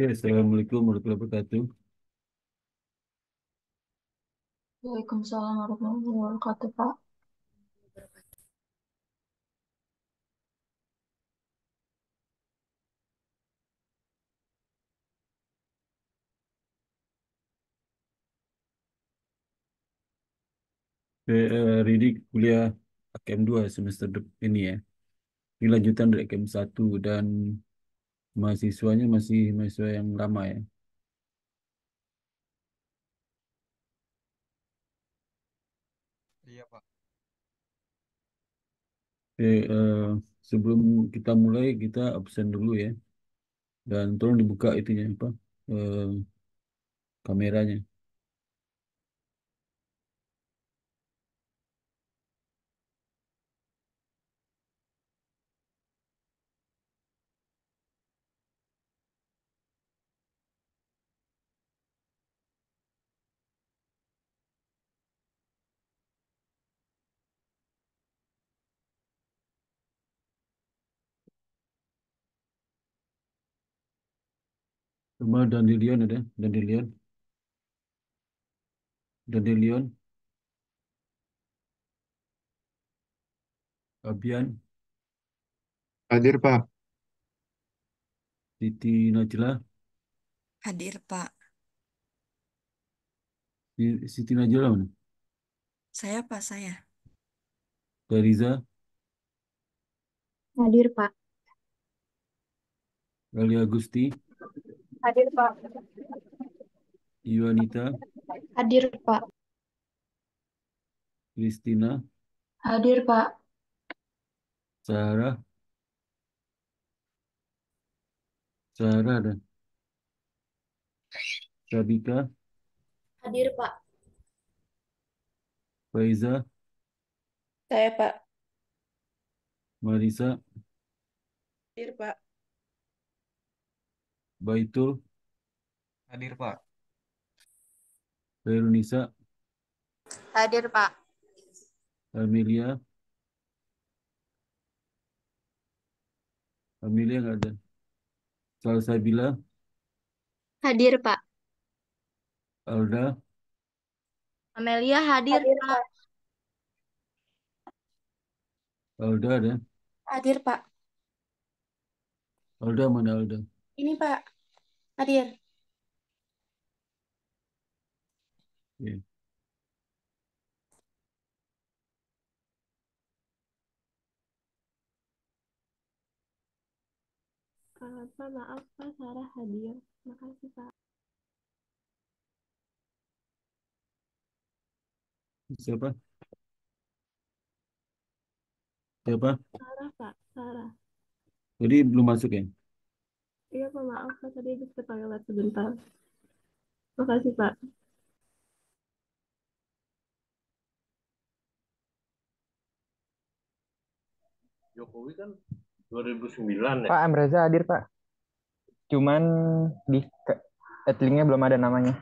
Ya, Assalamualaikum warahmatullahi wabarakatuh. Waalaikumsalam warahmatullahi wabarakatuh, Pak. Saya eh, Ridik kuliah AKM 2 semester ini ya. Ini lanjutan dari AKM 1 dan mahasiswanya masih mahasiswa yang lama ya. Iya, Pak. Oke, eh, sebelum kita mulai kita absen dulu ya. Dan tolong dibuka itunya apa? Eh, kameranya. Cuma dandelion ada, dandelion. Dandelion. Abian. Hadir, Pak. Siti Najla. Hadir, Pak. Siti Najla mana? Saya, Pak, saya. Kariza. Hadir, Pak. Gali Agusti. Hadir, Pak. Iwanita. Hadir, Pak. Kristina. Hadir, Pak. Sarah. Sarah dan Sabika. Hadir, Pak. Faiza. Saya, Pak. Marisa. Hadir, Pak. Baitul Hadir, Pak. Khairun Nisa. Hadir, Pak. Amelia. Amelia nggak ada. Salsabila. Hadir, Pak. Alda. Amelia hadir, hadir Alda ada? Hadir, Pak. Alda mana Alda? Ini Pak Hadir. Yeah. Uh, Pak, maaf Pak Sarah hadir. Makasih Pak. Siapa? Siapa? Sarah Pak, Sarah. Jadi belum masuk ya? Iya Pak, maaf Pak, tadi habis ke toilet sebentar. Makasih Pak. Jokowi kan 2009 ya. Pak Amreza hadir Pak. Cuman di headlingnya belum ada namanya.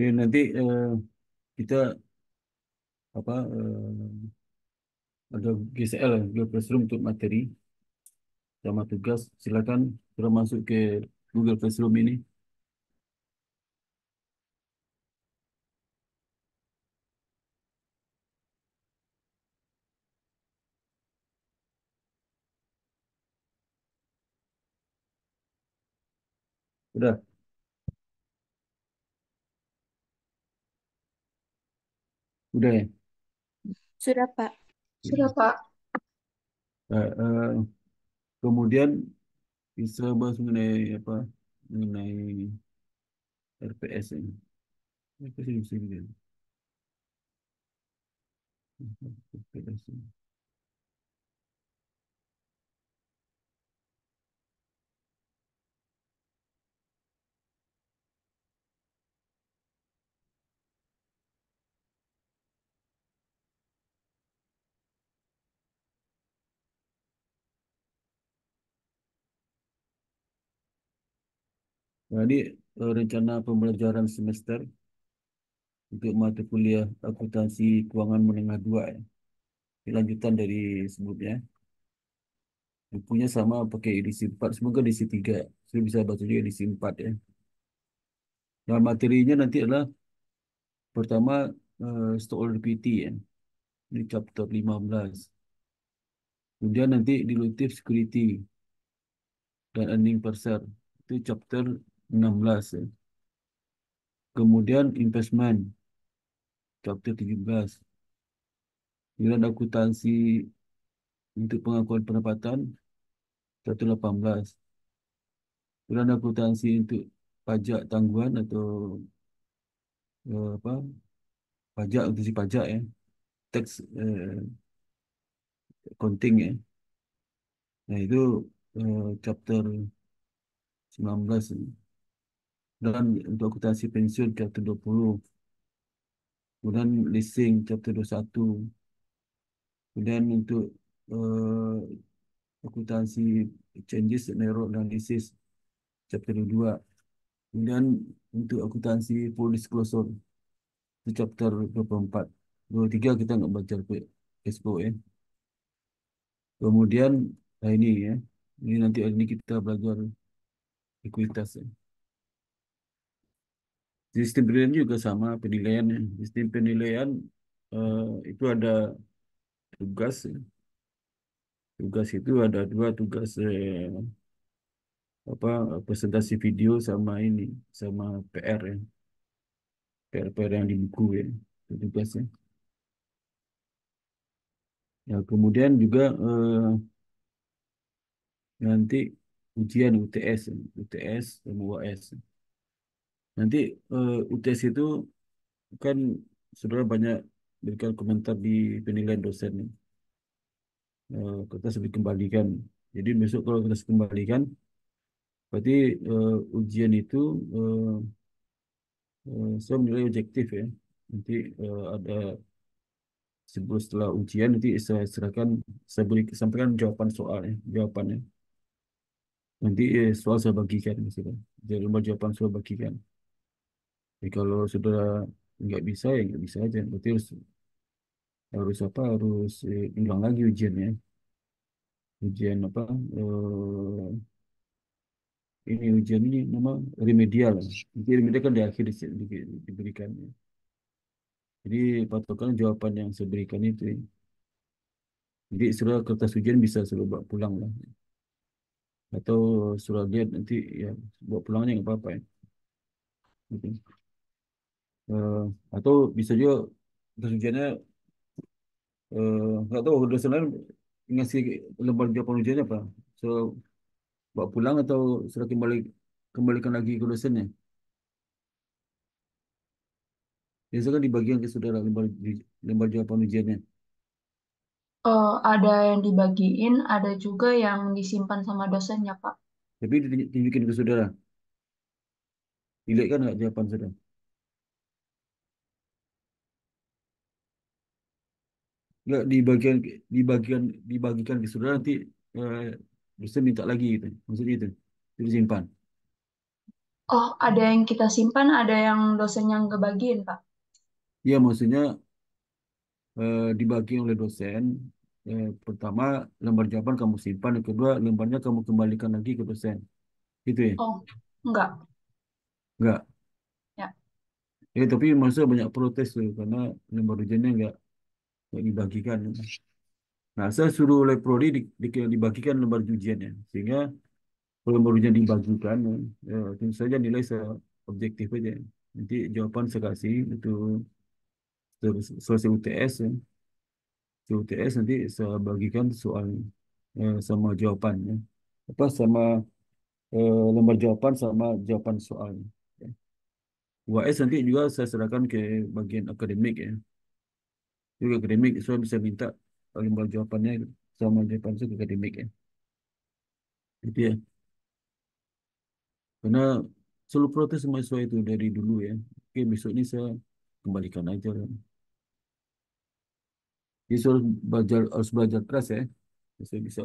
Jadi nanti uh, kita apa uh, ada GCL Google Classroom untuk materi sama tugas. Silakan sudah masuk ke Google Classroom ini. Sudah. Udah ya? Sudah, Pak. Sudah, iya. Pak. Uh, uh, kemudian bisa bahas mengenai apa? Mengenai RPS ini. Apa sih RPS ini? Jadi eh, rencana pembelajaran semester untuk mata kuliah akuntansi keuangan menengah dua ya. lanjutan dari sebelumnya. Bukunya sama pakai edisi 4, semoga edisi 3. Saya bisa baca juga edisi 4 ya. Nah, materinya nanti adalah pertama uh, eh, stakeholder PT ya. Ini chapter 15. Kemudian nanti dilutif security dan earning per share. Itu chapter 16 ya. Kemudian investment chapter 17. Kemudian akuntansi untuk pengakuan pendapatan chapter 18. Kemudian akuntansi untuk pajak tangguhan atau uh, apa? Pajak untuk si pajak ya. Tax uh, accounting ya. Nah itu uh, chapter 19 ini dan untuk akuntansi pensiun chapter 20 kemudian leasing chapter 21 kemudian untuk uh, akuntansi changes and error analysis chapter 22 kemudian untuk akuntansi full disclosure itu chapter 24 23 kita nggak baca expo ya kemudian nah ini ya ini nanti ini kita belajar ekuitas ya. Ya. Sistem penilaian juga sama penilaiannya. Sistem penilaian uh, itu ada tugas. Ya. Tugas itu ada dua tugas eh, apa presentasi video sama ini sama PR ya. PR PR yang di buku ya itu tugasnya. Ya kemudian juga eh, nanti ujian UTS, ya, UTS sama UAS. Nanti uh, eh, UTS itu kan saudara banyak berikan komentar di penilaian dosen. kita eh, kertas kembalikan Jadi besok kalau kita kembalikan, berarti uh, ujian itu uh, uh, saya menilai objektif ya. Nanti uh, ada sebelum setelah ujian nanti saya serahkan saya beri sampaikan jawaban soalnya jawabannya nanti soal saya bagikan misalnya rumah jawaban saya bagikan jadi kalau sudah nggak bisa ya nggak bisa aja. Berarti harus harus apa harus eh, ulang lagi ya? Ujian apa? Uh, ini ujian ini nama remedial. Jadi remedial kan di akhir di, di, diberikan. Ya. Jadi patokan jawaban yang saya berikan itu. Ya. Jadi surat kertas ujian bisa suruh bawa pulang lah. Atau surat dia nanti ya bawa pulangnya nggak apa-apa ya. Gitu. Uh, atau bisa juga jas eh, nggak uh, tahu udah ingat ngasih lembar jawaban ujiannya apa so bawa pulang atau sudah kembali kembalikan lagi ke dosennya biasanya kan dibagikan ke saudara lembar lembar jawaban ujiannya eh, ada yang dibagiin, ada juga yang disimpan sama dosennya, Pak. tapi ditunjukin ke saudara dilihat kan nggak jawaban saudara nggak dibagian dibagian dibagikan ke saudara nanti eh, uh, minta lagi gitu maksudnya itu itu disimpan oh ada yang kita simpan ada yang dosen yang kebagian pak ya maksudnya uh, dibagi oleh dosen uh, pertama lembar jawaban kamu simpan yang kedua lembarnya kamu kembalikan lagi ke dosen gitu ya oh enggak enggak ya ya tapi masa banyak protes tuh karena lembar ujiannya enggak yang dibagikan. Nah, saya suruh oleh prodi di, di, dibagikan lembar ujiannya, sehingga kalau lembar ujian dibagikan, ya, tentu saja nilai saya objektif aja. Nanti jawaban saya kasih itu selesai UTS, ya. UTS nanti saya bagikan soal ya, sama jawabannya, apa sama eh, lembar jawaban sama jawaban soal. Ya. UAS nanti juga saya serahkan ke bagian akademik ya juga akademik so bisa minta kalimbal eh, jawabannya sama jawaban itu akademik ya gitu ya karena seluruh protes mahasiswa itu dari dulu ya oke besok ini saya kembalikan aja kan jadi harus belajar harus belajar keras ya saya bisa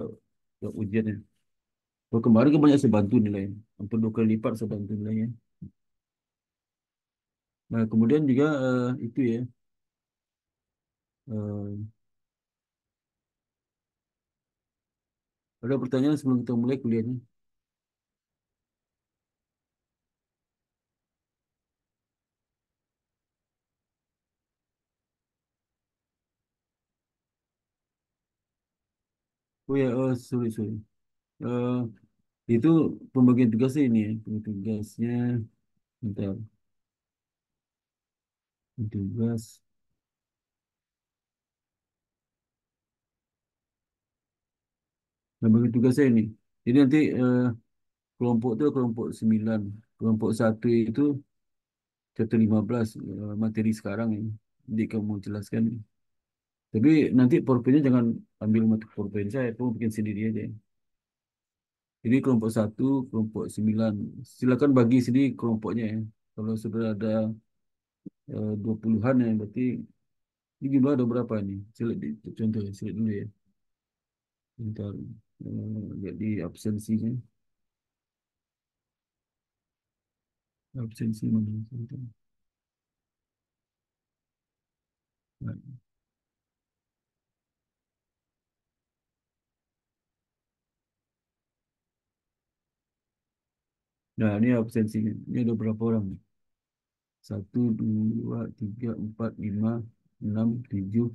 ya, ujian ya kalau kemarin kan banyak saya bantu nilai hampir dua kali lipat saya bantu ya Nah, kemudian juga uh, itu ya, Eh, ada pertanyaan sebelum kita mulai kuliahnya? Oh ya, oh, sorry, sorry. Uh, itu pembagian tugasnya ini ya. Pembagian Tugasnya, bentar. Tugas. Membagi saya ini. Jadi nanti uh, kelompok itu kelompok 9. Kelompok 1 itu chapter 15 uh, eh, materi sekarang ini. Jadi kamu jelaskan. Tapi nanti powerpointnya jangan ambil powerpoint saya, kamu bikin sendiri aja. ini kelompok 1, kelompok 9. Silakan bagi sendiri kelompoknya ya. Kalau sudah ada eh, dua puluhan ya berarti ini jumlah ada berapa nih? Silakan contohnya, Silakan dulu ya. Bentar. Jadi absensinya. Absensi mana? Nah. Nah, ini absensinya. Ini ada berapa orang Satu, dua, tiga, empat, lima, enam, tujuh,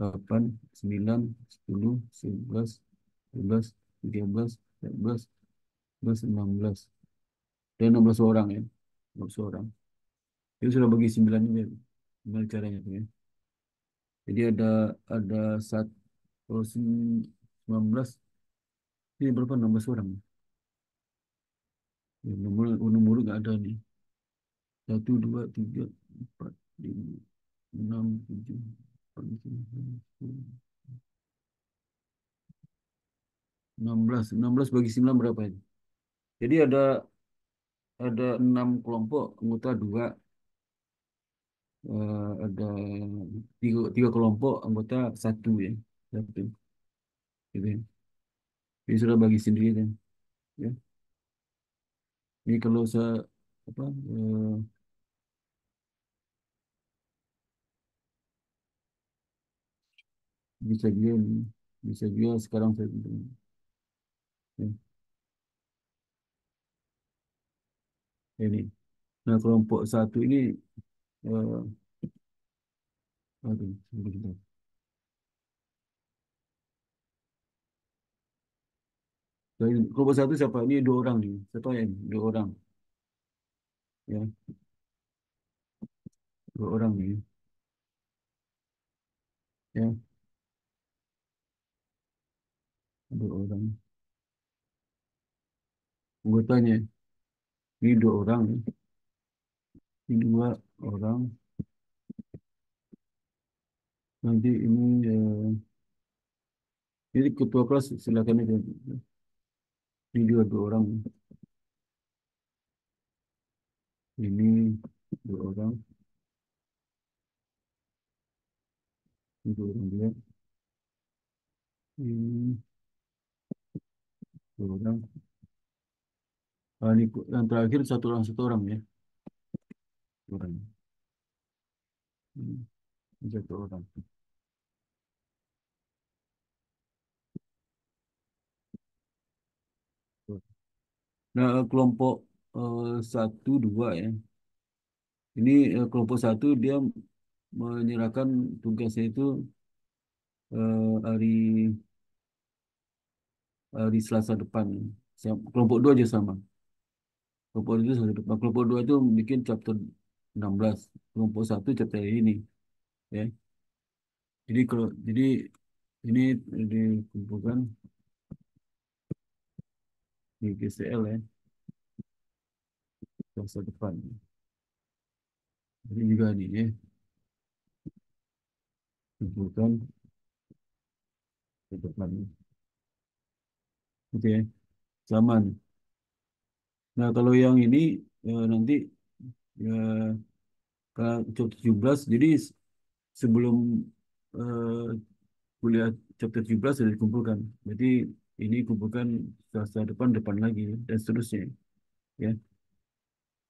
8, 9, 10, 11, 12, 13, 14, 15, 16. Dan 16 orang ya. 16 orang. Itu sudah bagi 9 ini. Gimana caranya itu ya. Jadi ada ada saat 19 ini berapa 16 orang. Ya, nomor nomor nggak ada nih. 1 2 3 4 5 6 7 16, 16 bagi 9 berapa ini? Jadi ada ada 6 kelompok anggota 2 uh, eh, ada 3, 3 kelompok anggota 1 ya. Satu. Gitu Ini ya. sudah bagi sendiri kan. Ya. Ini kalau saya apa uh, bisa juga ini bisa juga sekarang saya ya. ini nah kelompok satu ini uh, aduh, sebentar. kelompok satu siapa? Ini dua orang ni. Siapa yang? Dua orang. Ya. Dua orang ni. Ya. Dua orang. anggotanya tanya, ini dua orang. Ini dua orang. Nanti ini ya. Jadi ketua kelas silakan aja. Ini dua dua orang. Ini dua orang. Ini dua orang dia. Ini satu orang. Nah, yang terakhir satu orang satu orang ya. satu orang. Hmm, satu orang. Nah, kelompok eh, satu dua ya. Ini eh, kelompok satu dia menyerahkan tugasnya itu eh, hari uh, di Selasa depan. Saya, kelompok dua aja sama. Kelompok itu Selasa depan. Kelompok dua itu bikin chapter 16. Kelompok satu chapter ini. Ya. Jadi kalau jadi ini kumpulkan di GCL ya. Selasa depan. Ini juga ini ya. Kumpulkan di depan ini. Oke, zaman. Nah, kalau yang ini ya, nanti ya, kalau 17, jadi sebelum eh, kuliah chapter 17 sudah dikumpulkan. Jadi ini kumpulkan setelah depan depan lagi dan seterusnya. Ya.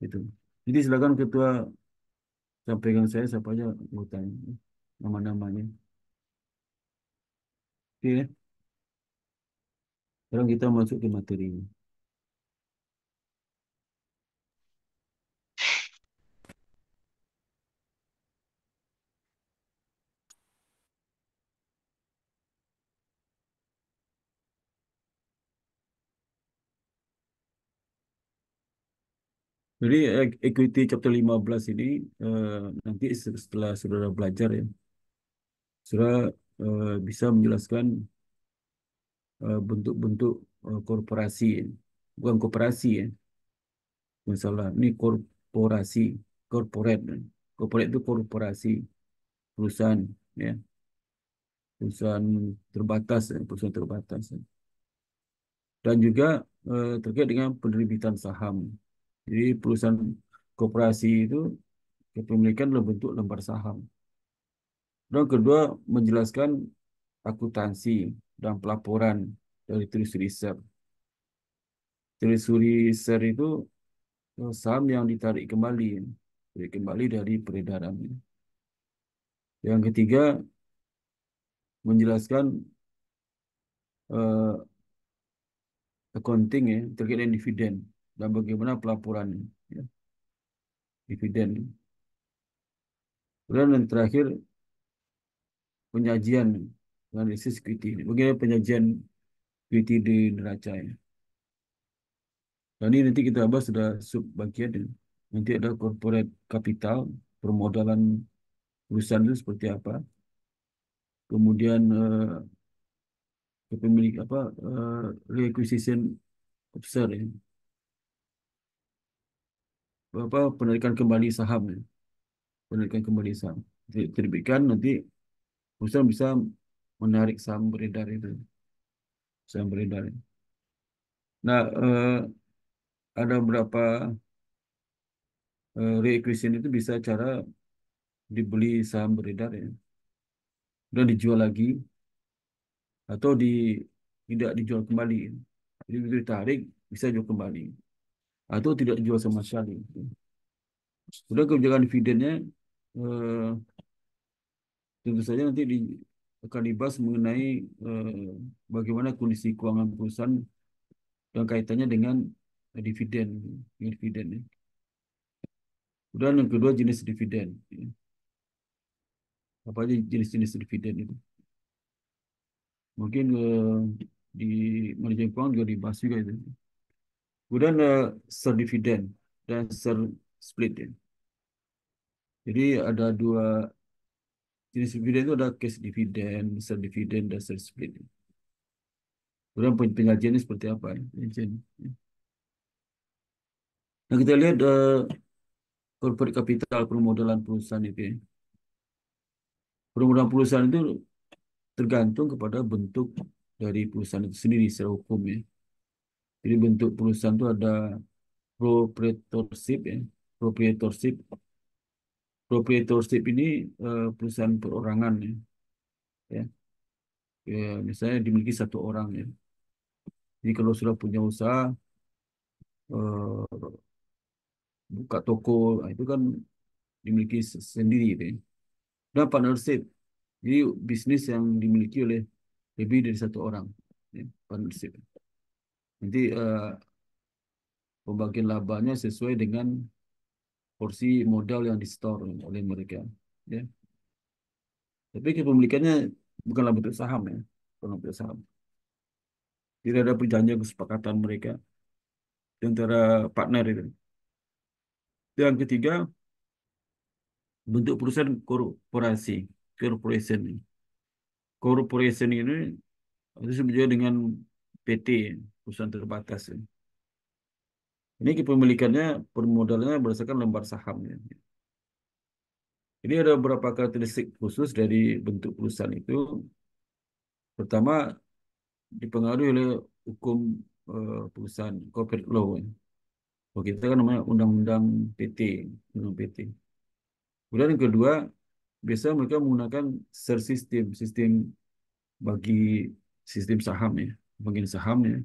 Itu. Jadi silakan ketua sampaikan saya siapa aja tanya, nama-namanya. Oke. Okay. Sekarang kita masuk ke materi. Jadi eh, equity chapter 15 ini eh, nanti setelah saudara belajar ya, saudara eh, bisa menjelaskan Eh, bentuk-bentuk eh, korporasi bukan korporasi ya eh. misalnya ini korporasi corporate corporate itu korporasi perusahaan ya perusahaan terbatas perusahaan terbatas dan juga uh, terkait dengan penerbitan saham jadi perusahaan korporasi itu kepemilikan dalam bentuk lembar saham dan kedua menjelaskan akuntansi dan pelaporan dari treasury ser. treasury ser itu eh, saham yang ditarik kembali, ditarik kembali dari peredaran. Yang ketiga menjelaskan uh, accounting ya terkait dengan dividen dan bagaimana pelaporan Ya. Dividen. Kemudian yang terakhir penyajian analisis QT. Bagaimana penyajian QT di neraca ya. Dan nah, ini nanti kita bahas sudah sub bagian ya. nanti ada corporate capital, permodalan perusahaan itu seperti apa. Kemudian uh, eh, kepemilik apa uh, requisition officer ya. Apa penarikan kembali saham ya. Penarikan kembali saham. diterbitkan nanti perusahaan bisa menarik saham beredar itu. Saham beredar. Nah, eh, ada berapa eh, reacquisition itu bisa cara dibeli saham beredar ya. dan dijual lagi atau di tidak dijual kembali. Jadi itu ditarik bisa jual kembali atau tidak dijual sama sekali. Sudah kebijakan dividennya eh, tentu saja nanti di, akan dibahas mengenai eh, bagaimana kondisi keuangan perusahaan dan kaitannya dengan dividen, dividen. Ya. Kemudian yang kedua jenis dividen. Ya. Apa aja jenis-jenis dividen itu? Mungkin eh, di manajemen keuangan juga dibahas juga itu. Kemudian eh, ser dividen dan ser split ya. Jadi ada dua jenis dividen itu ada cash dividen, besar dividen, dasar split. Kemudian penyajiannya seperti apa? Ya. Nah kita lihat uh, corporate capital permodalan perusahaan itu. Ya. Permodalan perusahaan itu tergantung kepada bentuk dari perusahaan itu sendiri secara hukum ya. Jadi bentuk perusahaan itu ada proprietorship ya, proprietorship proprietorship ini uh, perusahaan perorangan ya. Ya. ya misalnya dimiliki satu orang ya jadi kalau sudah punya usaha uh, buka toko nah, itu kan dimiliki sendiri itu. ya. dan nah, partnership jadi bisnis yang dimiliki oleh lebih dari satu orang ya, partnership nanti uh, pembagian labanya sesuai dengan porsi modal yang disetor oleh mereka ya tapi kepemilikannya bukanlah bentuk saham ya bukan bentuk saham tidak ada perjanjian kesepakatan mereka di antara partner itu yang ketiga bentuk perusahaan korporasi corporation corporation ini itu disebut juga dengan PT perusahaan terbatas ini. Ya. Ini kepemilikannya permodalannya berdasarkan lembar sahamnya. Ini ada beberapa karakteristik khusus dari bentuk perusahaan itu. Pertama, dipengaruhi oleh hukum uh, perusahaan corporate law. Oh, kita kan namanya undang-undang PT, undang PT. Kemudian yang kedua, biasanya mereka menggunakan share system, sistem bagi sistem sahamnya, saham ya, sahamnya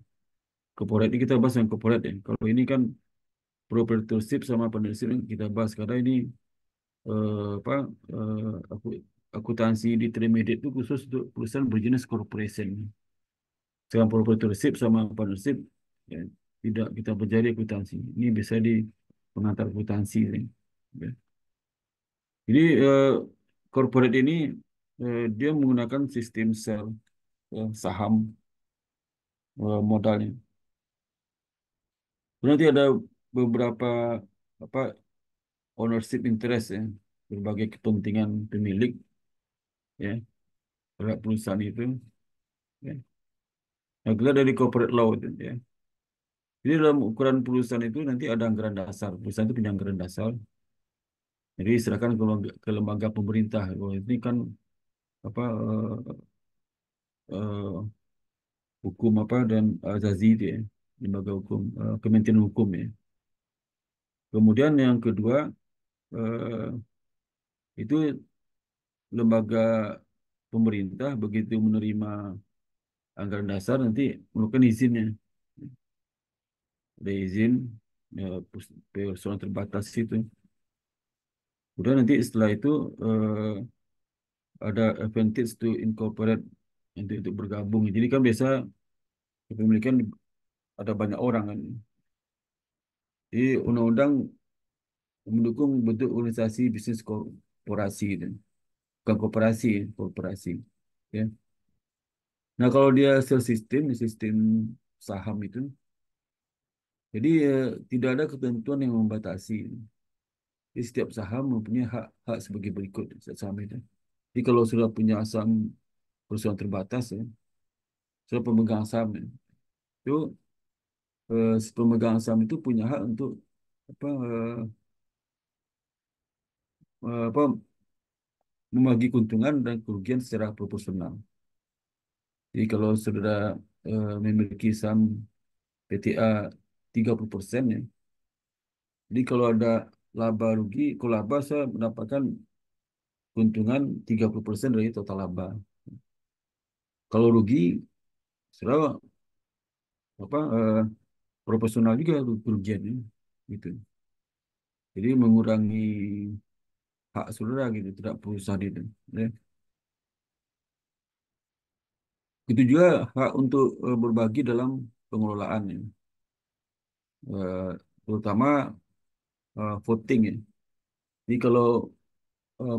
corporate ini kita bahas yang corporate ya. Kalau ini kan proprietorship sama partnership yang kita bahas karena ini uh, apa uh, aku akuntansi di intermediate itu khusus untuk perusahaan berjenis corporation. Sekarang proprietorship sama partnership ya, tidak kita belajar akuntansi. Ini bisa di pengantar akuntansi. Ya. Jadi uh, corporate ini uh, dia menggunakan sistem sel uh, saham uh, modalnya nanti ada beberapa apa ownership interest ya berbagai kepentingan pemilik ya terhadap perusahaan itu ya. Nah, kita dari corporate law itu ya. Jadi dalam ukuran perusahaan itu nanti ada anggaran dasar. Perusahaan itu punya anggaran dasar. Jadi serahkan ke lembaga, ke lembaga pemerintah. Kalau ini kan apa uh, uh, hukum apa dan azazi itu ya lembaga hukum uh, Kementerian Hukum ya. Kemudian yang kedua uh, itu lembaga pemerintah begitu menerima anggaran dasar nanti melakukan izinnya. Ada izin ya, persoalan terbatas itu. Kemudian nanti setelah itu uh, ada advantage to incorporate untuk, untuk bergabung. Jadi kan biasa kepemilikan ada banyak orang kan. Jadi undang-undang mendukung bentuk organisasi bisnis korporasi dan Bukan korporasi, korporasi. Ya. Nah kalau dia sel sistem, sistem saham itu, jadi ya, tidak ada ketentuan yang membatasi. Jadi setiap saham mempunyai hak-hak sebagai berikut setiap saham itu. Jadi kalau sudah punya saham perusahaan terbatas ya, sudah pemegang saham ya, itu Eh, si pemegang saham itu punya hak untuk apa eh, eh, apa membagi keuntungan dan kerugian secara proporsional. Jadi kalau saudara memiliki saham PTA 30% ya. Jadi kalau ada laba rugi, kalau laba saya mendapatkan keuntungan 30% dari total laba. Kalau rugi, saudara apa eh, proporsional juga kerugiannya gitu jadi mengurangi hak saudara gitu tidak perusahaan itu ya. itu juga hak untuk e, berbagi dalam pengelolaan ya. e, terutama e, voting ya jadi kalau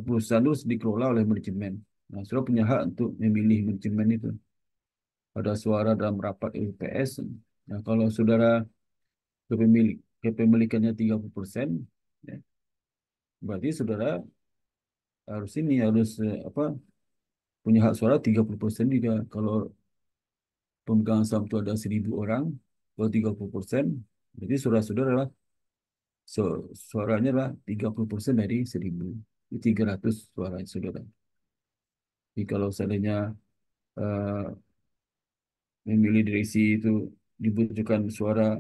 perusahaan itu dikelola oleh manajemen nah saudara punya hak untuk memilih manajemen itu ada suara dalam rapat LPS Nah, kalau saudara kepemilik kepemilikannya 30%, ya, berarti saudara harus ini harus eh, apa punya hak suara 30% juga kalau pemegang saham itu ada 1000 orang, kalau 30%, berarti suara saudara lah so, suaranya lah 30% dari 1000. 300 suara saudara. Jadi kalau seandainya uh, memilih direksi itu dibutuhkan suara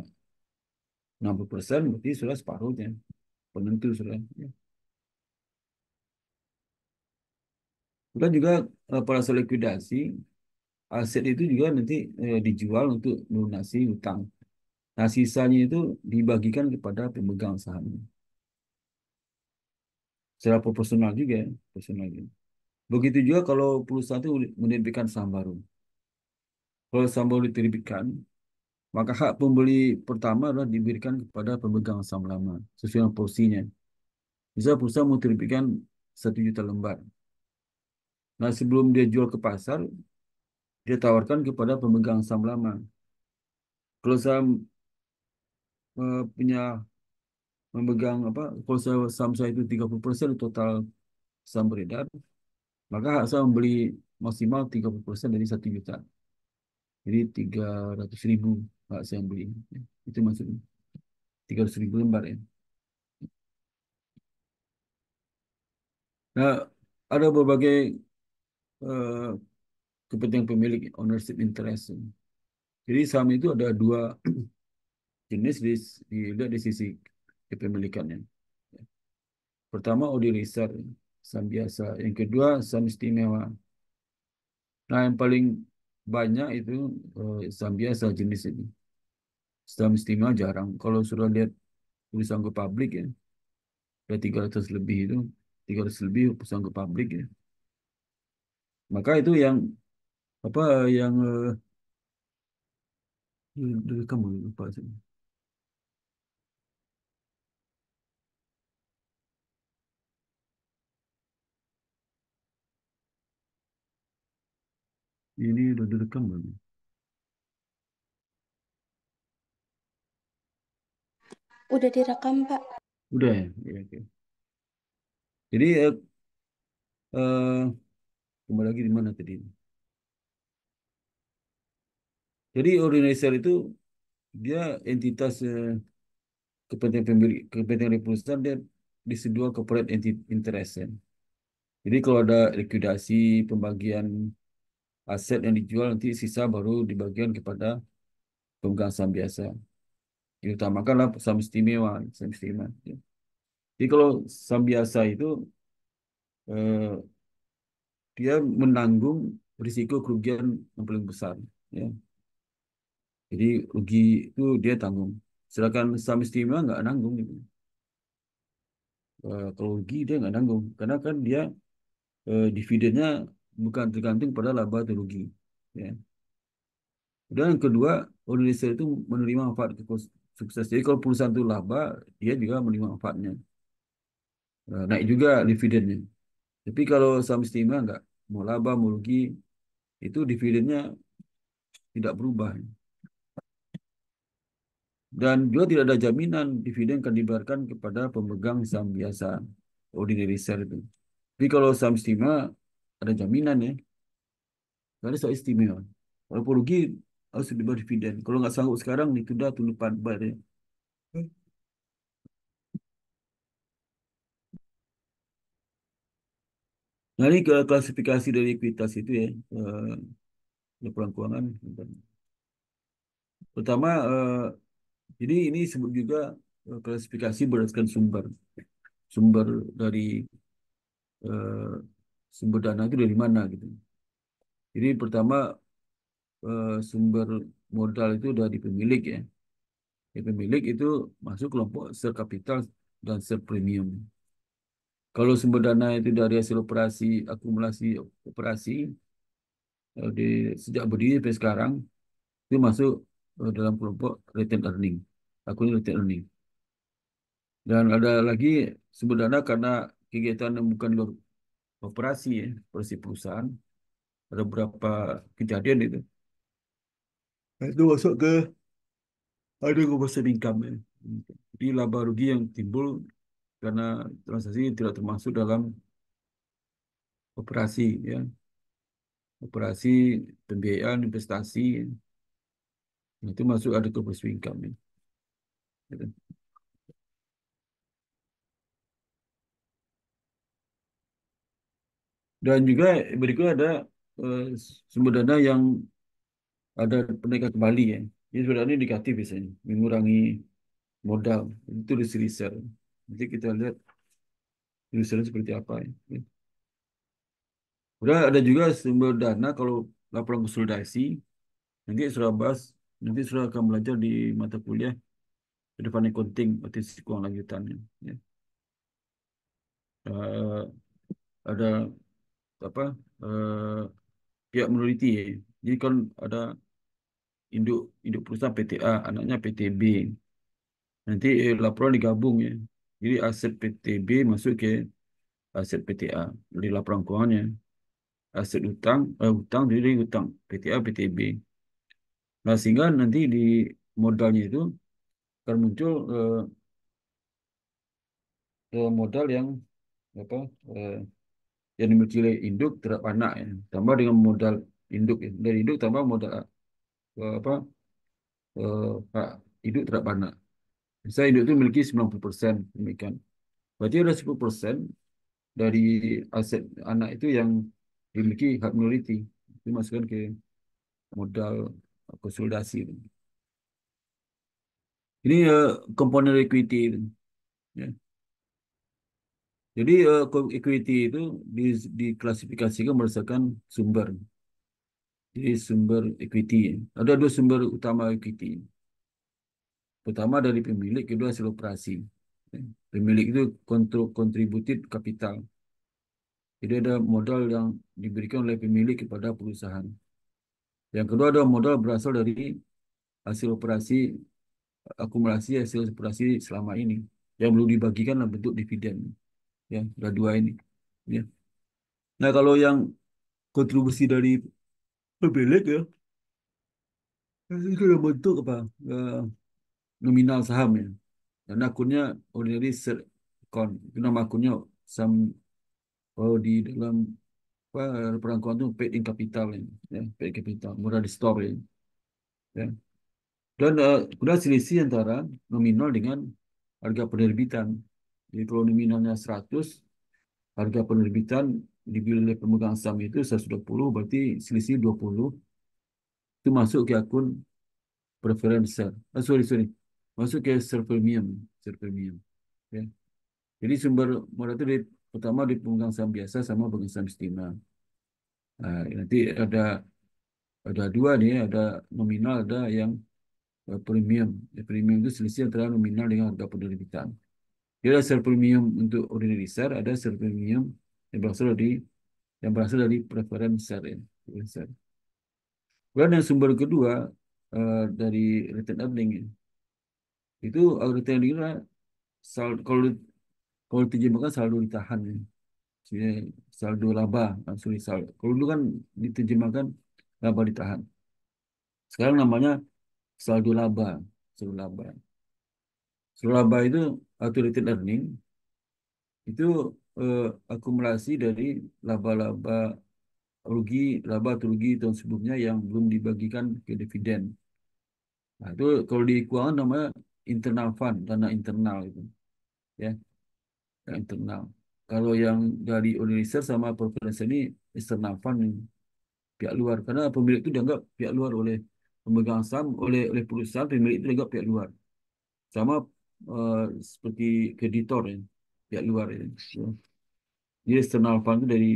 60 persen, berarti sudah separuhnya. Penentu sudah. Ya. Kemudian juga eh, pada likuidasi, aset itu juga nanti eh, dijual untuk melunasi hutang. Nah, sisanya itu dibagikan kepada pemegang saham. Secara proporsional juga personalnya proporsional juga. Begitu juga kalau perusahaan itu menerbitkan saham baru. Kalau saham baru diterbitkan, maka hak pembeli pertama adalah diberikan kepada pemegang saham lama sesuai dengan porsinya. Bisa perusahaan menerbitkan satu juta lembar. Nah sebelum dia jual ke pasar, dia tawarkan kepada pemegang saham lama. Kalau saham uh, punya memegang apa, kalau saya, saham saya itu 30% total saham beredar, maka hak saya membeli maksimal 30% dari satu juta. Jadi 300 ribu Pak saya Itu maksudnya. 300 ribu lembar ya. Nah, ada berbagai uh, kepentingan pemilik ownership interest. Jadi saham itu ada dua jenis di, di, di sisi kepemilikannya. Pertama Audi Research, saham biasa. Yang kedua saham istimewa. Nah yang paling banyak itu uh, saham biasa jenis ini. Setelah istimewa jarang. Kalau sudah lihat tulisan ke publik ya, ada 300 lebih itu, 300 lebih tulisan ke publik ya. Maka itu yang apa yang eh, dari kamu lupa sih. Ini udah direkam belum? Udah direkam, Pak. Udah ya? Iya, iya. Jadi, eh, eh, kembali lagi di mana tadi? Jadi organizer itu dia entitas eh, kepentingan pemilik kepentingan dari dia disedua corporate interest. Ya. Jadi kalau ada likuidasi pembagian aset yang dijual nanti sisa baru dibagikan kepada pemegang saham biasa. Diutamakanlah pesan istimewa, pesan istimewa. Ya. Jadi kalau sam biasa itu eh, dia menanggung risiko kerugian yang paling besar. Ya. Jadi rugi itu dia tanggung. Sedangkan sam istimewa nggak nanggung gitu. eh, kalau rugi dia nggak nanggung karena kan dia eh, dividennya bukan tergantung pada laba atau rugi. Ya. Dan yang kedua, Indonesia itu menerima manfaat sukses. Jadi kalau perusahaan itu laba, dia juga menerima manfaatnya. Eh, naik juga dividennya. Tapi kalau saham istimewa enggak, mau laba, mau rugi, itu dividennya tidak berubah. Dan juga tidak ada jaminan dividen akan dibayarkan kepada pemegang saham biasa, ordinary share itu. Tapi kalau saham istimewa, ada jaminan ya. Karena saham istimewa. Walaupun rugi, harus dibayar dividen. Kalau nggak sanggup sekarang ditunda tahun depan bayarnya. Hmm. Nah ini klasifikasi dari ekuitas itu ya, eh, ya laporan keuangan. Pertama, eh, jadi ini sebut juga eh, klasifikasi berdasarkan sumber. Sumber dari sumber dana itu dari mana gitu. Jadi pertama Eh, sumber modal itu dari dipemilik ya. ya. Pemilik itu masuk kelompok serkapital dan serpremium. Kalau sumber dana itu dari hasil operasi, akumulasi operasi, eh, di, sejak berdiri sampai sekarang, itu masuk eh, dalam kelompok return earning, akun return earning. Dan ada lagi sumber dana karena kegiatan yang bukan operasi ya, operasi perusahaan, ada beberapa kejadian itu Lepas eh, tu masuk ke ada compulsory income. Jadi laba rugi yang timbul karena transaksi tidak termasuk dalam operasi ya. Operasi pembiayaan investasi ya. itu masuk ada compulsory income. Ya. ya kan? Dan juga berikut ada uh, sumber dana yang ada mereka kembali ya. Ini sebenarnya negatif biasanya, mengurangi modal. Itu tulis research. Nanti kita lihat research seperti apa ya. Udah ada juga sumber dana kalau laporan konsolidasi. Nanti sudah bahas, nanti sudah akan belajar di mata kuliah ke depan accounting atau keuangan lanjutannya. Ya. Uh, ada apa uh, pihak minoriti ya. Jadi kan ada induk induk perusahaan PT A, anaknya PT B. Nanti eh, laporan digabung ya. Jadi aset PT B masuk ke aset PT A Jadi laporan keuangannya. Aset hutang, eh, hutang jadi hutang PT A, PT B. Nah sehingga nanti di modalnya itu akan muncul eh, eh, modal yang apa eh, yang dimiliki induk terhadap anak ya. tambah dengan modal induk ya. dari induk tambah modal Eh, apa hak hidup terhadap anak. bisa induk itu memiliki 90% demikian. Berarti ada 10% dari aset anak itu yang dimiliki hak minoriti. Itu masukkan ke modal konsolidasi. Ini uh, komponen equity. Ya. Jadi uh, equity itu diklasifikasikan berdasarkan sumber. Jadi sumber equity. Ada dua sumber utama equity. Pertama dari pemilik, kedua hasil operasi. Pemilik itu kontributif kapital. Jadi ada modal yang diberikan oleh pemilik kepada perusahaan. Yang kedua ada modal berasal dari hasil operasi akumulasi hasil operasi selama ini yang belum dibagikan dalam bentuk dividen. Ya, ada dua ini. Ya. Nah, kalau yang kontribusi dari pemilik ya itu dalam bentuk apa uh, nominal saham ya dan akunnya ordinary share account itu nama akunnya saham oh di dalam apa perangkuan itu paid in capital ya, ya paid capital murah di store ya, ya. dan uh, eh, kemudian selisih antara nominal dengan harga penerbitan jadi kalau nominalnya 100 harga penerbitan dibeli oleh pemegang saham itu 120 berarti selisih 20 itu masuk ke akun preferensi Oh, ah, sorry, sorry. Masuk ke share premium. Share premium. Okay. Ya. Jadi sumber modal itu di, pertama di pemegang saham biasa sama pemegang saham istimewa. Nah, nanti ada ada dua nih, ada nominal, ada yang eh, premium. Ya, premium itu selisih antara nominal dengan harga penerbitan. Jadi ada share premium untuk ordinary share, ada share premium yang berasal dari yang berasal dari preferen share ya, Kemudian yang sumber kedua eh, dari return earning ya. itu eh, return earning saldo, kalau kalau terjemahkan saldo ditahan ya. saldo laba langsung ah, saldo. Kalau dulu kan diterjemahkan laba ditahan. Sekarang namanya saldo laba, saldo laba. Saldo laba itu atau return earning itu uh, akumulasi dari laba-laba rugi, laba atau rugi tahun sebelumnya yang belum dibagikan ke dividen. Nah, itu kalau di keuangan namanya internal fund, dana internal itu. Ya. Yang internal. Kalau yang dari Indonesia sama preference ini external fund ini. pihak luar karena pemilik itu dianggap pihak luar oleh pemegang saham oleh oleh perusahaan pemilik itu dianggap pihak luar sama uh, seperti kreditor ya pihak luar ya. Jadi external fund itu dari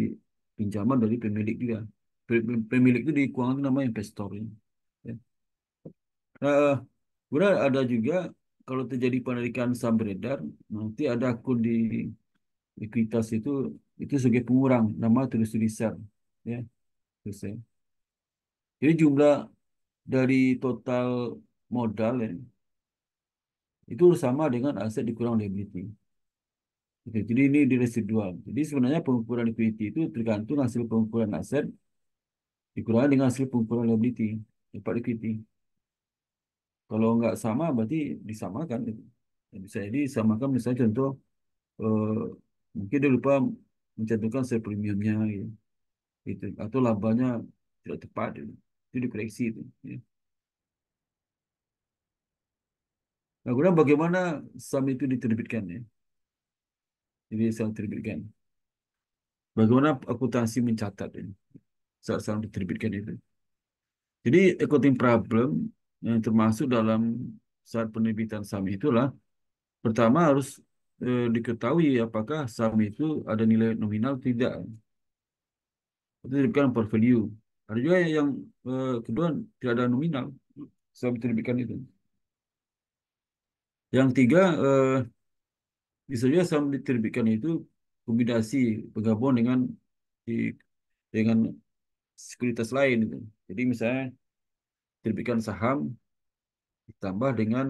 pinjaman dari pemilik juga. Pemilik itu di keuangan itu namanya investor ya. Nah, kemudian ada juga kalau terjadi penarikan saham beredar, nanti ada akun di likuiditas itu itu sebagai pengurang nama terus tulisan ya terus ya. Jadi jumlah dari total modal ya, itu sama dengan aset dikurang liability. Jadi ini di residual. Jadi sebenarnya pengukuran liquidity itu tergantung hasil pengukuran aset dikurangi dengan hasil pengukuran liability, dapat liquidity. Kalau nggak sama berarti disamakan. Bisa jadi disamakan misalnya contoh eh, mungkin dia lupa mencantumkan hasil premiumnya ya. gitu. Itu atau labanya tidak tepat gitu. Itu dikoreksi itu. Ya. Nah, kemudian bagaimana saham itu diterbitkan ya? Jadi seorang terbitkan. Bagaimana akuntansi mencatat ini? Saat seorang terbitkan itu. Jadi accounting problem yang termasuk dalam saat penerbitan saham itulah pertama harus e, diketahui apakah saham itu ada nilai nominal tidak. Itu disebutkan per value. Ada juga yang e, kedua tidak ada nominal saham terbitkan itu. Yang tiga eh, bisa juga saham diterbitkan itu kombinasi bergabung dengan di, dengan sekuritas lain gitu. Jadi misalnya terbitkan saham ditambah dengan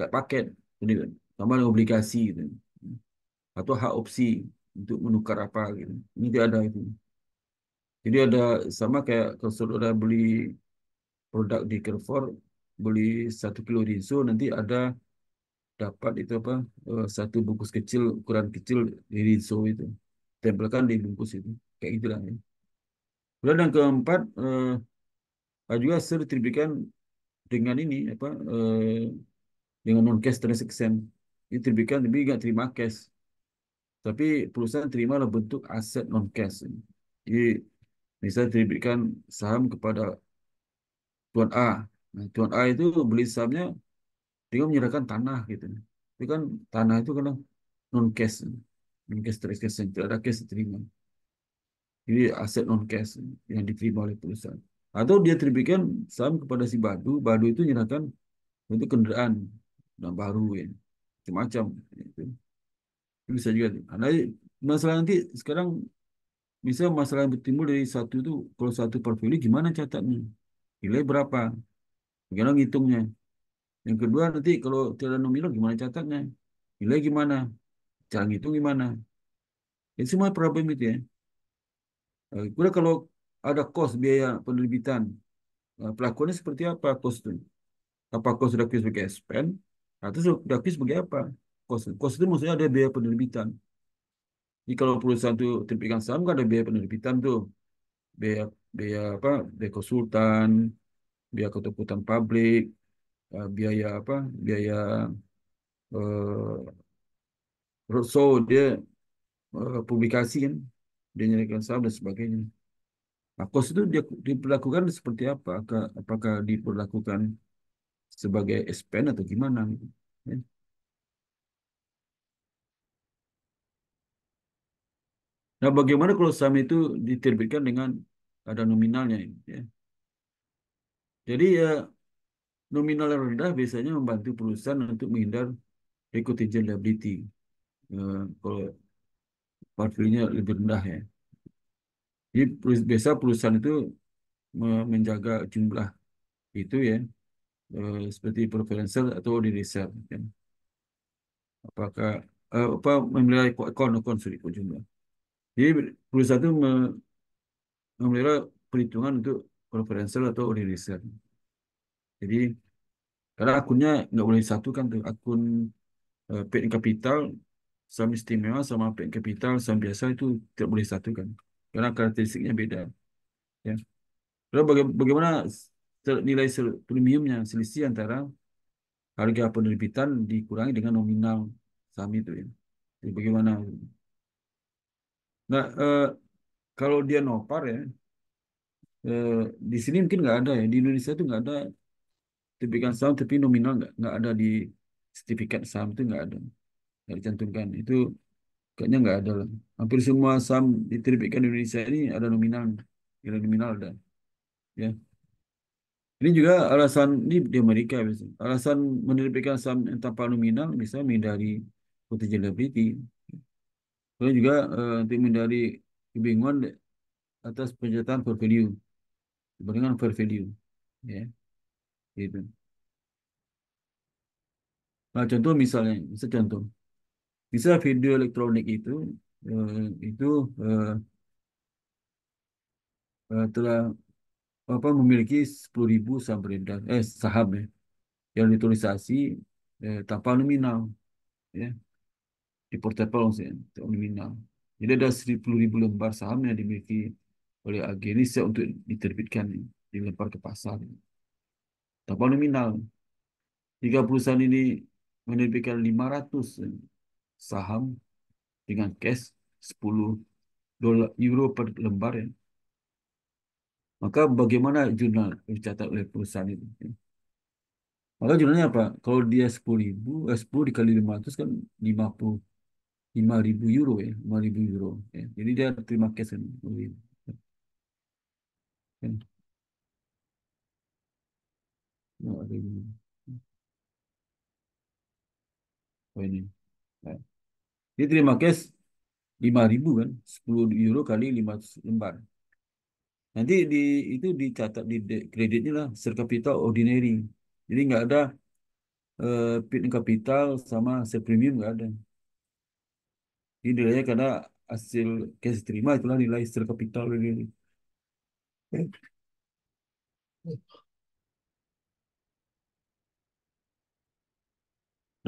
kad paket gitu tambah dengan obligasi gitu. Atau hak opsi untuk menukar apa gitu. Ini dia ada itu. Jadi ada sama kayak kalau saudara beli produk di Carrefour beli satu kilo di nanti ada dapat itu apa eh, satu bungkus kecil ukuran kecil di riso itu tempelkan di bungkus itu kayak lah ya. Kemudian yang keempat eh, juga sertifikan dengan ini apa eh, dengan non cash transaction ini terbitkan tapi nggak terima cash tapi perusahaan terima dalam bentuk aset non cash jadi misalnya terbitkan saham kepada tuan A nah, tuan A itu beli sahamnya dia menyerahkan tanah gitu. Itu kan tanah itu kadang non cash, non cash trade cash itu ada cash terima. Jadi aset non cash yang diterima oleh perusahaan. Atau dia terbitkan saham kepada si Badu, Badu itu menyerahkan untuk kendaraan dan baru ya, semacam gitu. Itu bisa juga. Nah, masalah nanti sekarang Misal masalah yang bertimbul dari satu itu, kalau satu portfolio gimana catatnya? Nilai berapa? Bagaimana ngitungnya? Yang kedua nanti kalau tidak nominal gimana catatnya? Nilai gimana? Cara ngitung gimana? ini semua problem itu ya. Eh, kemudian kalau ada kos biaya penerbitan, eh, pelakuannya seperti apa kos itu? Apa kos sudah sebagai expense? Atau nah, sudah kuis sebagai apa? Kos, kos itu maksudnya ada biaya penerbitan. Jadi kalau perusahaan itu terpikirkan saham kan ada biaya penerbitan tuh. Biaya, biaya apa? Biaya konsultan, biaya ketukutan publik, Eh, biaya apa biaya uh, eh, rotso dia uh, publikasi kan dia nyerikan saham dan sebagainya nah kos itu dia diperlakukan seperti apa apakah, apakah diperlakukan sebagai SPN atau gimana ya. Nah, bagaimana kalau saham itu diterbitkan dengan ada nominalnya? Ya. Jadi ya nominal yang rendah biasanya membantu perusahaan untuk menghindar ecotigen liability. Uh, kalau portfolionya lebih rendah ya. Jadi biasa perusahaan itu menjaga jumlah itu ya eh, seperti preferensial atau ordinary reserve. ya. Apakah uh, apa memilih kon kon sorry jumlah. Jadi perusahaan itu memilih perhitungan untuk preferensial atau ordinary reserve. Jadi karena akunnya nggak boleh disatukan tuh akun uh, paid capital saham istimewa sama paid capital saham biasa itu tidak boleh disatukan karena karakteristiknya beda. Ya. Lalu baga bagaimana nilai premiumnya selisih antara harga penerbitan dikurangi dengan nominal saham itu ya. Jadi bagaimana? Nah, uh, kalau dia nopar ya, eh, di sini mungkin nggak ada ya. Di Indonesia itu nggak ada tipikan saham tapi nominal nggak nggak ada di sertifikat saham itu nggak ada nggak dicantumkan itu kayaknya nggak ada lah hampir semua saham diterbitkan di Indonesia ini ada nominal nilai nominal ada ya ini juga alasan ini di Amerika biasanya alasan menerbitkan saham yang tanpa nominal bisa menghindari potentiality kemudian juga uh, untuk menghindari kebingungan atas pencatatan value dibandingkan fair value ya Gitu. Nah, contoh misalnya, bisa contoh. Bisa video elektronik itu eh, itu eh, eh, telah apa memiliki 10.000 saham beredar, eh saham ya, yang ditulisasi eh, tanpa nominal ya di portable maksudnya nominal. Jadi ada 10.000 lembar saham yang dimiliki oleh agensi untuk diterbitkan dilempar ke pasar. Tanpa nominal. Jika perusahaan ini menerbitkan 500 saham dengan cash 10 dolar euro per lembar ya. Maka bagaimana jurnal dicatat oleh perusahaan itu? Ya. Maka jurnalnya apa? Kalau dia 10 ribu, eh, 10 dikali 500 kan 50 ribu euro ya, ribu euro ya. Jadi dia terima cash kan. Ya. Oh ini. Nah. Dia terima cash 5000 kan, 10 euro kali 500 lembar. Nanti di itu dicatat di kreditnya lah serkapital ordinary. Jadi nggak ada eh, uh, kapital sama ser premium nggak ada. Ini nilainya karena hasil cash terima itulah nilai serkapital ordinary. Okay.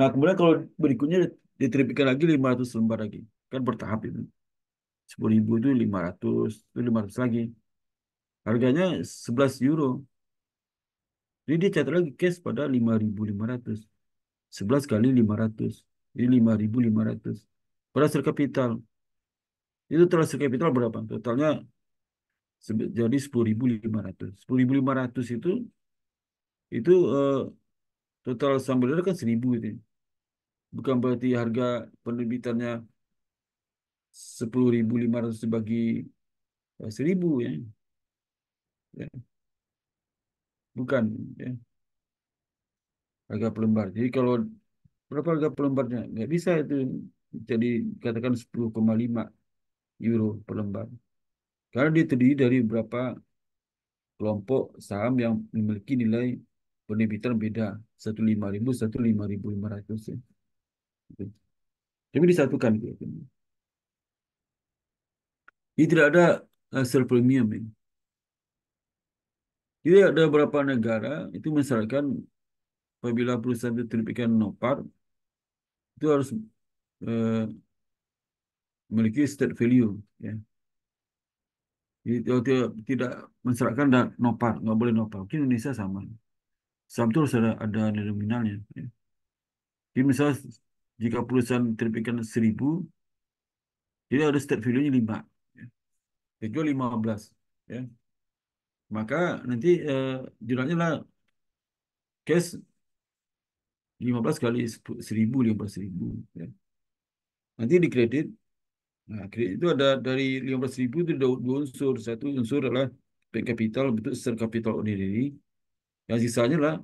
Nah, kemudian kalau berikutnya diterbitkan lagi 500 lembar lagi. Kan bertahap itu. 10 ribu itu 500, itu 500 lagi. Harganya 11 euro. Jadi dia catat lagi cash pada 5.500. 11 kali 500. Jadi 5.500. Pada kapital. Itu transfer kapital berapa? Totalnya jadi 10.500. 10.500 itu itu uh, total sambil kan 1.000 itu bukan berarti harga penerbitannya 10.500 bagi 1000 ya. ya. Bukan ya. Harga per Jadi kalau berapa harga per lembarnya? Nggak bisa itu jadi katakan 10,5 euro per lembar. Karena dia terdiri dari berapa kelompok saham yang memiliki nilai penerbitan beda 15000 15500 ya. Demi gitu. disatukan. Gitu. Jadi tidak ada hasil eh, premium. tidak Jadi ada beberapa negara itu misalkan apabila perusahaan itu terbitkan nopar itu harus eh, memiliki state value ya. Jadi kalau tidak, tidak mensyaratkan dan nopar nggak boleh nopar. Mungkin Indonesia sama. Saham itu harus ada, ada nominalnya. Ya. Jadi misalnya jika perusahaan terbitkan 1000, jadi ada step value-nya 5. Ya. 15. Ya. Maka nanti eh, jualnya lah cash 15 kali 1000, 15.000. Ya. Nanti dikredit, kredit, nah, kredit itu ada dari 15.000 itu ada dua unsur. Satu unsur adalah bank capital, bentuk share capital Yang sisanya lah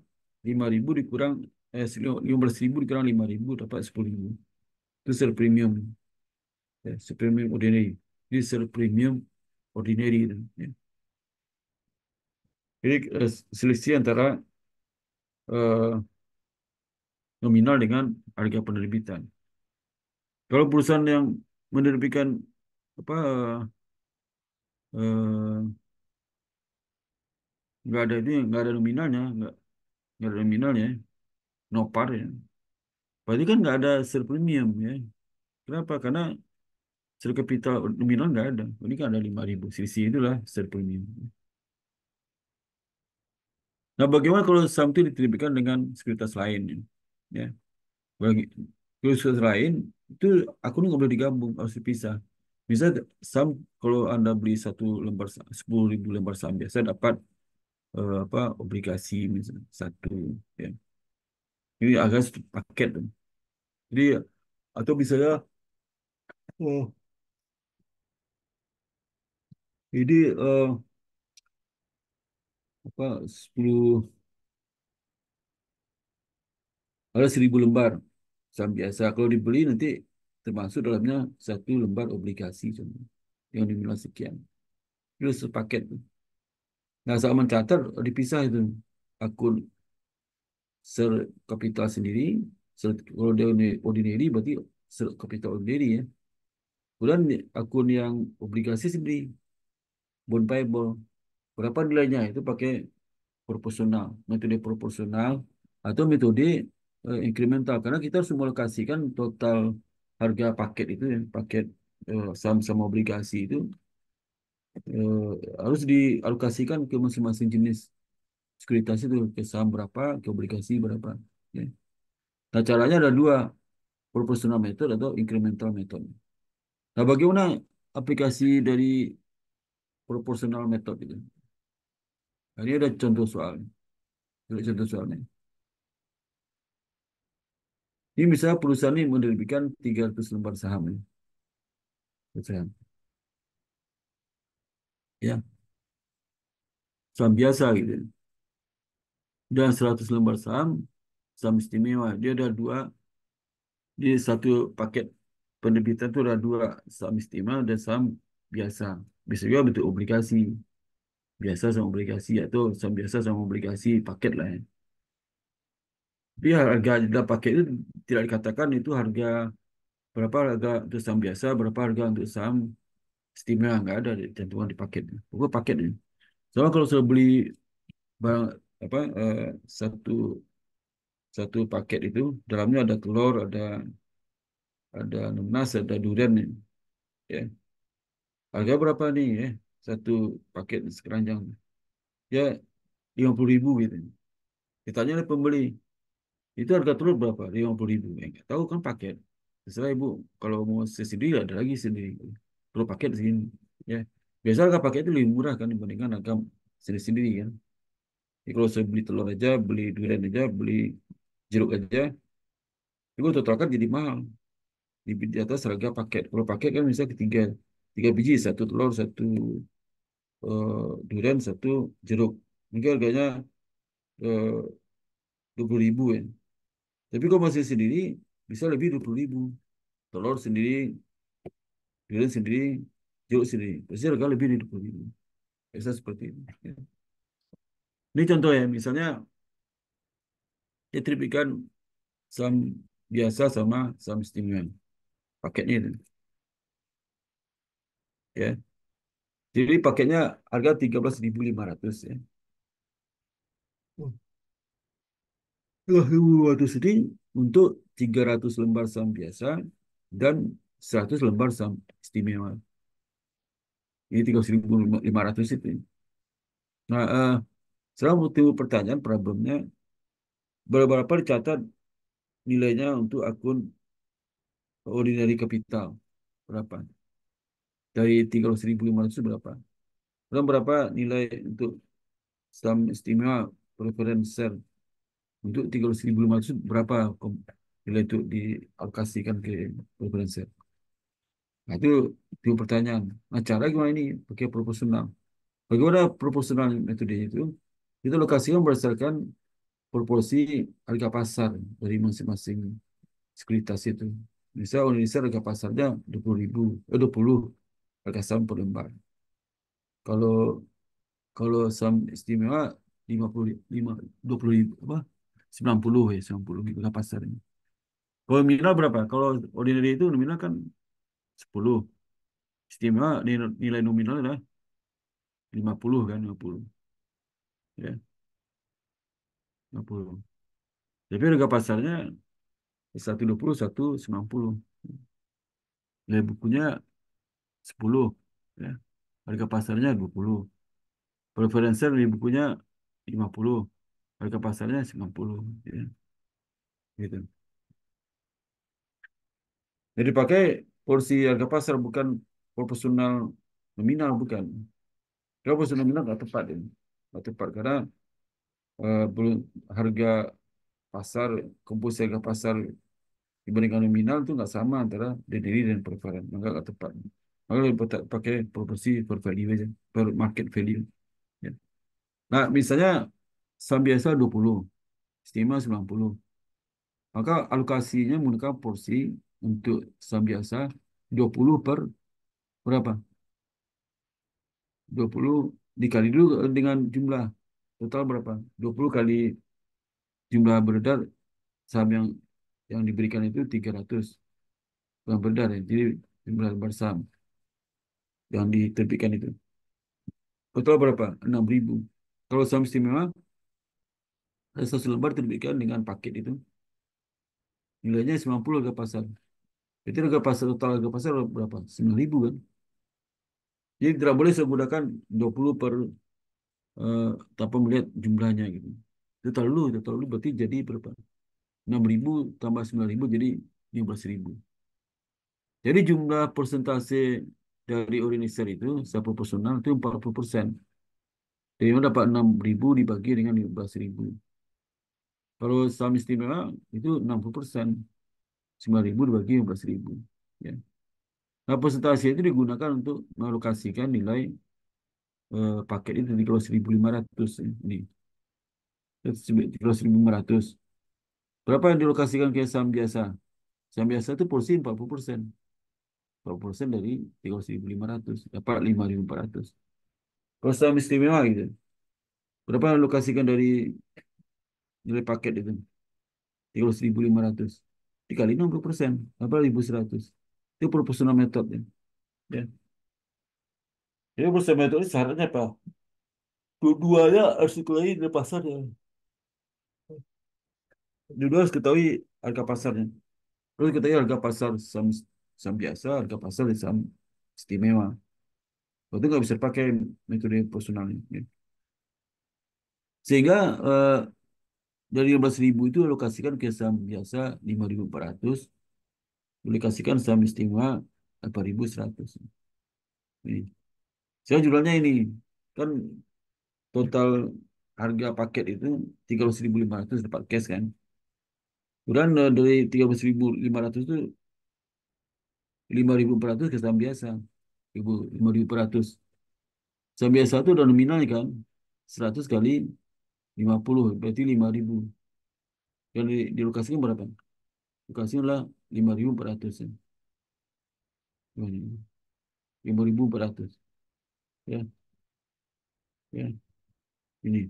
5.000 dikurang eh, 15 ribu dikurang 5 ribu dapat 10 ribu itu sel premium ya, ser sel premium ordinary ini sel premium ordinary ya. jadi uh, eh, selisih antara uh, nominal dengan harga penerbitan kalau perusahaan yang menerbitkan apa eh, eh, nggak ada ini nggak ada nominalnya nggak nggak ada nominalnya no par ya. Berarti kan nggak ada share premium ya. Kenapa? Karena share capital nominal nggak ada. Ini kan ada 5.000. Sisi itulah share premium. Nah, bagaimana kalau saham itu diterbitkan dengan sekuritas lain ya? ya? Bagi sekuritas lain itu aku nggak boleh digabung, harus dipisah. Misal saham kalau Anda beli satu lembar sepuluh ribu lembar saham biasa dapat eh, apa obligasi misalnya satu ya ini agak satu paket. Jadi atau misalnya oh, hmm. jadi uh, apa 10 ada seribu lembar saham biasa. Kalau dibeli nanti termasuk dalamnya satu lembar obligasi contoh yang dimiliki sekian. Itu sepaket. Nah, saat mencatat dipisah itu akun sel kapital sendiri, sel kalau dia ordinary berarti sel kapital ordinary ya. Kemudian akun yang obligasi sendiri, bond payable. Berapa nilainya? Itu pakai proporsional, metode proporsional atau metode uh, incremental karena kita harus memulokasikan total harga paket itu ya paket saham eh, saham sama obligasi itu uh, harus dialokasikan ke masing-masing jenis sekuritas itu ke saham berapa ke obligasi berapa ya. nah caranya ada dua proporsional method atau incremental method nah bagaimana aplikasi dari proporsional method itu nah, ini ada contoh soal ada contoh soalnya ini misalnya perusahaan ini menerbitkan 300 lembar saham ya. saham ya saham biasa gitu dan 100 lembar saham saham istimewa dia ada dua di satu paket penerbitan itu ada dua saham istimewa dan saham biasa bisa juga bentuk obligasi biasa sama obligasi atau saham biasa sama obligasi paket lah ya. Tapi harga dalam paket itu tidak dikatakan itu harga berapa harga untuk saham biasa, berapa harga untuk saham istimewa nggak ada tentuan di paketnya. Pokoknya paketnya. Soalnya kalau saya beli barang apa uh, satu satu paket itu dalamnya ada telur ada ada nanas ada durian ya harga berapa nih ya satu paket sekeranjang ya lima puluh ribu gitu ditanya oleh pembeli itu harga telur berapa lima puluh ribu ya, nggak tahu kan paket setelah ibu kalau mau sendiri ada lagi sendiri telur paket sini ya biasa harga paket itu lebih murah kan dibandingkan harga sendiri-sendiri kan jadi ya, kalau saya beli telur aja, beli durian aja, beli jeruk aja, itu totalkan jadi mahal. Di, di atas harga paket. Kalau paket kan misalnya ketiga, tiga biji, satu telur, satu uh, durian, satu jeruk. Mungkin harganya eh, dua puluh ribu ya. Tapi kalau masih sendiri bisa lebih dua puluh ribu. Telur sendiri, durian sendiri, jeruk sendiri. Pasti harga lebih dari dua puluh ribu. Biasa seperti ini. Ya. Ini contoh ya, misalnya diatribusikan saham biasa sama saham stimulan. Paketnya itu. Ya. Jadi paketnya harga 13.500 ya. ratus itu untuk 300 lembar saham biasa dan 100 lembar saham istimewa. Ini 3.500 itu. Nah, uh, Selama timbul pertanyaan problemnya, berapa berapa dicatat nilainya untuk akun ordinary capital? Berapa? Dari 300.500 berapa? Dan berapa nilai untuk saham istimewa preference share? Untuk 300.500 berapa nilai itu dialokasikan ke preference share? Nah, itu dua pertanyaan. Nah, cara gimana ini? Pakai proporsional. Bagaimana proporsional metodenya itu? Itu lokasinya berdasarkan proporsi harga pasar dari masing-masing sekuritas itu. Indonesia, Indonesia harga pasarnya 20 ribu, eh, 20 harga saham per lembar. Kalau kalau saham istimewa 50 5 20 ribu apa? 90 ya 90 gitu harga pasarnya. Kalau nominal berapa? Kalau ordinary itu nominal kan 10. Istimewa nilai nominal adalah 50 kan 50 ya 60 tapi harga pasarnya 120 190 nilai bukunya 10 ya harga pasarnya 20 preferensial nilai bukunya 50 harga pasarnya 90 ya gitu jadi pakai porsi harga pasar bukan proporsional nominal bukan. proporsional nominal nggak tepat ini. Ya tepat karena uh, belum harga pasar kompos harga pasar dibandingkan nominal tu nggak sama antara daily dan preferen maka nggak tepat kalau pakai proporsi per value aja per market value ya. nah misalnya saham biasa 20 stima 90 maka alokasinya menggunakan porsi untuk saham biasa 20 per berapa 20 dikali dulu eh, dengan jumlah total berapa? 20 kali jumlah beredar saham yang yang diberikan itu 300 yang beredar ya. Jadi jumlah lembar saham yang diterbitkan itu. Total berapa? 6000. Kalau saham istimewa satu lembar terbitkan dengan paket itu nilainya 90 harga pasar. Jadi harga pasar total harga pasar berapa? 9000 kan? Jadi tidak boleh saya gunakan 20 per uh, tanpa melihat jumlahnya gitu. Itu terlalu, itu terlalu berarti jadi berapa? 6.000 tambah 9.000 jadi 15.000. Jadi jumlah persentase dari organisasi itu secara proporsional itu 40 persen. Jadi dapat 6.000 dibagi dengan 15.000. Kalau saham istimewa itu 60 persen. 9.000 dibagi 15.000. Ya. Nah, Representasi itu digunakan untuk melokasikan nilai eh, paket itu di kelas 1500 ini. Di kelas 1500. Berapa yang dilokasikan ke saham biasa? Saham biasa itu porsi 40 persen. 40 persen dari 3.500 dapat 5.400. Kalau saham istimewa gitu. Berapa yang lokasikan dari nilai paket itu? 3.500. Dikali 60 persen, dapat 1.100. Itu proporsional method ya. ya. Jadi proporsional method ini syaratnya apa? Dua-duanya harus diketahui dari pasarnya. Dua-duanya harus ketahui harga pasarnya. Terus ketahui harga pasar saham, saham biasa, harga pasar saham istimewa. Waktu itu nggak bisa pakai metode personal Ya. Sehingga eh, dari 15.000 itu alokasikan ke saham biasa 5.400, publikasikan saham istimewa 8100 ini saya jualnya ini kan total harga paket itu 13.500 dapat cash kan kemudian eh, dari 13.500 itu 5.400 ke saham biasa 5.400 saham biasa itu udah nominal kan 100 kali 50 berarti 5.000 Yang dilokasikan berapa lokasinya adalah 5400 5400 ya ya ini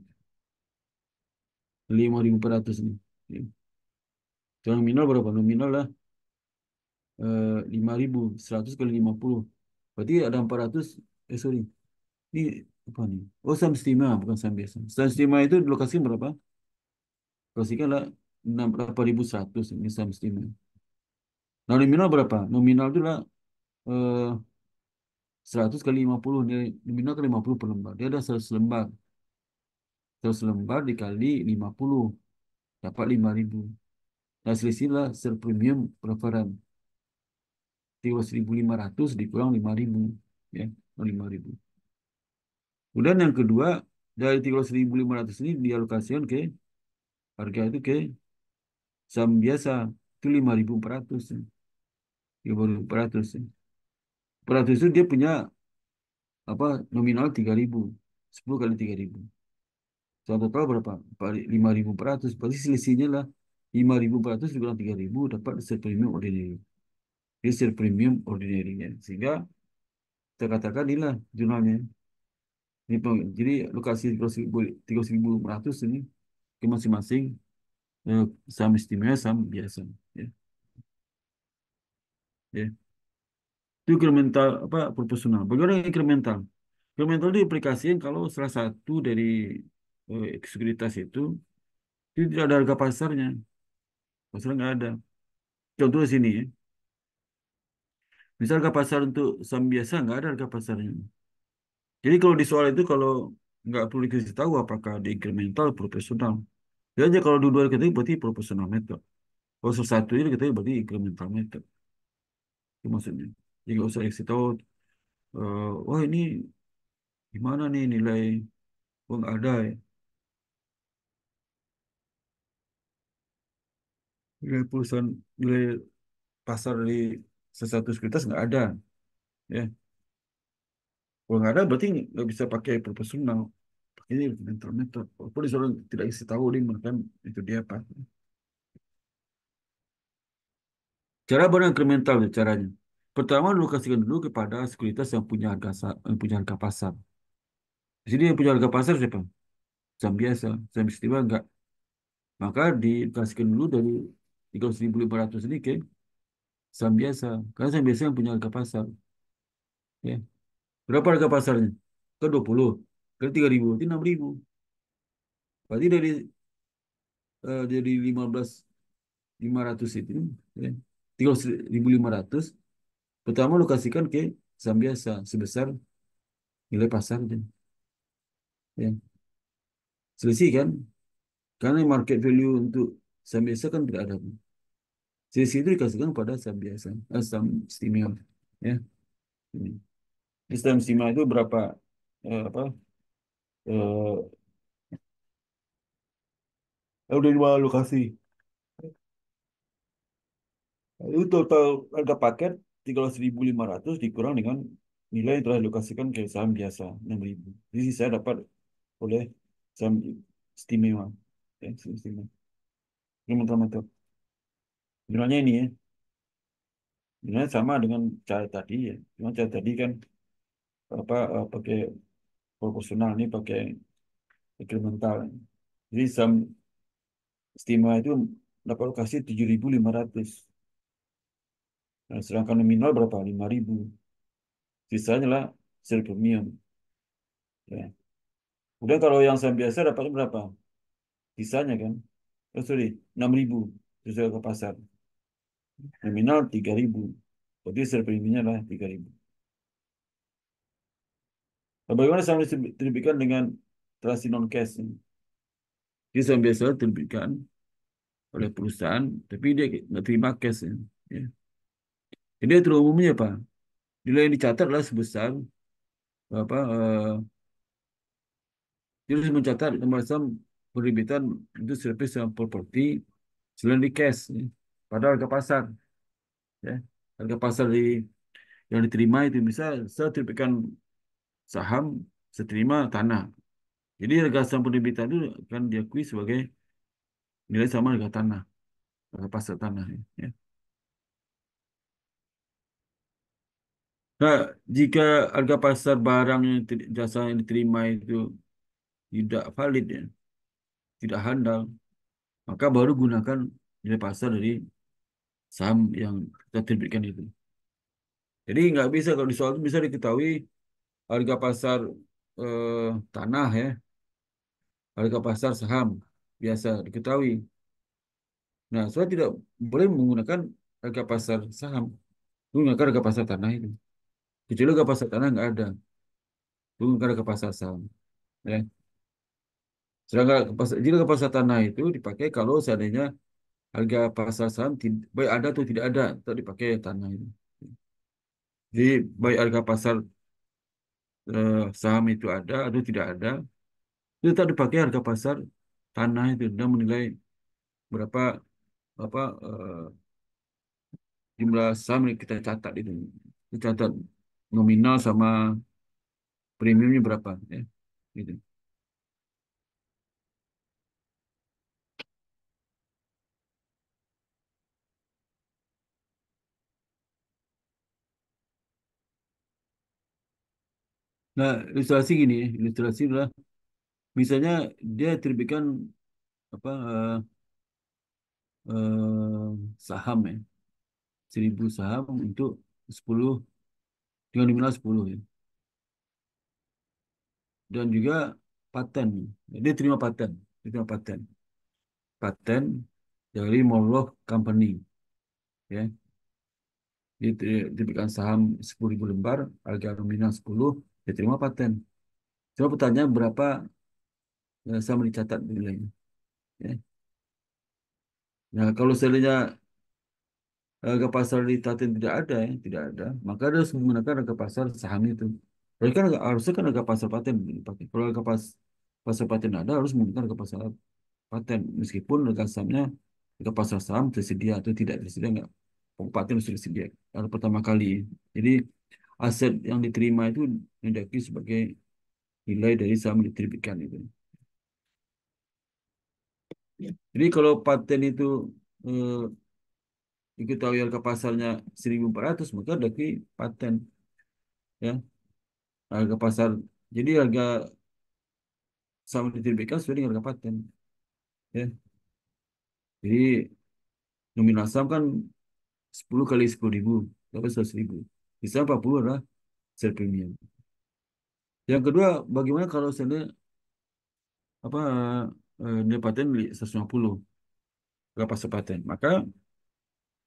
5400 ini ya. Itu nominal berapa nominal lah eh, 5100 kali 50 berarti ada 400 eh sorry ini apa nih oh samstima bukan sam biasa sam itu lokasi berapa lokasikan lah 6100 ini samstima stima Nah, nominal berapa? Nominal itu adalah eh, 100 kali 50. puluh. nominal ke 50 per lembar. Dia ada seratus lembar. seratus lembar dikali lima puluh Dapat lima ribu. Nah, selisihlah ser premium preferen. ratus dikurang 5.000. Ya, 5.000. Kemudian yang kedua, dari tiga lima ratus ini dialokasikan ke harga itu ke saham biasa. Itu 5.400 tiga baru 400 ya. itu dia punya apa nominal 3.000, 10 kali 3.000. ribu total berapa? lima ribu peratus. Berarti selisihnya lah lima ribu peratus dikurang tiga dapat reserve premium ordinary. Reserve premium ordinary ya. Sehingga kita katakan inilah jurnalnya. Ini, jadi lokasi tiga ribu ini ke masing-masing eh, saham istimewa, saham biasa ya. Itu incremental apa proporsional. Bagaimana incremental? Incremental itu implikasinya kalau salah satu dari eh, sekuritas itu itu tidak ada harga pasarnya. Pasar nggak ada. Contoh di sini ya. Misal harga pasar untuk saham biasa nggak ada harga pasarnya. Jadi kalau di soal itu kalau nggak perlu dikasih tahu apakah di incremental proporsional. Jadi kalau dua-dua diketahui berarti proporsional method. Kalau satu ini kita berarti incremental method maksudnya jadi nggak usah kasih tahu uh, wah ini gimana nih nilai uang ada ya nilai perusahaan nilai pasar di sesuatu sekuritas nggak ada ya kalau nggak ada berarti nggak bisa pakai purpose ini internet method walaupun disuruh tidak isi tahu dia mengatakan itu dia apa Cara berinkremental ya caranya. Pertama lu kasihkan dulu kepada sekuritas yang punya harga yang punya harga pasar. Di sini yang punya harga pasar siapa? Saham biasa, saham istimewa enggak. Maka dikasihkan dulu dari 3.500 ini ke biasa. Karena saham biasa yang punya harga pasar. Ya. Berapa harga pasarnya? Ke 20, ke 3.000, berarti 6.000. Berarti dari uh, dari 15 500 itu ya 3500 pertama lo kasihkan ke saham biasa sebesar nilai pasar ya. selisih kan karena market value untuk saham biasa kan tidak ada selisih itu dikasihkan pada saham biasa eh, saham istimewa ya ini hmm. saham istimewa itu berapa eh, apa eh, eh udah dua lokasi itu total harga paket 13.500 dikurang dengan nilai yang telah dilokasikan ke saham biasa 6.000. Jadi saya dapat oleh saham istimewa. Ya, saham istimewa. Ini mantap-mantap. Sebenarnya ini ya. Sebenarnya sama dengan cara tadi ya. Cuma cara tadi kan apa uh, pakai proporsional ini pakai incremental. Jadi saham istimewa itu dapat lokasi 7.500. Nah, sedangkan nominal berapa? 5000 Sisanya lah sel premium. Ya. Kemudian kalau yang saham biasa dapatnya berapa? Sisanya kan? Oh, sorry, ribu sesuai ke pasar. Nominal 3000 Berarti sel premiumnya lah 3000 nah, Bagaimana saham diterbitkan dengan transaksi non-cash ini? saham biasa terbitkan oleh perusahaan, tapi dia nggak terima cash ya. ya. Jadi aturan umumnya apa? Nilai yang dicatat adalah sebesar apa uh, mencatat macam penerbitan itu service dan properti selain di cash ya. pada harga pasar ya harga pasar di yang diterima itu bisa saya saham seterima tanah jadi harga saham penerbitan itu akan diakui sebagai nilai sama harga tanah harga pasar tanah ya. nah jika harga pasar barang yang jasa yang diterima itu tidak valid ya, tidak handal, maka baru gunakan nilai pasar dari saham yang kita terbitkan itu. Jadi nggak bisa kalau di soal itu bisa diketahui harga pasar eh, tanah ya, harga pasar saham biasa diketahui. Nah, saya tidak boleh menggunakan harga pasar saham, menggunakan harga pasar tanah itu. Kecuali ke pasar tanah nggak ada. Belum ada ke pasar saham. Ya. Sedangkan ke pasar, tanah itu dipakai kalau seandainya harga pasar saham baik ada atau tidak ada, tetap dipakai tanah itu. Jadi baik harga pasar eh, saham itu ada atau tidak ada, itu tak dipakai harga pasar tanah itu dan menilai berapa apa eh, jumlah saham yang kita catat itu. Kita catat nominal sama premiumnya berapa ya gitu Nah, ilustrasi gini, ilustrasi adalah misalnya dia terbitkan apa uh, uh, saham ya, seribu saham untuk sepuluh dengan nominal 10 ya. Dan juga paten. Ya, dia terima paten. Dia terima paten. Paten dari Moloch Company. Ya. Dia diberikan saham 10.000 lembar, harga nominal 10, dia terima paten. Coba bertanya berapa ya, saya saham dicatat nilainya. Ya. Nah, kalau seandainya Eh, harga pasar di Taten tidak ada ya, tidak ada, maka harus menggunakan harga pasar saham itu. Berarti kan harusnya kan harga pasar paten Kalau harga pas, pasar paten ada harus menggunakan harga pasar paten meskipun harga sahamnya harga pasar saham tersedia atau tidak tersedia enggak. Paten harus tersedia. kalau pertama kali. Jadi aset yang diterima itu mendaki sebagai nilai dari saham diterbitkan itu. Jadi kalau paten itu eh, diketahui harga pasarnya 1400 maka daki paten ya harga pasar jadi harga saham diterbitkan sesuai dengan harga paten ya jadi nominal saham kan 10 kali 10 ribu dapat 100 ribu bisa 40 adalah share premium yang kedua bagaimana kalau saya apa nilai eh, paten 150 harga pasar paten maka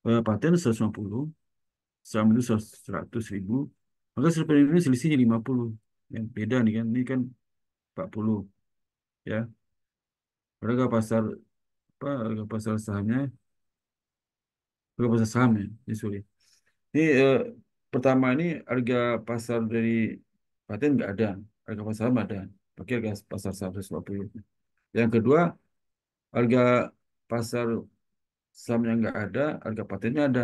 paten 150, saham itu 100 ribu, maka seperti ini selisihnya 50. Yang beda nih kan, ini kan 40. Ya. Harga pasar apa harga pasar sahamnya harga pasar sahamnya ya, ini eh, sulit. Ini eh, pertama ini harga pasar dari paten nggak ada, harga pasar saham ada, pakai harga pasar 150. Yang kedua harga pasar yang nggak ada, harga patennya ada.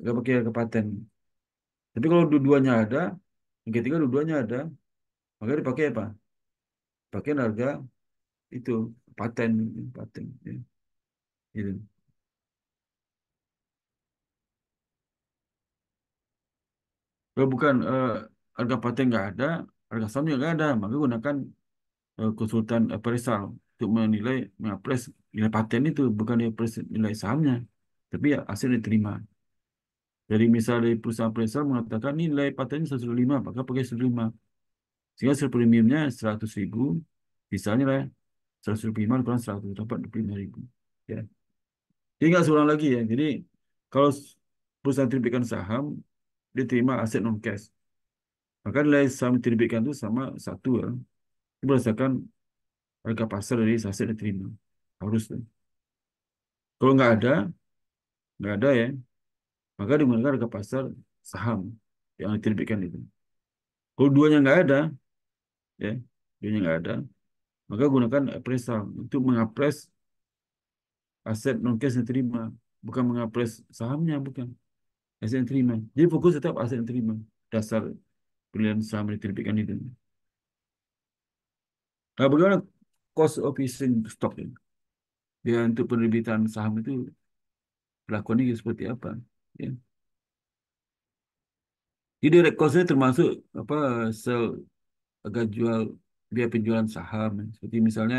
Nggak pakai harga paten. Tapi kalau dua-duanya ada, yang ketiga dua-duanya ada, maka dipakai apa? Pakai harga itu paten, paten. Ya. Gitu. Kalau bukan eh, harga paten nggak ada, harga sahamnya nggak ada, maka gunakan eh, konsultan eh, perisal untuk menilai mengapres nilai paten itu bukan nilai nilai sahamnya tapi ya hasil diterima dari misalnya dari perusahaan appraisal mengatakan nilai patennya 105 maka pakai 105 sehingga hasil premiumnya 100 ribu misalnya lah lima kurang 100 dapat 25 ribu ya jadi nggak seorang lagi ya jadi kalau perusahaan terbitkan saham diterima aset non cash maka nilai saham terbitkan itu sama satu ya berdasarkan harga pasar dari yang diterima. Harus. tuh. Kalau nggak ada, nggak ada ya, maka digunakan harga pasar saham yang diterbitkan itu. Kalau duanya nggak ada, ya, duanya nggak ada, maka gunakan appraisal untuk mengapres aset non cash yang terima, bukan mengapres sahamnya, bukan aset yang terima. Jadi fokus tetap aset yang terima dasar pilihan saham yang diterbitkan itu. Nah, bagaimana cost of issuing stock ini. Dia untuk penerbitan saham itu pelakuannya seperti apa. Ya. Jadi direct cost-nya termasuk apa Sel agak jual biaya penjualan saham seperti misalnya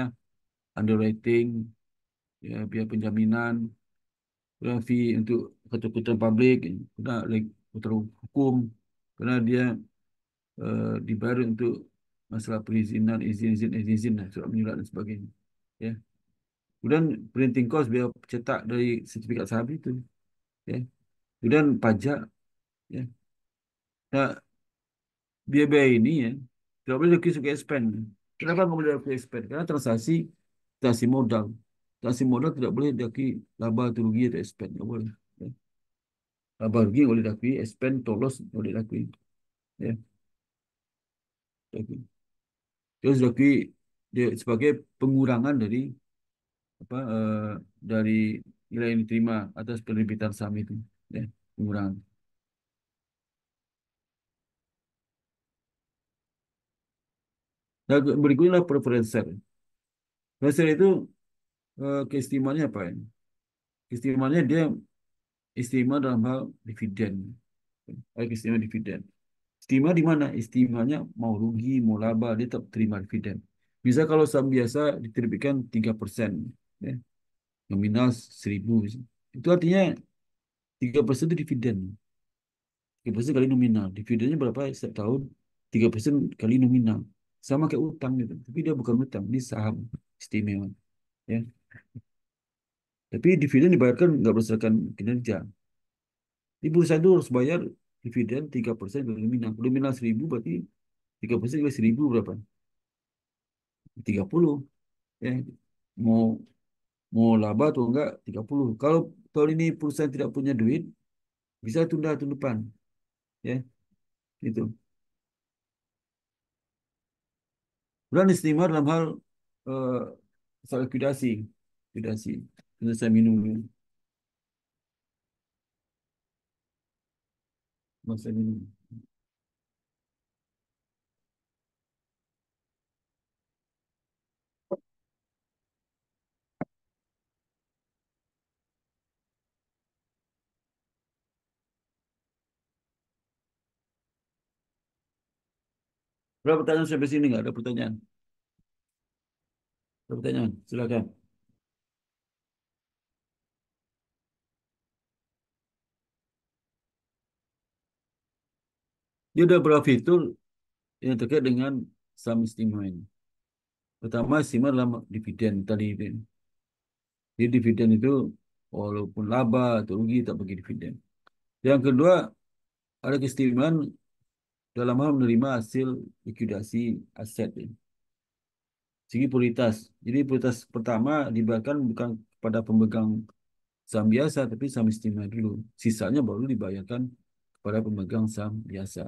underwriting ya biaya penjaminan biaya fee untuk kecukupan publik ya. kena keterkutan hukum karena dia uh, dibayar untuk masalah perizinan, izin-izin, izin-izin, surat menyurat dan sebagainya. Ya. Kemudian printing cost biar cetak dari sertifikat sahabat itu. Ya. Kemudian pajak. Ya. Nah, biaya-biaya ini ya, tidak boleh lagi suka expand. Kenapa nggak boleh lagi expand? Karena transaksi, transaksi modal. Transaksi modal tidak boleh daki laba atau rugi atau expand. Nggak boleh. Ya. Laba rugi boleh daki, expand, tolos boleh daki. Ya. Okay. Dia sebagai dia sebagai pengurangan dari apa eh, dari nilai yang diterima atas penerbitan saham itu, ya, pengurangan. Nah, berikutnya preference share itu eh, keistimewaannya apa ya? Keistimewaannya dia istimewa dalam hal dividen. Baik istimewa dividen istimewa di mana? Istimewanya mau rugi, mau laba, dia tetap terima dividen. Bisa kalau saham biasa diterbitkan 3%. Ya. Nominal 1000. Itu artinya 3% itu dividen. 3% kali nominal. Dividennya berapa setiap tahun? 3% kali nominal. Sama kayak utang gitu. Tapi dia bukan utang, ini saham istimewa. Ya. Tapi dividen dibayarkan nggak berdasarkan kinerja. Di saya itu harus bayar dividen 3% dari nominal. Nominal 1000 berarti 3% dari 1000 berapa? 30. Ya. Mau mau laba atau enggak 30. Kalau tahun ini perusahaan tidak punya duit, bisa tunda tahun depan. Ya. Itu. Bulan istimewa dalam hal uh, soal likudasi. Likudasi. Saya minum dulu. ni Berapa pertanyaan sampai sini? Nggak ada pertanyaan? Ada pertanyaan? Silakan. Dia udah beberapa fitur yang terkait dengan saham istimewa ini. Pertama istimewa adalah dividen tadi. Jadi dividen itu walaupun laba atau rugi tak bagi dividen. Yang kedua ada keistimewaan dalam hal menerima hasil likuidasi aset ini. Segi prioritas. Jadi prioritas pertama dibayarkan bukan kepada pemegang saham biasa tapi saham istimewa dulu. Sisanya baru dibayarkan para pemegang saham biasa.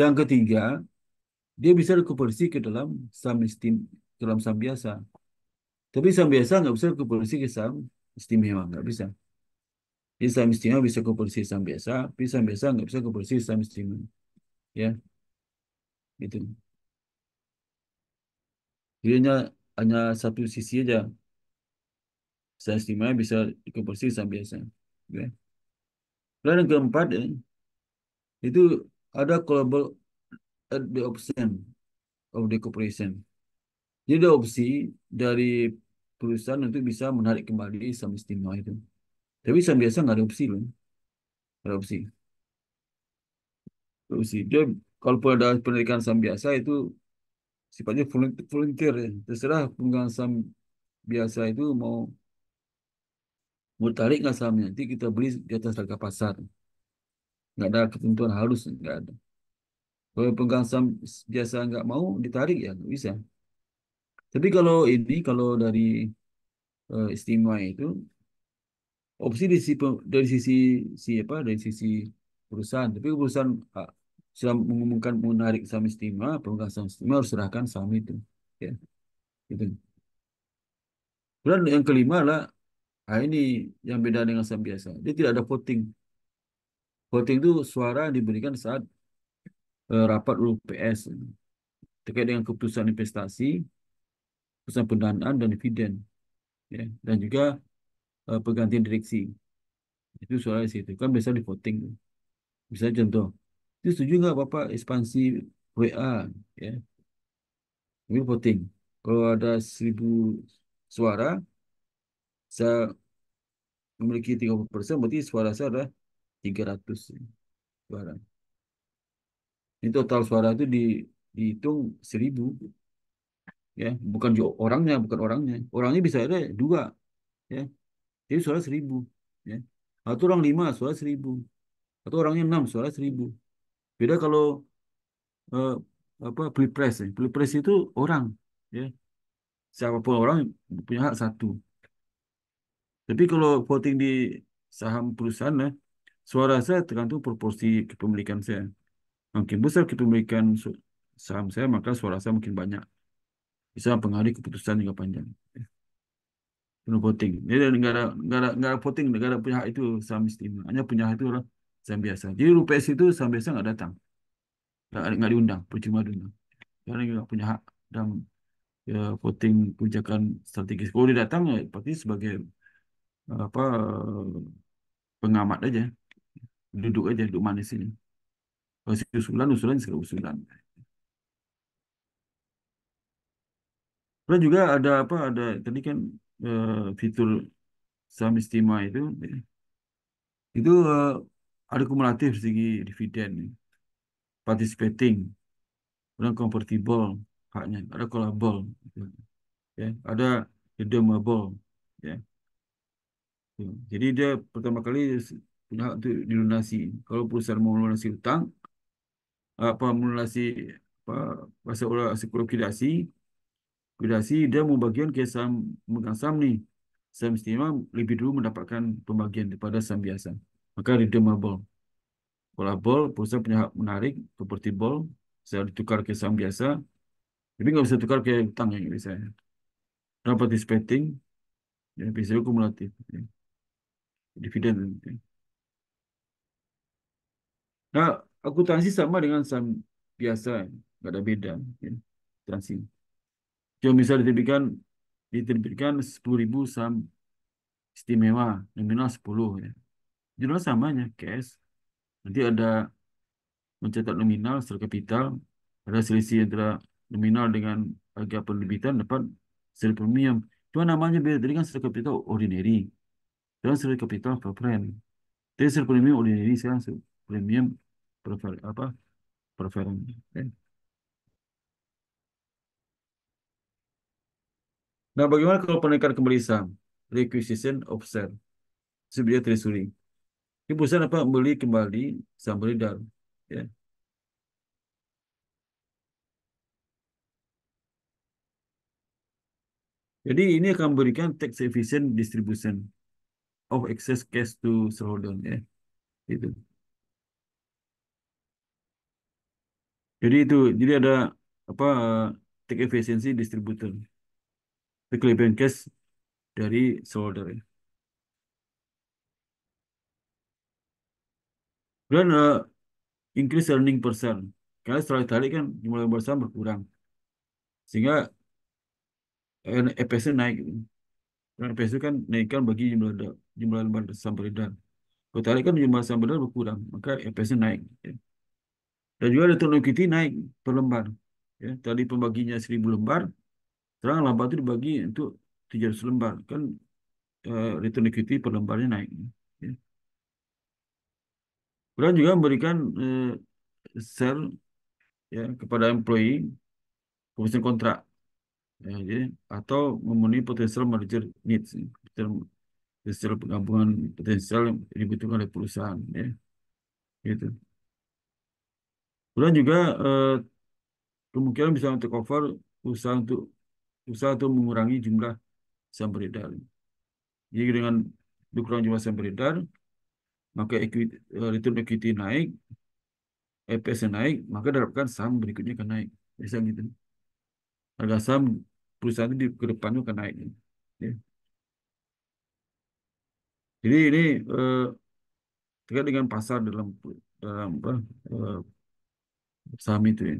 Yang ketiga, dia bisa rekuperasi ke dalam saham istim, ke dalam saham biasa. Tapi saham biasa nggak bisa rekuperasi ke saham istimewa, nggak bisa. Jadi saham istimewa bisa rekuperasi saham biasa, tapi saham biasa nggak bisa rekuperasi saham istimewa. Ya, gitu. Jadi hanya, hanya satu sisi aja. Saham istimewa bisa recuperasi saham biasa. Okay. Ya. Lalu yang keempat ya, itu ada global at the option of decompression. Jadi ada opsi dari perusahaan untuk bisa menarik kembali saham istimewa itu. Tapi saham biasa nggak ada opsi loh. nggak Ada opsi. Ada opsi. Dia kalau ada penarikan saham biasa itu sifatnya volunteer ya. Terserah pemegang saham biasa itu mau mau tarik nggak sahamnya? Nanti kita beli di atas harga pasar. Nggak ada ketentuan halus, nggak ada. Kalau pegang saham biasa nggak mau ditarik ya nggak bisa. Tapi kalau ini kalau dari uh, istimewa itu opsi dari sisi dari sisi siapa dari sisi perusahaan. Tapi perusahaan uh, ah, sudah mengumumkan menarik saham istimewa, pegang saham istimewa harus serahkan saham itu. Ya, itu Kemudian yang kelima adalah Nah, ini yang beda dengan asam biasa. Dia tidak ada voting. Voting itu suara diberikan saat uh, rapat UPS terkait dengan keputusan investasi, keputusan pendanaan dan dividen, ya, dan juga uh, eh, pergantian direksi. Itu suara di situ. Kan biasa di voting. Bisa contoh, itu setuju nggak Bapak ekspansi WA? Ya, ini voting. Kalau ada seribu suara, saya memiliki 30%, berarti suara saya adalah 300 suara. Ini total suara itu di, dihitung 1000. Ya, bukan orangnya, bukan orangnya. Orangnya bisa ada dua. Ya. Jadi suara 1000. Ya. Atau orang 5 suara 1000. Atau orangnya 6 suara 1000. Beda kalau eh, apa pilpres. Ya. Pilpres itu orang. Ya. Siapapun orang punya hak satu tapi kalau voting di saham perusahaan, nah, suara saya tergantung proporsi kepemilikan saya. Makin besar kepemilikan saham saya, maka suara saya makin banyak. Bisa pengaruh keputusan juga panjang. Penuh voting. Jadi negara ada, negara voting, negara punya hak itu saham istimewa. Hanya punya hak itu lah saham biasa. Jadi rupiah itu saham biasa nggak datang. Nggak, nggak diundang, percuma diundang. Karena nggak punya hak dalam ya, voting kebijakan strategis. Kalau dia datang, ya, pasti sebagai apa eh, pengamat aja duduk aja duduk manis ini kasih usulan usulan segala usulan Kemudian juga ada apa ada tadi kan uh, fitur saham istimewa itu itu uh, ada kumulatif segi dividen participating kemudian convertible haknya ada callable gitu. ya ada redeemable ya Hmm. Jadi dia pertama kali punya hak untuk dilunasi. Kalau perusahaan mau melunasi hutang, apa melunasi apa, bahasa orang sekolah kudasi, kudasi dia mau bagian ke saham pemegang saham ni. Saham istimewa lebih dulu mendapatkan pembagian daripada saham biasa. Maka redeemable. Kalau bol, perusahaan punya hak menarik seperti bol, saya ditukar ke saham biasa, tapi nggak bisa tukar ke hutang yang biasa. Dapat participating, dan bisa kumulatif. Ya dividen nanti. Nah, akuntansi sama dengan saham biasa, nggak ada beda. Ya. Akuntansi. Cuma bisa diterbitkan diterbitkan 10.000 saham istimewa nominal 10 ya. Jumlah samanya cash. Nanti ada mencetak nominal secara kapital, ada selisih antara nominal dengan harga penerbitan dapat seri premium. Cuma namanya beda dengan secara kapital ordinary. Jangan ah, se kapital par prendre. Debe premium oleh Indonesia, premium prefer, apa preferen. Nah, bagaimana kalau penaikan kembali saham? Requisition of share. Sebenarnya treasury. Ini perusahaan apa? Beli kembali saham beredar. Ya. Jadi ini akan memberikan tax efficient distribution of excess cash to shareholder ya. Itu. Jadi itu jadi ada apa take efficiency distributor. Kelebihan cash dari shareholder ya. Dan uh, eh, increase earning per Karena setelah tadi kan jumlah per berkurang. Sehingga EPS naik. Karena EPS naik kan naikkan bagi jumlah jumlah lembar saham beredar. Kalau tarik kan jumlah saham beredar berkurang, maka eps naik. Ya. Dan juga return equity naik per lembar. Ya. Tadi pembaginya 1000 lembar, sekarang lembar itu dibagi untuk 300 lembar. Kan uh, return equity per lembarnya naik. Ya. Kemudian juga memberikan uh, share ya, kepada employee komisi kontrak ya, jadi, ya, atau memenuhi potensial merger needs. Ya, potensial penggabungan potensial yang dibutuhkan oleh perusahaan ya gitu kemudian juga eh, kemungkinan bisa untuk cover usaha untuk usaha untuk mengurangi jumlah saham beredar jadi dengan berkurang jumlah saham beredar maka equity, eh, return equity naik EPS naik maka diharapkan saham berikutnya akan naik bisa gitu harga saham perusahaan itu di, kedepannya akan naik ya. Jadi ini eh, terkait dengan pasar dalam dalam apa eh, saham itu ya.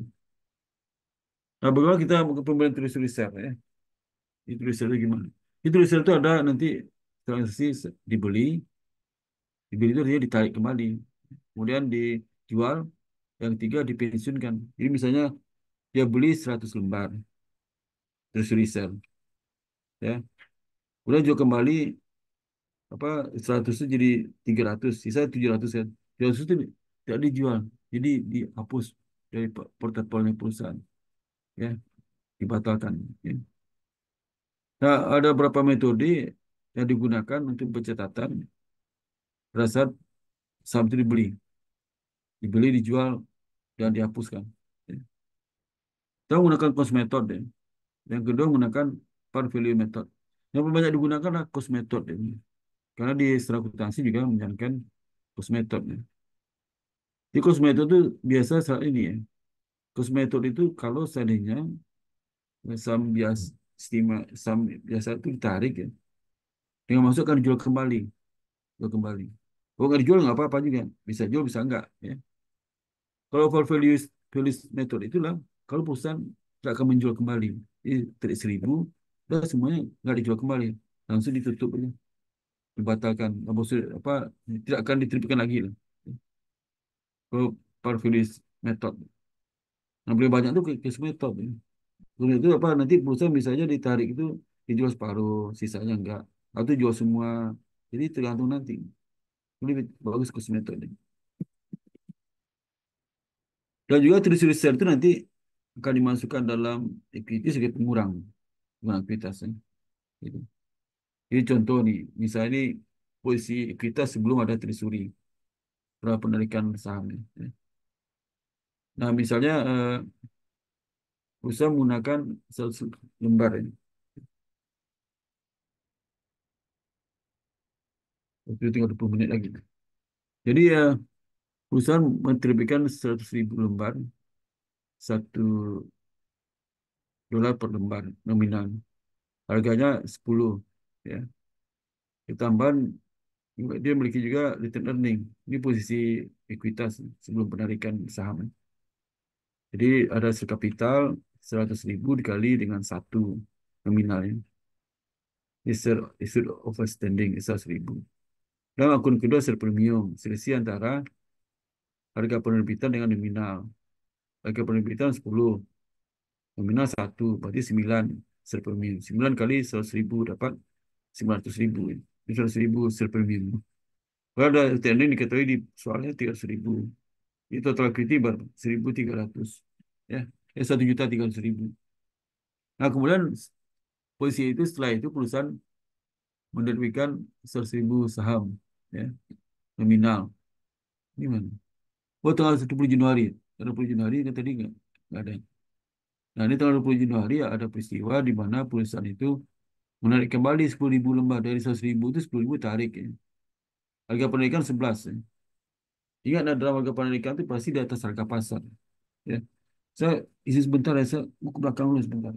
Nah, bagaimana kita ke pembelian tulis reserve ya? Itu resell gimana? Itu riset itu ada nanti transaksi dibeli, dibeli itu dia ditarik kembali, kemudian dijual, yang tiga dipensiunkan. Jadi misalnya dia beli 100 lembar, terus reserve ya, kemudian jual kembali apa 100 itu jadi 300 sisa 700 kan 300 itu tidak dijual jadi dihapus dari portofolio perusahaan ya dibatalkan ya. Nah, ada beberapa metode yang digunakan untuk pencatatan pada saham itu dibeli dibeli dijual dan dihapuskan ya. kita menggunakan cost method ya. yang kedua menggunakan par value method yang banyak digunakan adalah cost method ya. Karena di setelah akuntansi juga menjalankan method. Ya. Di method itu biasa saat ini ya. method itu kalau seandainya eh, saham biasa, stima, saham biasa itu ditarik ya. Dengan masuk akan dijual kembali. Jual kembali. Kalau nggak dijual nggak apa-apa juga. Bisa jual, bisa enggak. Ya. Kalau for value value method itulah kalau perusahaan tidak akan menjual kembali. Ini trade seribu, dan semuanya nggak dijual kembali. Langsung ditutup. Ya dibatalkan apa, apa tidak akan diterbitkan lagi lah. Kalau parfilis metode. Nah, boleh banyak tuh kes metode. Kemudian itu apa nanti perusahaan bisa ditarik itu dijual separuh, sisanya enggak. Atau jual semua. Jadi tergantung nanti. Lebih bagus kes metode. Dan juga tulis-tulis itu nanti akan dimasukkan dalam equity sebagai pengurang bukan aktivitasnya. Gitu. Jadi contoh nih, misalnya ini posisi kita sebelum ada Trisuri, pra penarikan sahamnya. Nah, misalnya uh, eh, usaha menggunakan 100 lembar ini. Waktu tinggal 20 menit lagi. Jadi ya, uh, perusahaan menerbitkan 100 ribu lembar, satu dolar per lembar nominal. Harganya 10 ya ditambah dia memiliki juga return earning ini posisi ekuitas sebelum penarikan saham jadi ada hasil kapital 100 ribu dikali dengan satu nominalnya isir isir overstanding 100 ribu dan akun kedua hasil premium selisih antara harga penerbitan dengan nominal harga penerbitan 10 nominal satu berarti 9 hasil premium 9 kali 100 ribu dapat 500 ribu. 500 ribu setiap minggu. Kalau ada TNI diketahui di soalnya 300 ribu. itu total kriti berapa? 1.300. Ya, eh, ya, 1 juta 300 ribu. Nah kemudian posisi itu setelah itu perusahaan menerbitkan 100 ribu saham ya nominal. Ini mana? Oh tanggal 20 Januari. Tanggal 20 Januari kan tadi nggak? Nggak ada. Nah ini tanggal 20 Januari ya, ada peristiwa di mana perusahaan itu Menarik kembali 10.000 lembah dari 100.000 itu 10.000 tarik ya. Harga penarikan 11 ya. Ingat ada nah, harga penarikan itu pasti di atas harga pasar. Ya. Saya isi sebentar ya, saya buku belakang dulu sebentar.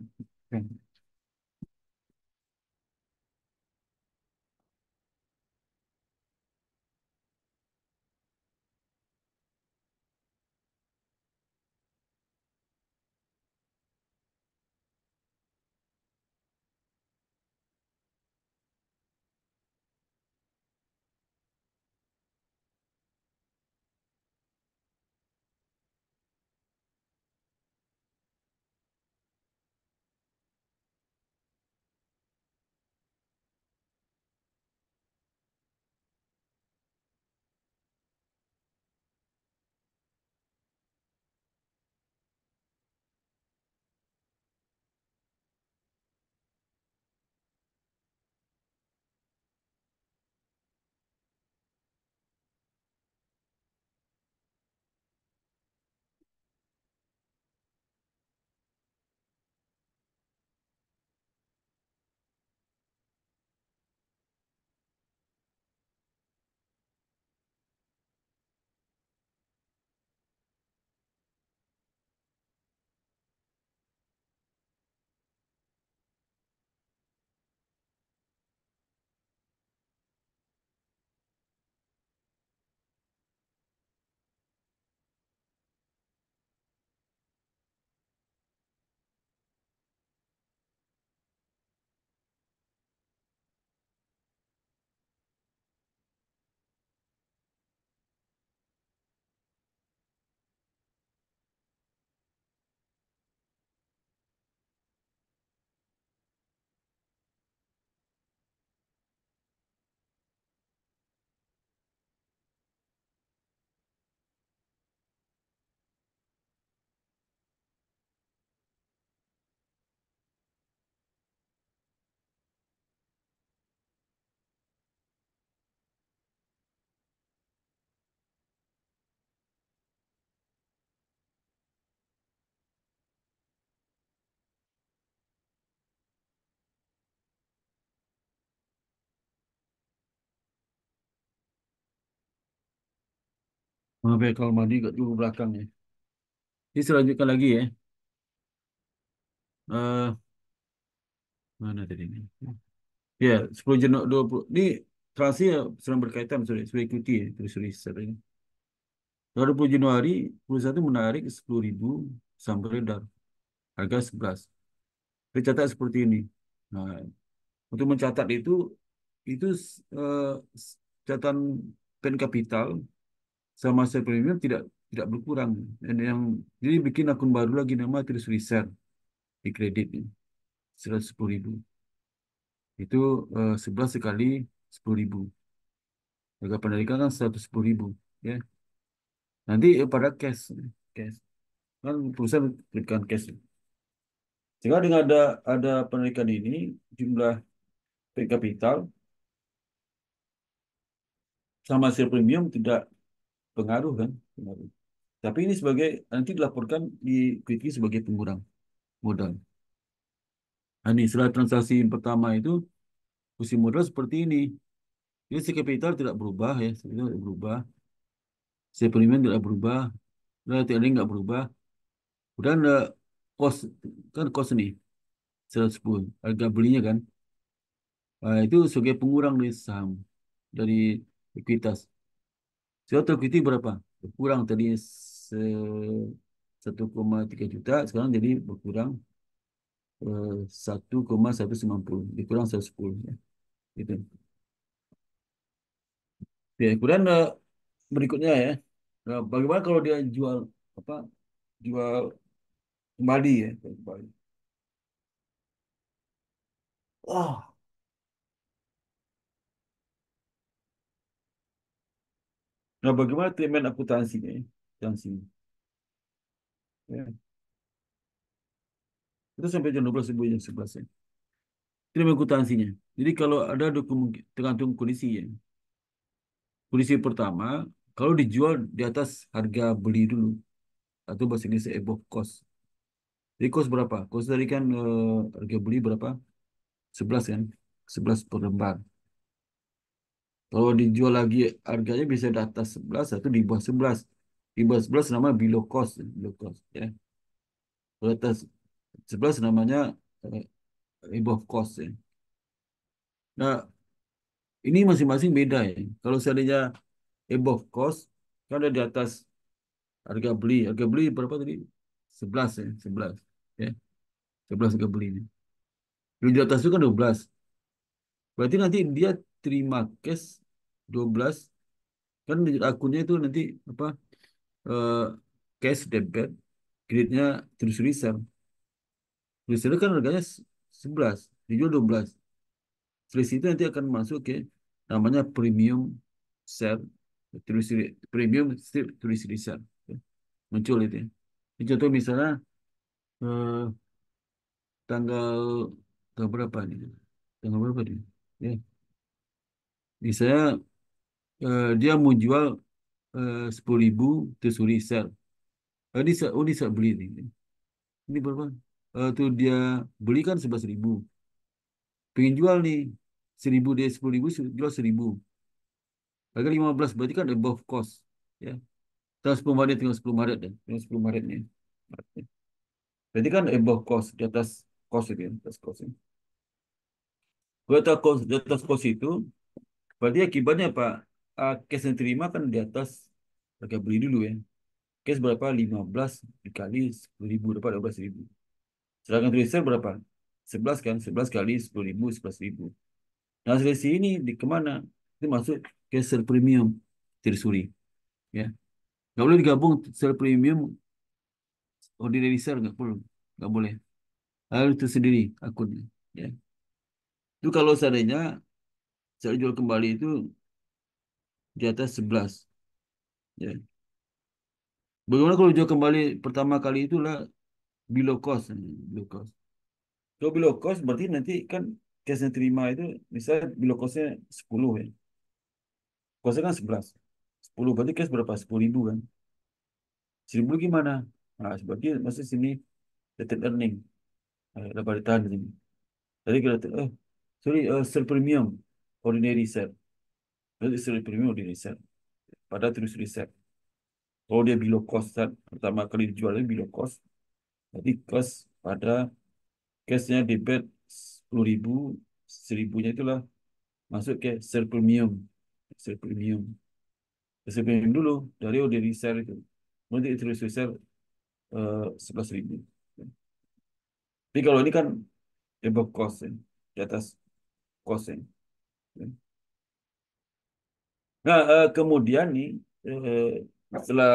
Maaf ya, kalau mandi ikut dulu belakang ya. Ini saya lanjutkan lagi ya. Uh, mana tadi ini? Ya, yeah, 10 jenok 20. Ini transaksi ya, sedang berkaitan, sudah, sudah ikuti ya, terus tulis sebenarnya. 20 Januari, 21 menarik 10.000 saham beredar. Harga 11. Dicatat seperti ini. Nah, untuk mencatat itu, itu uh, catatan pen kapital sama saya premium tidak tidak berkurang. Dan yang jadi bikin akun baru lagi nama terus reset di kredit ini. sepuluh ribu. Itu uh, sekali 10 ribu. Harga penarikan kan seratus sepuluh ribu. Ya. Nanti eh, pada cash. cash. Kan perusahaan berikan cash. Sehingga dengan ada, ada penarikan ini, jumlah kapital capital sama hasil premium tidak pengaruh kan pengaruh. tapi ini sebagai nanti dilaporkan di Quickly sebagai pengurang modal nah, ini setelah transaksi pertama itu kursi modal seperti ini ini si kapital tidak berubah ya si tidak berubah si premium tidak berubah nanti ada nggak berubah kemudian uh, cost kan cost nih 110 harga belinya kan Nah, itu sebagai pengurang dari saham dari ekuitas. Total terbukti berapa? Kurang tadinya 1,3 juta, sekarang jadi berkurang 1,190, eh, dikurang 110. Ya. itu. Ya, kemudian eh, berikutnya ya, nah, bagaimana kalau dia jual apa jual kembali ya kembali. Wah, oh Nah, bagaimana treatment akuntansi Ya? Akuntansi. Ya. Itu sampai jam 12 sebuah jam 11 ya. Treatment akuntansinya. Jadi kalau ada dokumen tergantung kondisi ya. Kondisi pertama, kalau dijual di atas harga beli dulu. Atau bahasa Inggris above cost. Jadi cost berapa? Cost dari kan uh, harga beli berapa? 11 kan? 11 per lembar. Kalau dijual lagi harganya bisa di atas 11 atau di bawah 11. Di bawah 11 namanya below cost, below cost ya. Kalau di atas 11 namanya eh, above cost ya. Nah, ini masing-masing beda ya. Kalau seandainya above cost kan ada di atas harga beli. Harga beli berapa tadi? 11 ya, 11 ya. 11 harga beli Yang di atas itu kan 12. Berarti nanti dia terima cash 12 kan akunnya itu nanti apa uh, cash debit kreditnya terus reserve reserve kan harganya 11 dijual 12 selisih itu nanti akan masuk ke namanya premium share terus premium strip terus reserve ya. muncul itu ya. contoh misalnya uh, tanggal tanggal berapa nih tanggal berapa nih ya yeah uh, dia mau jual eh, sepuluh ribu tu Uri sell. Uh, eh, ini oh, sell beli ini. Ini berapa? Uh, tuh dia belikan sebelas ribu. pengin jual nih seribu dia sepuluh ribu jual seribu. Agak lima belas berarti kan above cost. Ya. Terus sepuluh Maret tinggal sepuluh Maret dan Tinggal sepuluh Maret nih. Berarti kan above cost di atas cost itu ya, di atas cost ini. Kalau cost, di atas cost itu, berarti akibatnya apa? uh, case yang terima kan di atas harga beli dulu ya. Case berapa? 15 dikali 10 ribu, dapat 12 ribu. Sedangkan tracer berapa? 11 kan? 11 kali 10 ribu, 11 ribu. Nah selisih ini di kemana? Itu masuk ke sel premium tersuri. Ya. Nggak boleh digabung sel premium ordinary sel, nggak perlu. Nggak boleh. Harus tersendiri akunnya. Ya. Itu kalau seandainya saya jual kembali itu di atas 11. Ya. Bagaimana kalau jual kembali pertama kali itulah below cost. Kan? Below cost. Kalau so, below cost berarti nanti kan cash yang terima itu misalnya below costnya 10 ya. Costnya kan 11. 10 berarti cash berapa? 10 ribu kan. 10 ribu gimana? Nah, sebagai masih sini retail earning. Eh, dapat ditahan di sini. Tadi kita eh, sorry, uh, sell premium, ordinary sell istri premium di riset. Pada terus riset. Kalau dia below cost kan? pertama kali dijualnya below cost, berarti cost pada cashnya debit 10 ribu, nya itulah masuk ke sell premium. Sell premium. Sell premium dulu, dari order resell itu. nanti dia terus resell eh, sebelas 11 ribu. Tapi kalau ini kan above cost, ya. di atas cost. Ya. Nah, uh, kemudian nih eh, setelah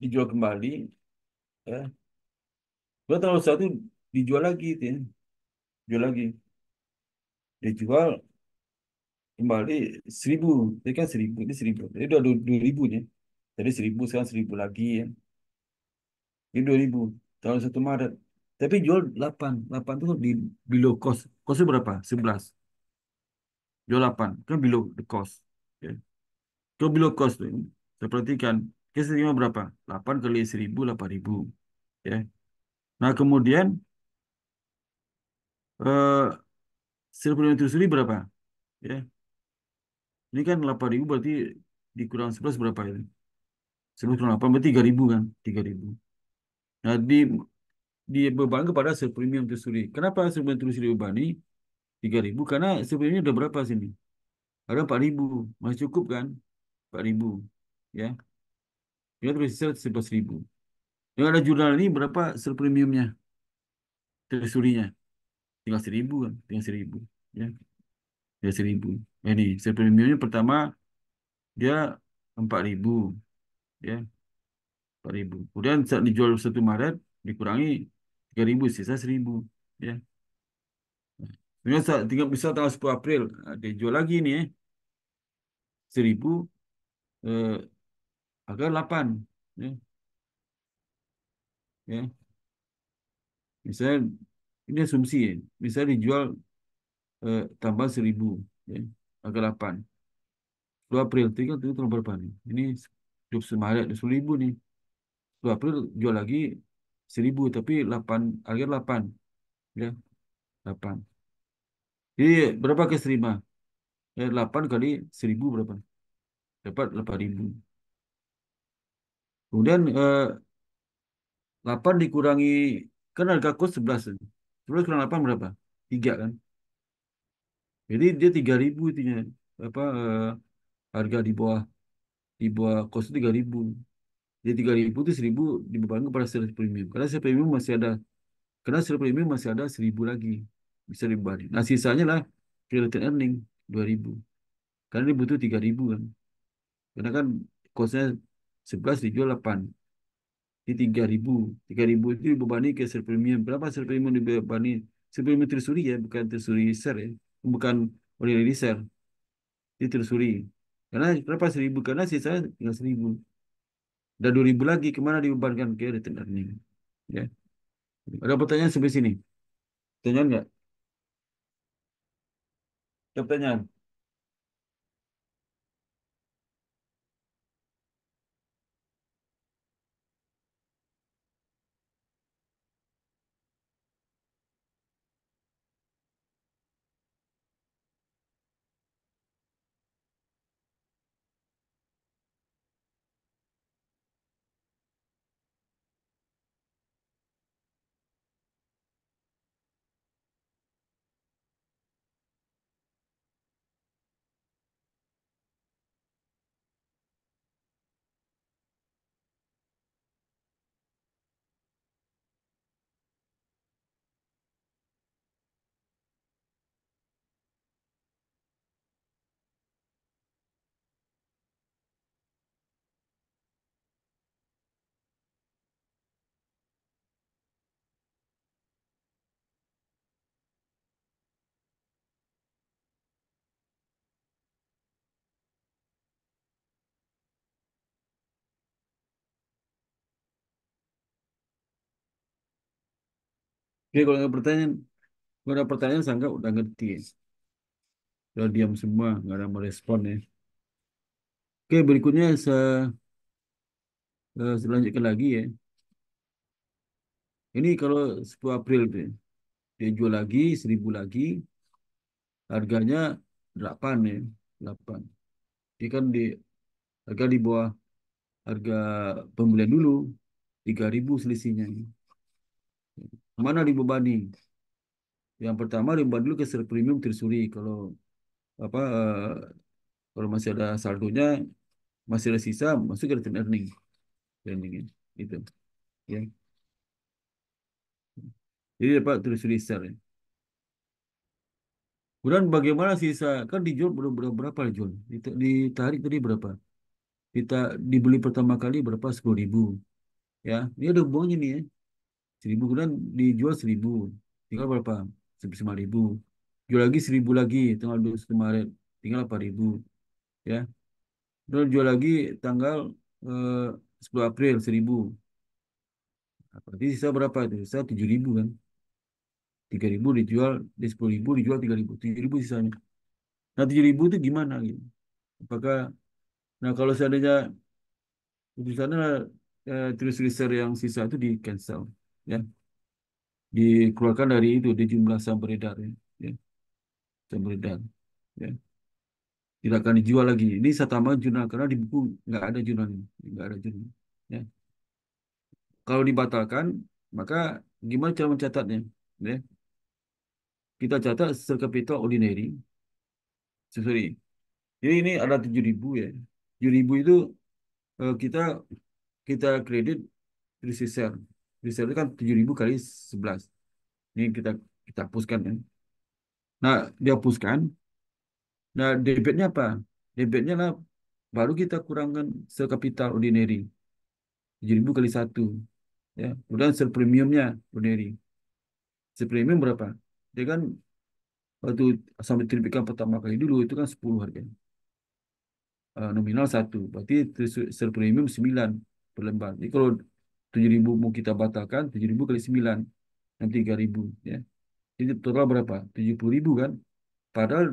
dijual kembali, ya, gua terlalu satu dijual lagi, itu ya. jual lagi, dijual kembali seribu, ini kan seribu, ini seribu, ini udah dua ribu ya, tadi seribu sekarang seribu lagi ya, ini dua ribu, tahun satu Maret, tapi jual delapan, delapan itu di below cost, costnya berapa? Sebelas, jual delapan, kan below the cost, itu bill of cost tuh. Kita perhatikan. Kita terima berapa? 8 kali 1000, 8000. Ya. Nah, kemudian eh uh, 1.500 berapa? Ya. Ini kan 8000 berarti dikurang 11 berapa ya? 11 kurang 8 berarti 3000 kan? 3000. Nah, di beban kepada sel premium tersuri. Kenapa sel premium telusuri dibebani 3000? Karena sel sebelumnya ada berapa sini? Ada 4000, masih cukup kan? 4000 ya. Dia tersisa 11000. Yang ada jurnal ini berapa sel premiumnya? Telusurinya. Tinggal 1000 kan, tinggal 1000 ya. Tinggal 1000. Eh, ini sel premiumnya pertama dia 4000 ya. 4000. Kemudian saat dijual 1 Maret dikurangi 3000 sisa 1000 ya. Nah, kemudian saat tinggal bisa tanggal 10 April nah, dia jual lagi nih ya. eh. 1000 eh, harga 8 ya. ya. Misalnya ini asumsi ya. Misalnya dijual eh, tambah 1000 ya. Agar 8. 2 April tinggal itu tahun berapa nih? Ini 20 Maret 20 nih. 2 April jual lagi 1000 tapi 8 agar 8 ya. 8. Jadi berapa kes terima? Eh, ya, 8 kali 1000 berapa? nih? dapat 8000. ribu. Kemudian eh, 8 dikurangi, kan harga kos 11. 11 kan? kurang 8 berapa? 3 kan? Jadi dia 3000 itunya apa eh, harga di bawah di bawah kos 3000. Jadi 3000 itu 1000 dibebankan kepada sales premium. Karena sales premium masih ada karena sales premium masih ada 1000 lagi bisa dibebani. Nah, sisanya lah retail earning 2000. Karena dia butuh 3000 kan. Karena kan kosnya 11 dijual 8. Di 3000. 3000 itu dibebani ke sel premium. Berapa sel premium dibebani? sel premium tersuri ya, bukan tersuri ser ya. Bukan oleh lady share. Di tersuri Karena berapa seribu? Karena sisa tinggal seribu. Dan 2000 ribu lagi kemana dibebankan ke return earning. Ya. Ada pertanyaan sampai sini? Pertanyaan nggak? Ada pertanyaan? Oke, kalau ada pertanyaan, kalau ada pertanyaan sangka udah ngerti. Ya. Udah diam semua, nggak ada merespon ya. Oke, berikutnya se eh, selanjutkan lagi ya. Ini kalau 10 April deh. Ya. dia jual lagi, 1000 lagi, harganya 8 ya, 8. Dia kan di harga di bawah harga pembelian dulu, 3000 selisihnya. Mana dibebani? Yang pertama dibebani dulu ke premium tersuri. Kalau apa eh, kalau masih ada saldonya, masih ada sisa, masuk ke return earning. Earning ya, itu. Ya. Jadi dapat tersuri secara. Ya. Kemudian bagaimana sisa kan dijual berapa berapa dijual? Ya, Ditarik tadi berapa? Kita dibeli pertama kali berapa? Sepuluh ribu. Ya, ini ada hubungannya nih ya seribu kemudian dijual seribu tinggal berapa sebesar lima ribu jual lagi seribu lagi tanggal dua kemarin tinggal delapan ribu ya Lalu jual lagi tanggal eh, sepuluh April seribu nah, berarti sisa berapa itu sisa tujuh ribu kan tiga ribu dijual di sepuluh ribu dijual tiga ribu tujuh ribu sisanya nah tujuh ribu itu gimana gitu apakah nah kalau seandainya putusannya eh, terus yang sisa itu di cancel ya dikeluarkan dari itu di jumlah saham beredar ya, ya. saham beredar ya tidak akan dijual lagi ini satama jurnal karena di buku nggak ada jurnal nggak ada jurnal ya kalau dibatalkan maka gimana cara mencatatnya ya kita catat sekapita ordinary sorry jadi ini ada ribu ya tujuh ribu itu eh, kita kita kredit 3 result itu kan 7000 kali 11. Ini kita kita hapuskan ya. Nah, dihapuskan. Nah, debitnya apa? Debitnya lah baru kita kurangkan sel kapital ordinary. 7000 kali 1. Ya, kemudian sel premiumnya ordinary. Sel premium berapa? Dia kan waktu sampai terbitkan pertama kali dulu itu kan 10 harganya. Eh, nominal satu, berarti sel premium 9 per lembar. Jadi kalau tujuh ribu mau kita batalkan, tujuh ribu kali sembilan 9, tiga ribu Ya. Jadi total berapa? tujuh puluh ribu kan? Padahal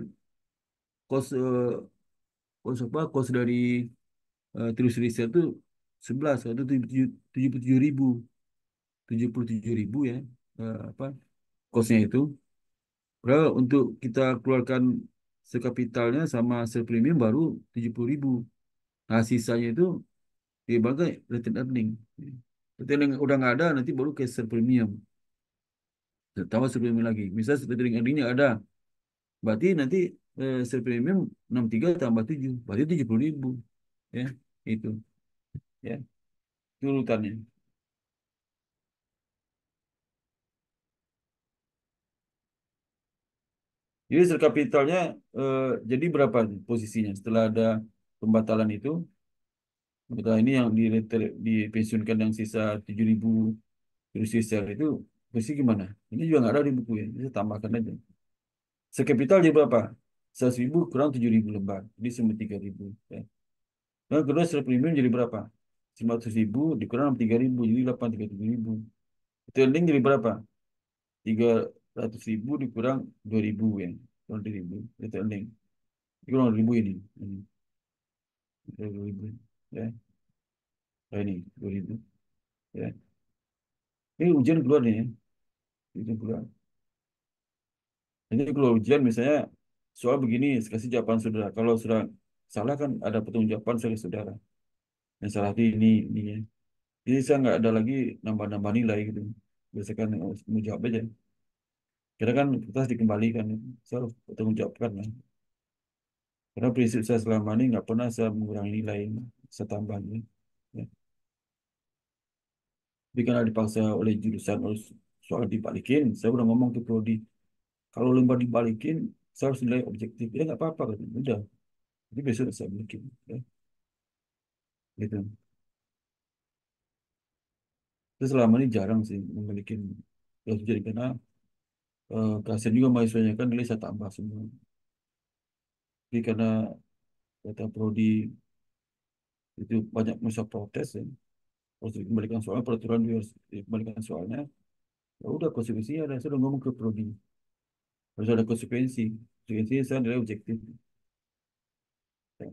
kos, eh, kos apa? Kos dari eh, terus riset itu 11, atau tujuh ribu ya, eh, apa kosnya itu. Padahal untuk kita keluarkan sekapitalnya sama sepremium baru tujuh puluh ribu Nah, sisanya itu dibangun return earning. Seperti yang udah nggak ada, nanti baru caser premium. Tambah ser premium lagi. Misalnya seperti yang endingnya ada. Berarti nanti eh, ser premium 63 tambah 7. Berarti 70 ribu. Ya, itu. Ya. Itu urutannya. Jadi kapitalnya eh, jadi berapa posisinya setelah ada pembatalan itu? maka ini yang di dipensiunkan yang sisa 7.000 guru sisa itu bersih gimana? Ini juga nggak ada di buku ya, bisa tambahkan aja. Sekapital dia berapa? 100.000 kurang 7.000 lembar, jadi sama 3.000. Ya. Dan kedua secara premium jadi berapa? 500.000 dikurang 3.000 jadi 837.000. Trailing jadi berapa? 300.000 dikurang 2.000 ya. Kurang 2.000. Trailing. Kurang 2.000 ini. Hmm. Ini. 2.000 ya nah, ini 2000 ya ini ujian keluar nih ya. keluar jadi keluar ujian misalnya soal begini kasih jawaban saudara kalau sudah salah kan ada petunjuk jawaban dari saudara yang salah di ini ini ya. jadi saya nggak ada lagi nambah-nambah nilai gitu biasakan eh, mau jawab aja kira kan kertas dikembalikan saya harus bertanggung jawabkan ya. karena prinsip saya selama ini nggak pernah saya mengurangi nilai setambahan ini. Ya. Tapi karena dipaksa oleh jurusan oleh soal dibalikin, saya udah ngomong ke prodi, kalau lomba dibalikin, saya harus nilai objektif. Ya nggak apa-apa, kan? udah. Jadi besok saya balikin. Ya. Gitu. Terus selama ini jarang sih memiliki ya, jadi karena ah, eh, kasihan juga mahasiswanya kan nilai saya tambah semua. Jadi karena kata prodi itu banyak masa protes ya. Harus dikembalikan soalnya, peraturan dia harus dikembalikan soalnya. Ya udah konsekuensi ada, saya udah ngomong ke Prodi. Harus ada konsekuensi. Konsekuensi saya adalah objektif. Ya.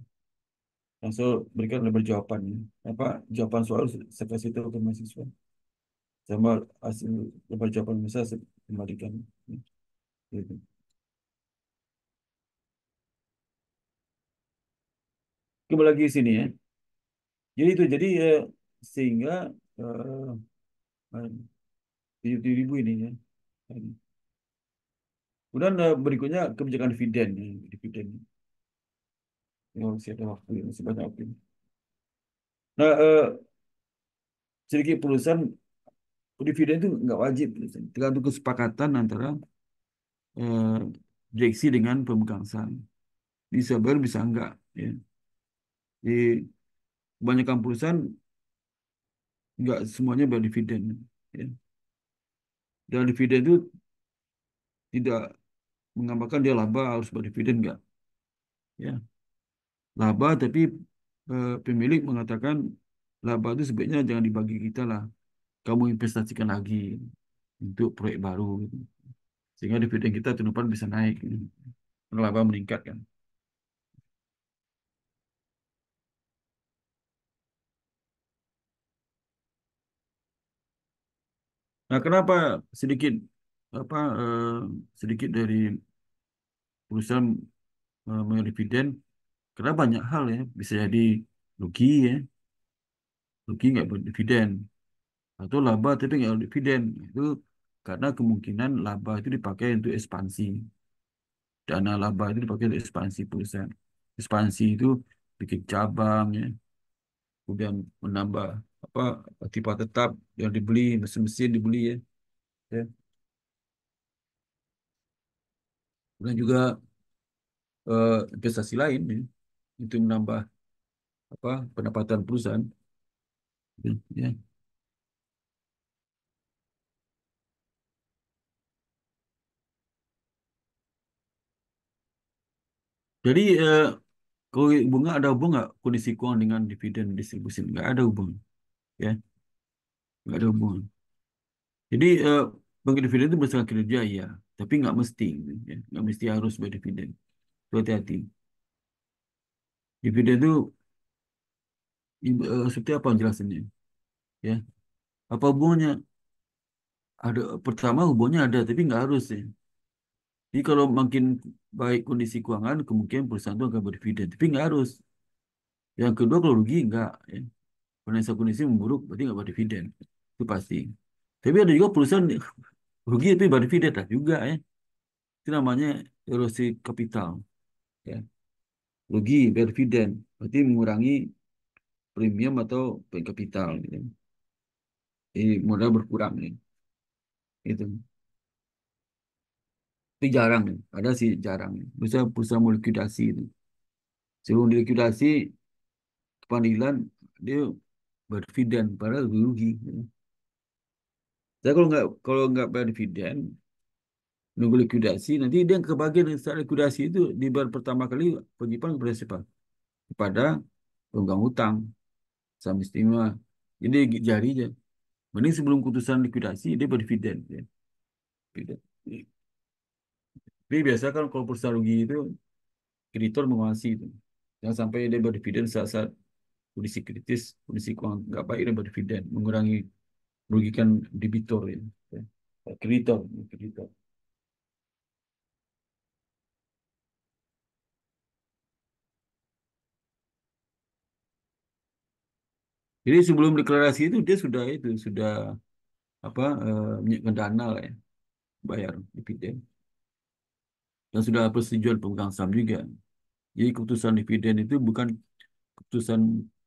Langsung berikan lebar jawaban. Apa jawaban soal saya kasih tahu ke mahasiswa. Sama hasil lebar jawaban bisa saya kembalikan. Gitu. Kembali lagi sini ya. Jadi itu jadi eh, sehingga tujuh eh, eh ribu ini ya. Kemudian eh, berikutnya kebijakan dividen ya, dividen. Ya, masih ada waktu, masih banyak waktu. Nah, eh, sedikit perusahaan dividen itu nggak wajib tergantung kesepakatan antara eh, direksi dengan pemegang saham. Bisa baru bisa enggak. Ya. Jadi kebanyakan perusahaan nggak semuanya berdividen. Ya. Dan dividen itu tidak menggambarkan dia laba harus berdividen nggak. Ya. Laba tapi eh, pemilik mengatakan laba itu sebaiknya jangan dibagi kita lah. Kamu investasikan lagi untuk proyek baru. Gitu. Sehingga dividen kita tahun depan bisa naik. Gitu. Laba meningkat kan. Nah, kenapa sedikit apa uh, sedikit dari perusahaan uh, eh, mengambil dividen? Karena banyak hal ya, bisa jadi rugi ya, rugi nggak dividen atau laba tapi nggak dividen itu karena kemungkinan laba itu dipakai untuk ekspansi dana laba itu dipakai untuk ekspansi perusahaan ekspansi itu bikin cabang ya kemudian menambah apa tipe tetap yang dibeli mesin-mesin dibeli ya. ya. Kemudian juga eh, investasi lain ya. itu menambah apa pendapatan perusahaan. Ya. ya. Jadi eh, kalau bunga ada hubung nggak kondisi keuangan dengan dividen distribusi? Nggak ada hubung, ya, nggak ada hubungan. Jadi eh, bagi dividen itu berdasarkan kerja ya, tapi nggak mesti, ya. nggak mesti harus berdividen. dividen hati-hati. Dividen itu eh, seperti apa jelasannya? Ya, apa hubungannya? Ada pertama hubungannya ada, tapi nggak harus ya. Jadi kalau makin baik kondisi keuangan, kemungkinan perusahaan itu akan berdividen. Tapi nggak harus. Yang kedua kalau rugi nggak. Ya. Financial kondisi memburuk, berarti nggak berdividen. Itu pasti. Tapi ada juga perusahaan rugi tapi berdividen lah juga ya. Itu namanya erosi kapital. Ya. Rugi, berdividen. Berarti mengurangi premium atau kapital. Gitu. Ini modal berkurang. Ya. Itu itu jarang, ada sih jarang. bisa bisa mau itu. Sebelum dilikuidasi, kepanilan dia berfiden padahal rugi. Saya kalau nggak kalau nggak bayar nunggu likuidasi, nanti dia kebagian saat likuidasi itu dibayar pertama kali penyimpanan kepada siapa? Kepada penggang hutang, sama istimewa. Jadi jari aja. Mending sebelum keputusan likuidasi dia berdividen. Ya. Dividen. Tapi biasa kan kalau perusahaan rugi itu kreditor mengawasi itu. Jangan sampai dia berdividen saat-saat kondisi kritis, kondisi keuangan nggak baik dan berdividen, mengurangi merugikan debitur ya. Eh, kreditor, kreditor. Jadi sebelum deklarasi itu dia sudah itu sudah apa eh, menyiapkan dana lah ya, bayar dividen dan sudah persetujuan pemegang saham juga. Jadi keputusan dividen itu bukan keputusan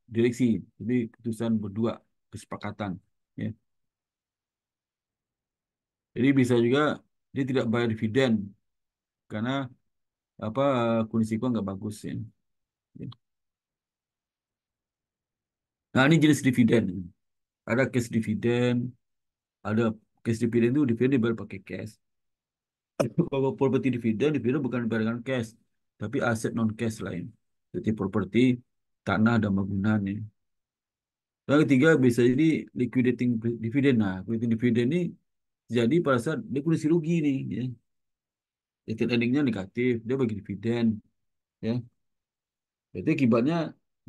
direksi, tapi keputusan berdua kesepakatan. Ya. Jadi bisa juga dia tidak bayar dividen karena apa kondisi gua nggak bagus ya. Nah ini jenis dividen. Ada cash dividen, ada cash dividen itu dividen dibayar pakai cash kalau properti dividen dividen bukan dibayarkan cash tapi aset non cash lain jadi properti tanah dan bangunan nih yang ketiga bisa jadi liquidating dividen nah liquidating dividen ini jadi pada saat kurang rugi nih ya Titik endingnya negatif dia bagi dividen ya jadi akibatnya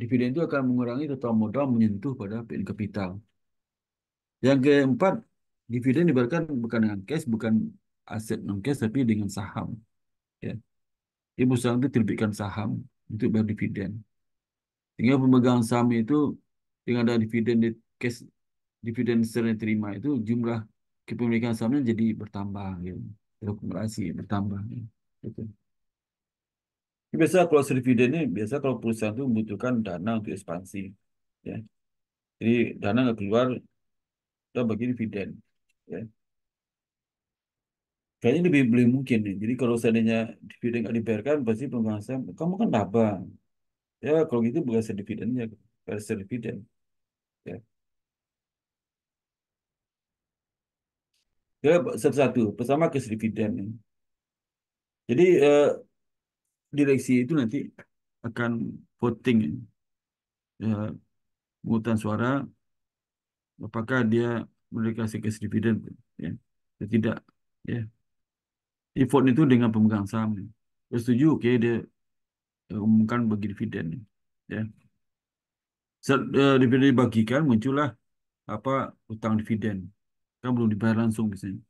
dividen itu akan mengurangi total modal menyentuh pada PN kapital yang keempat dividen dibayarkan bukan dengan cash bukan aset non-cash tapi dengan saham. Ya. Ibu perusahaan itu terbitkan saham untuk bayar dividen. Sehingga pemegang saham itu dengan ada dividen di cash dividen yang terima itu jumlah kepemilikan sahamnya jadi bertambah ya. ya, gitu. akumulasi bertambah gitu. Biasa kalau dividen ini biasa kalau perusahaan itu membutuhkan dana untuk ekspansi ya. Jadi dana nggak keluar kita bagi dividen ya kayaknya lebih beli mungkin nih. Jadi kalau seandainya dividen nggak dibayarkan, pasti penguasa, kamu kan laba. Ya kalau gitu berasa dividennya, berasa dividen. Ya. Ya, satu-satu. Pertama ke dividen. nih. Jadi eh, direksi itu nanti akan voting ya, penghutang suara apakah dia ke dividen ya, atau tidak ya effort itu dengan pemegang saham Saya setuju oke dia eh, umumkan bagi dividen ya saat uh, eh, dividen dibagikan muncullah apa utang dividen kan belum dibayar langsung misalnya.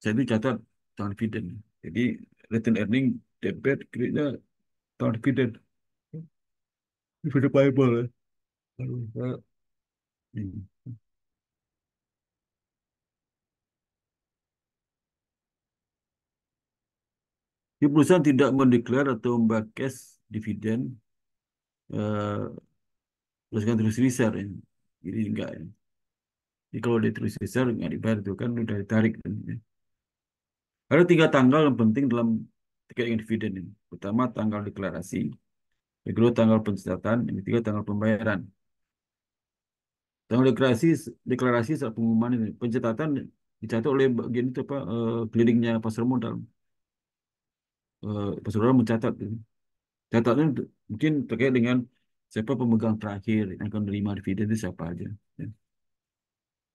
saya itu catat utang dividen jadi return earning debit kreditnya utang dividen dividen payable eh. ya. Baru, ini. Hmm. Di perusahaan tidak mendeklar atau membakes dividen eh, berdasarkan terus kan riser ya. Jadi enggak ya. Jadi kalau dia terus riser nggak dibayar itu kan udah ditarik. Kan ya. Ada tiga tanggal yang penting dalam terkait dengan dividen ini. Pertama tanggal deklarasi, yang kedua tanggal pencatatan, yang ketiga tanggal pembayaran. Tanggal deklarasi deklarasi saat pengumuman ini pencatatan dicatat oleh bagian itu apa eh, kelilingnya pasar modal uh, saudara mencatat catatnya mungkin terkait dengan siapa pemegang terakhir yang akan menerima dividen itu siapa aja ya.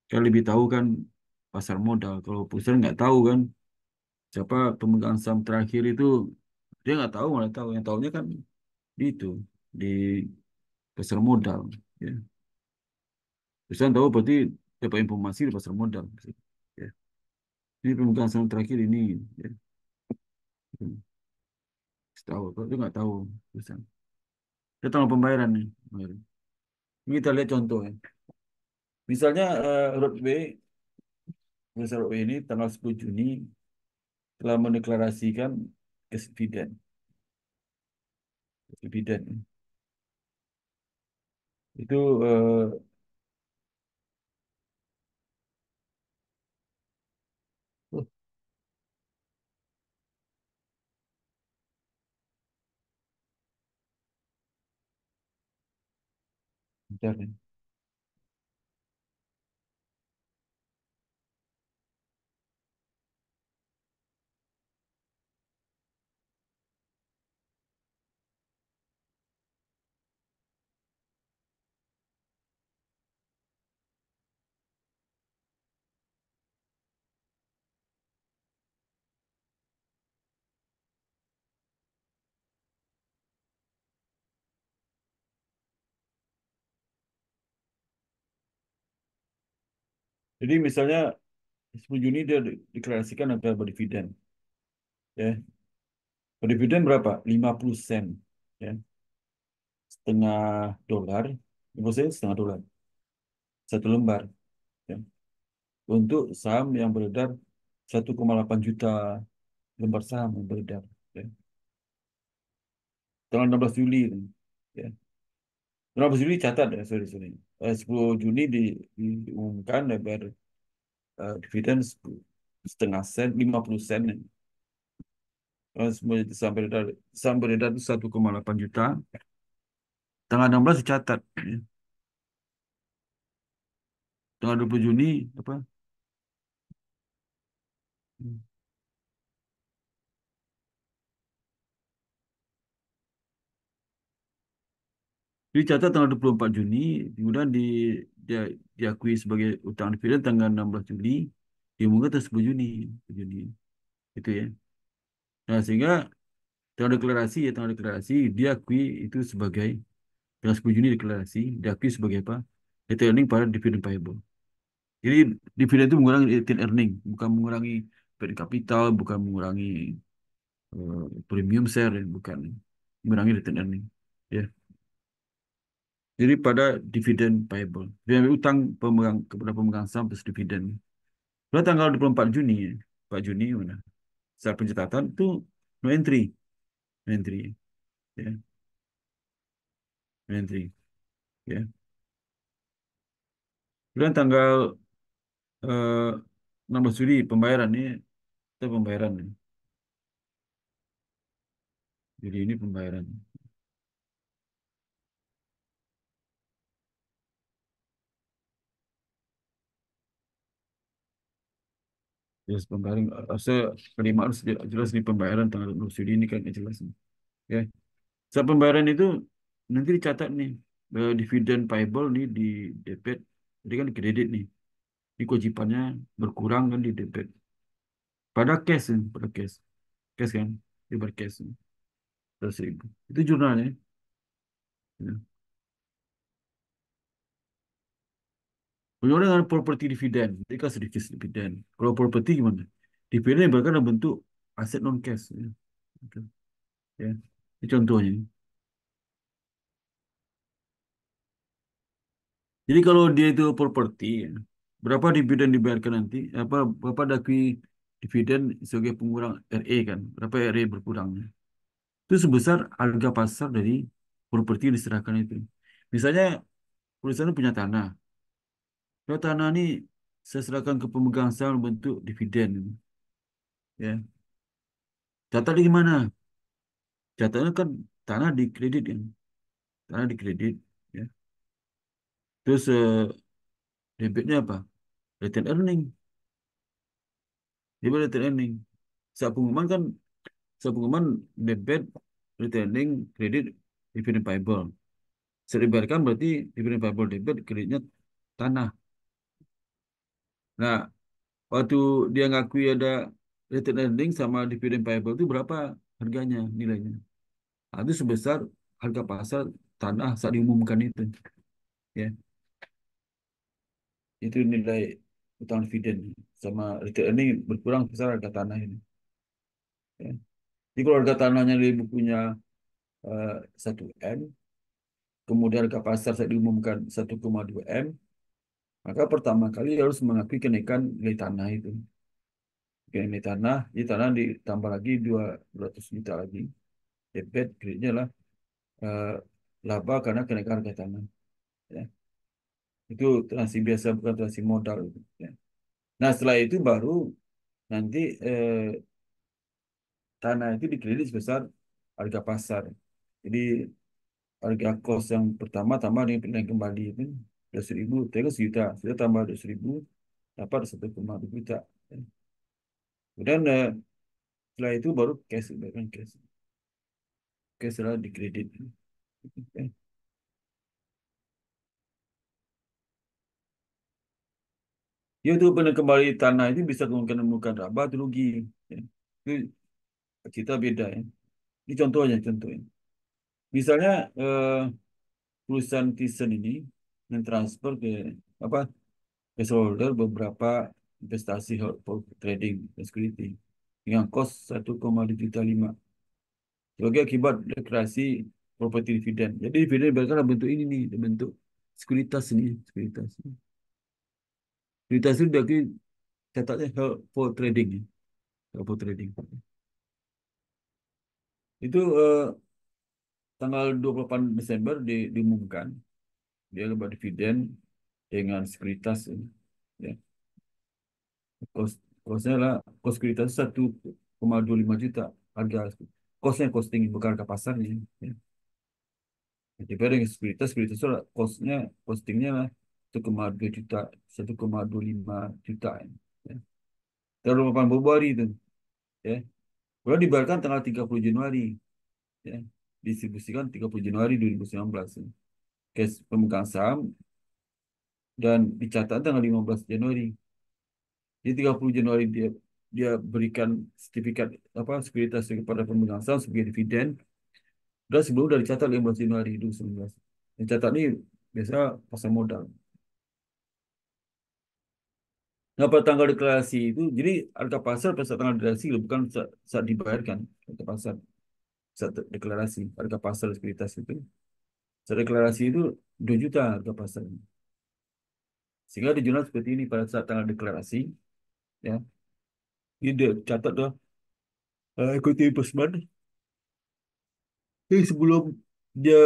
kan lebih tahu kan pasar modal kalau pusat nggak tahu kan siapa pemegang saham terakhir itu dia nggak tahu mana tahu yang tahunya kan di itu di pasar modal ya pusat tahu berarti dapat informasi di pasar modal ya ini pemegang saham terakhir ini ya. Hmm. Tahu, itu nggak tahu. Bisa. Kita mau pembayaran nih. Ini kita lihat contohnya. Misalnya uh, eh, Road B, misal B ini tanggal 10 Juni telah mendeklarasikan kesividen. Kesividen. Itu uh, Terren. Jadi misalnya 10 Juni dia deklarasikan ada berdividen. Ya. Berdividen berapa? 50 sen. Ya. Setengah dolar. Maksudnya sen setengah dolar. Satu lembar. Ya. Untuk saham yang beredar 1,8 juta lembar saham yang beredar. Ya. Tanggal 16 Juli. Ya. 16 Juli catat ya, sorry, sorry. 10 eh, Juni di, diumumkan lebar ya, uh, eh, dividen setengah sen, 50 sen. Ya. Eh, semuanya sampai dari sampai beredar itu 1,8 juta. Tanggal 16 dicatat. Ya. Tanggal 20 Juni apa? dicatat tanggal 24 Juni, kemudian di, dia, diakui sebagai utang dividen tanggal 16 Juli, diumumkan tanggal 10 Juni, Juni. Itu ya. Nah, sehingga tanggal deklarasi ya tanggal deklarasi diakui itu sebagai tanggal 10 Juni deklarasi diakui sebagai apa? Itu earning pada dividen payable. Jadi dividen itu mengurangi retail earning, bukan mengurangi per capital, bukan mengurangi uh, premium share, bukan mengurangi retail earning. Ya. Yeah. Jadi pada dividen payable. ambil utang pemegang kepada pemegang saham plus dividen. Pada tanggal 24 Juni, 4 Juni mana? Saat pencatatan itu no entry. No entry. Ya. Yeah. No entry. Ya. Yeah. Kemudian tanggal uh, eh, 16 Juli pembayaran ini itu pembayaran. Jadi ini pembayaran. jelas ya, pembayaran saya kelima harus jelas di pembayaran tanggal 20 ini kan ya, jelas ni ya saat pembayaran itu nanti dicatat nih e, dividen payable nih di debit jadi kan kredit nih di kewajipannya berkurang kan di debit pada cash nih, pada cash cash kan di cash ni 100 itu jurnalnya yeah. Orang dengan properti dividen? Mereka sedikit dividend. Kalau properti gimana? Dividen yang dalam bentuk aset non cash. Ya. Gitu. ya. Ini contohnya. Jadi kalau dia itu properti, ya, berapa dividen dibayarkan nanti? Apa berapa daki dividen sebagai pengurang RE kan? Berapa RE berkurangnya? Itu sebesar harga pasar dari properti yang diserahkan itu. Misalnya perusahaan punya tanah, kalau tanah ni saya serahkan ke pemegang saham bentuk dividen. Ya. Catat di mana? Catatnya kan tanah kredit kan. Tanah dikredit. Ya. Terus uh, debitnya apa? Return earning. Debit return earning. Saat pengumuman kan, saat pengumuman debit return earning, kredit dividend payable. seribarkan berarti dividend payable debit kreditnya tanah. Nah, waktu dia ngakui ada return earning sama dividend payable itu berapa harganya, nilainya. Nah, itu sebesar harga pasar tanah saat diumumkan itu. Ya. Itu nilai utang dividend sama return earning berkurang besar harga tanah ini. Ya. Jadi kalau harga tanahnya di bukunya uh, eh, 1M, kemudian harga pasar saat diumumkan 1,2M, maka pertama kali harus mengakui kenaikan nilai tanah itu. kenaikan Nilai tanah, di tanah ditambah lagi 200 juta lagi. Debit kreditnya lah uh, laba karena kenaikan harga tanah. Ya. Itu transaksi biasa bukan transaksi modal. Itu, ya. Nah setelah itu baru nanti eh, tanah itu dikredit sebesar harga pasar. Jadi harga kos yang pertama tambah dengan kembali itu ada seribu terus juta, sudah tambah dua seribu dapat satu koma dua juta kemudian eh, setelah itu baru cash bukan cash cash setelah dikredit okay. Eh. Ya, itu benar kembali tanah itu bisa kemungkinan bukan rabat rugi. Eh, itu kita beda ya. Ini contohnya, contohnya. Misalnya eh, perusahaan Tyson ini mentransfer ke apa ke shoulder beberapa investasi for trading dan security dengan kos 1,5 juta lima sebagai akibat deklarasi properti dividen. Jadi dividen dalam bentuk ini nih, bentuk sekuritas ini, sekuritas. Sekuritas itu berarti catatnya help for trading. Ya, help for trading. Itu eh, tanggal 28 Desember di, diumumkan dia lebih dividen dengan sekuritas ya. Kos kosnya lah kos sekuritas satu koma dua lima juta harga kosnya tinggi bukan harga pasarnya. Ya. jadi dengan sekuritas sekuritas itu kosnya kos tingginya lah dua juta satu koma dua lima juta ya. Terlalu 8 Februari itu ya. Kalau dibayarkan tanggal tiga puluh Januari ya. Distribusikan puluh Januari dua ribu 2019 ya kes pemegang saham dan dicatat tanggal 15 Januari. Jadi 30 Januari dia dia berikan sertifikat apa sekuritas kepada pemegang saham sebagai dividen. Dan sebelum dari catat 15 Januari 2019. Yang catat ini biasa pasar modal. Nah, pada tanggal deklarasi itu, jadi harga pasar pada saat tanggal deklarasi bukan saat, saat dibayarkan harga pasar saat deklarasi harga pasar sekuritas itu Terdeklarasi itu 2 juta harga pasarnya. Sehingga di jurnal seperti ini pada saat tanggal deklarasi, ya, ini dia catat tuh, uh, eh, ikuti investment. Jadi sebelum dia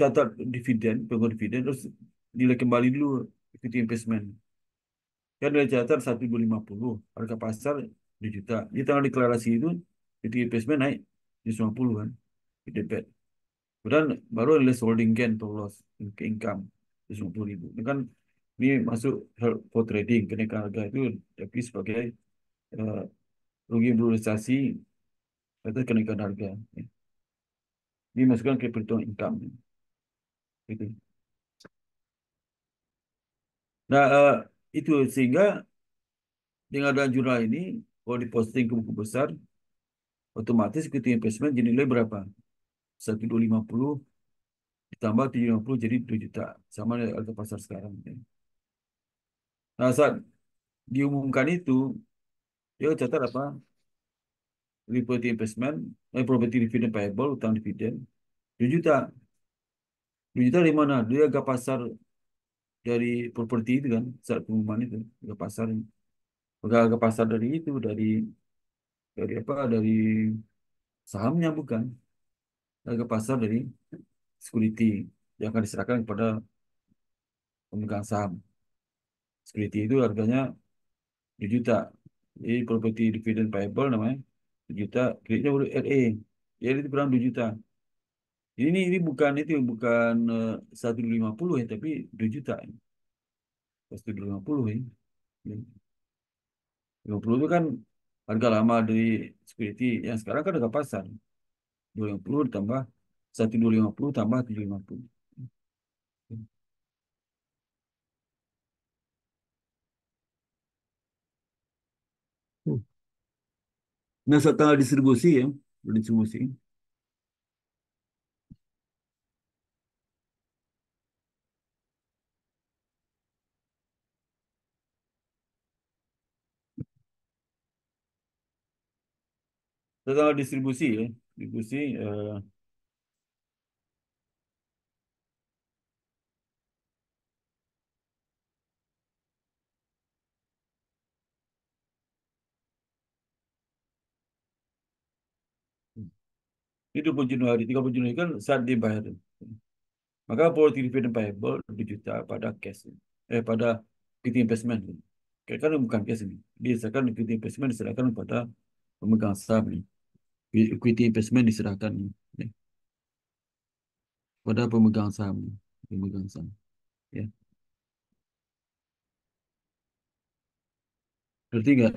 catat dividen, pengguna dividen, terus nilai kembali dulu ikuti investment. Kan dia catat 150, harga pasar 2 juta. Di tanggal deklarasi itu, ikuti investment naik 150 kan, di debit. Kemudian baru rilis holding gain atau loss income 70 ribu. Ini kan ini masuk for trading kenaikan harga itu tapi sebagai uh, rugi realisasi itu kenaikan harga. Ya. Ini masukkan ke perhitungan income. Ya. Gitu. Nah, uh, itu sehingga dengan ada jurnal ini, kalau diposting ke buku besar, otomatis ketika investment jadi nilai berapa? 1250 ditambah 750 jadi 2 juta sama dengan harga pasar sekarang ya. nah saat diumumkan itu dia ya, catat apa property investment eh, property dividend payable utang dividen 2 juta 2 juta dari mana dia agak pasar dari properti itu kan saat pengumuman itu agak pasar harga, harga pasar dari itu dari dari apa dari sahamnya bukan harga pasar dari security yang akan diserahkan kepada pemegang saham. Security itu harganya 7 juta. Jadi properti dividend payable namanya 7 juta, kreditnya udah RA. Jadi itu kurang 2 juta. Jadi ini ini bukan itu bukan eh, satu lima puluh ya tapi 2 juta. Satu lima puluh ya. 50 itu kan harga lama dari security yang sekarang kan harga pasar. 250 ditambah 1250 tambah 750. Nah, setelah distribusi ya, distribusi. Setelah distribusi ya, Du coup, c'est euh, itu penjenuh hari, 30 jenuh kan saat dibayar. Maka policy dividend payable lebih juta pada cash eh pada equity investment. Kan bukan cash ini. Biasakan serahkan equity investment diserahkan kepada pemegang saham ini equity investment diserahkan ya. pada pemegang saham pemegang saham ya ngerti enggak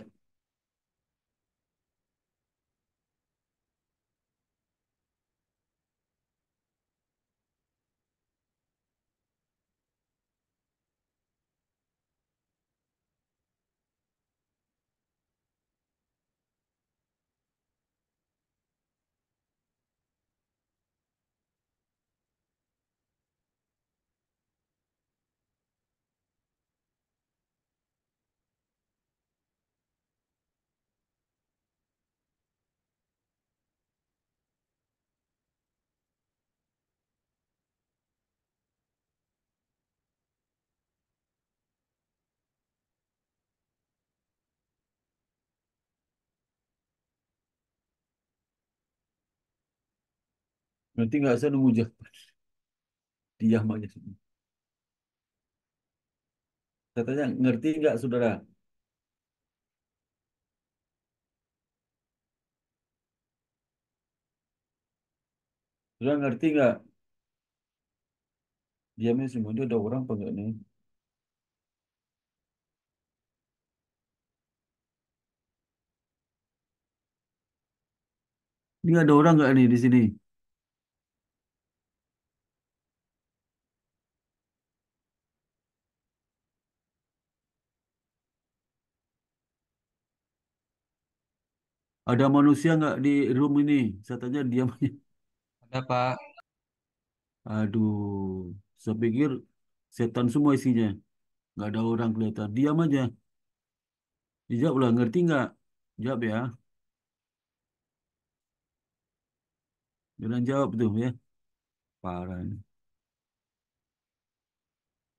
Nanti nggak usah nunggu jawaban. Dia maknya. Saya tanya, ngerti nggak saudara? Saudara ngerti nggak? Diamnya semua itu ada orang apa enggak nih? Ini ada orang nggak nih di sini? Ada manusia nggak di room ini? Saya tanya diam aja. Ada Pak. Aduh, saya pikir setan semua isinya. Nggak ada orang kelihatan. Diam aja. Dijawab lah, ngerti nggak? Jawab ya. Jangan jawab tuh ya. Parah ini.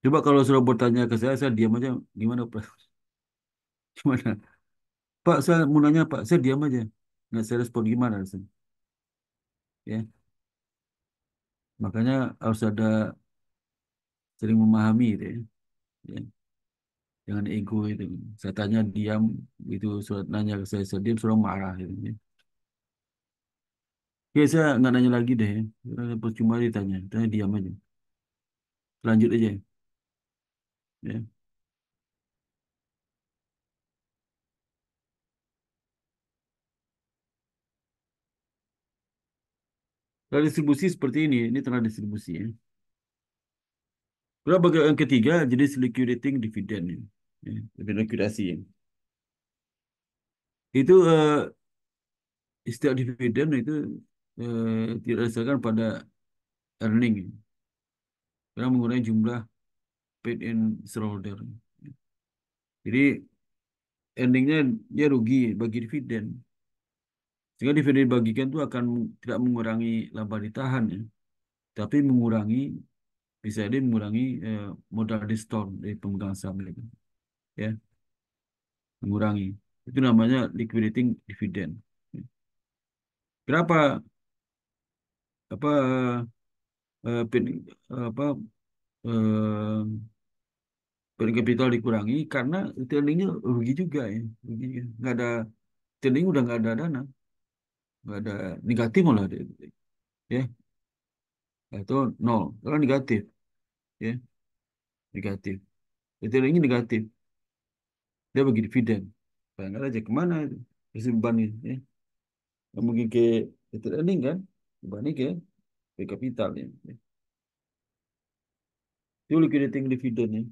Coba kalau suruh bertanya ke saya, saya diam aja. Gimana? Gimana? Pak saya mau nanya Pak, saya diam aja. Nggak saya respon gimana rasanya? Ya. Makanya harus ada sering memahami gitu ya. ya. Jangan ego itu. Saya tanya diam itu surat nanya ke saya, saya diam marah gitu ya. Ya saya nggak nanya lagi deh ya. Percuma ditanya, tanya diam aja. Lanjut aja. Ya. Kalau distribusi seperti ini, ini telah distribusi ya. Kalau bagian yang ketiga, jenis liquidating dividend. Ya. Dividend likuidasi. Ya. Itu uh, eh, istilah dividend itu uh, eh, tidak didasarkan pada earning. Ya. Karena menggunakan jumlah paid in shareholder. Ya. Jadi earningnya dia rugi bagi dividend. Sehingga dividen dibagikan itu akan tidak mengurangi laba ditahan ya. Tapi mengurangi bisa jadi mengurangi eh, modal diskon dari pemegang saham itu. Ya. Mengurangi. Itu namanya liquidating dividend. Kenapa apa eh, eh pen, apa eh, dikurangi karena returningnya rugi juga ya rugi nggak ada returning udah nggak ada dana nggak ada negatif malah ada ya nah, itu nol kalau negatif ya negatif itu ini negatif dia bagi dividen bayangkan aja kemana itu isi beban ini ya Yang mungkin ke itu earning kan bebannya ke ke kapital ya. itu liquidating dividen ya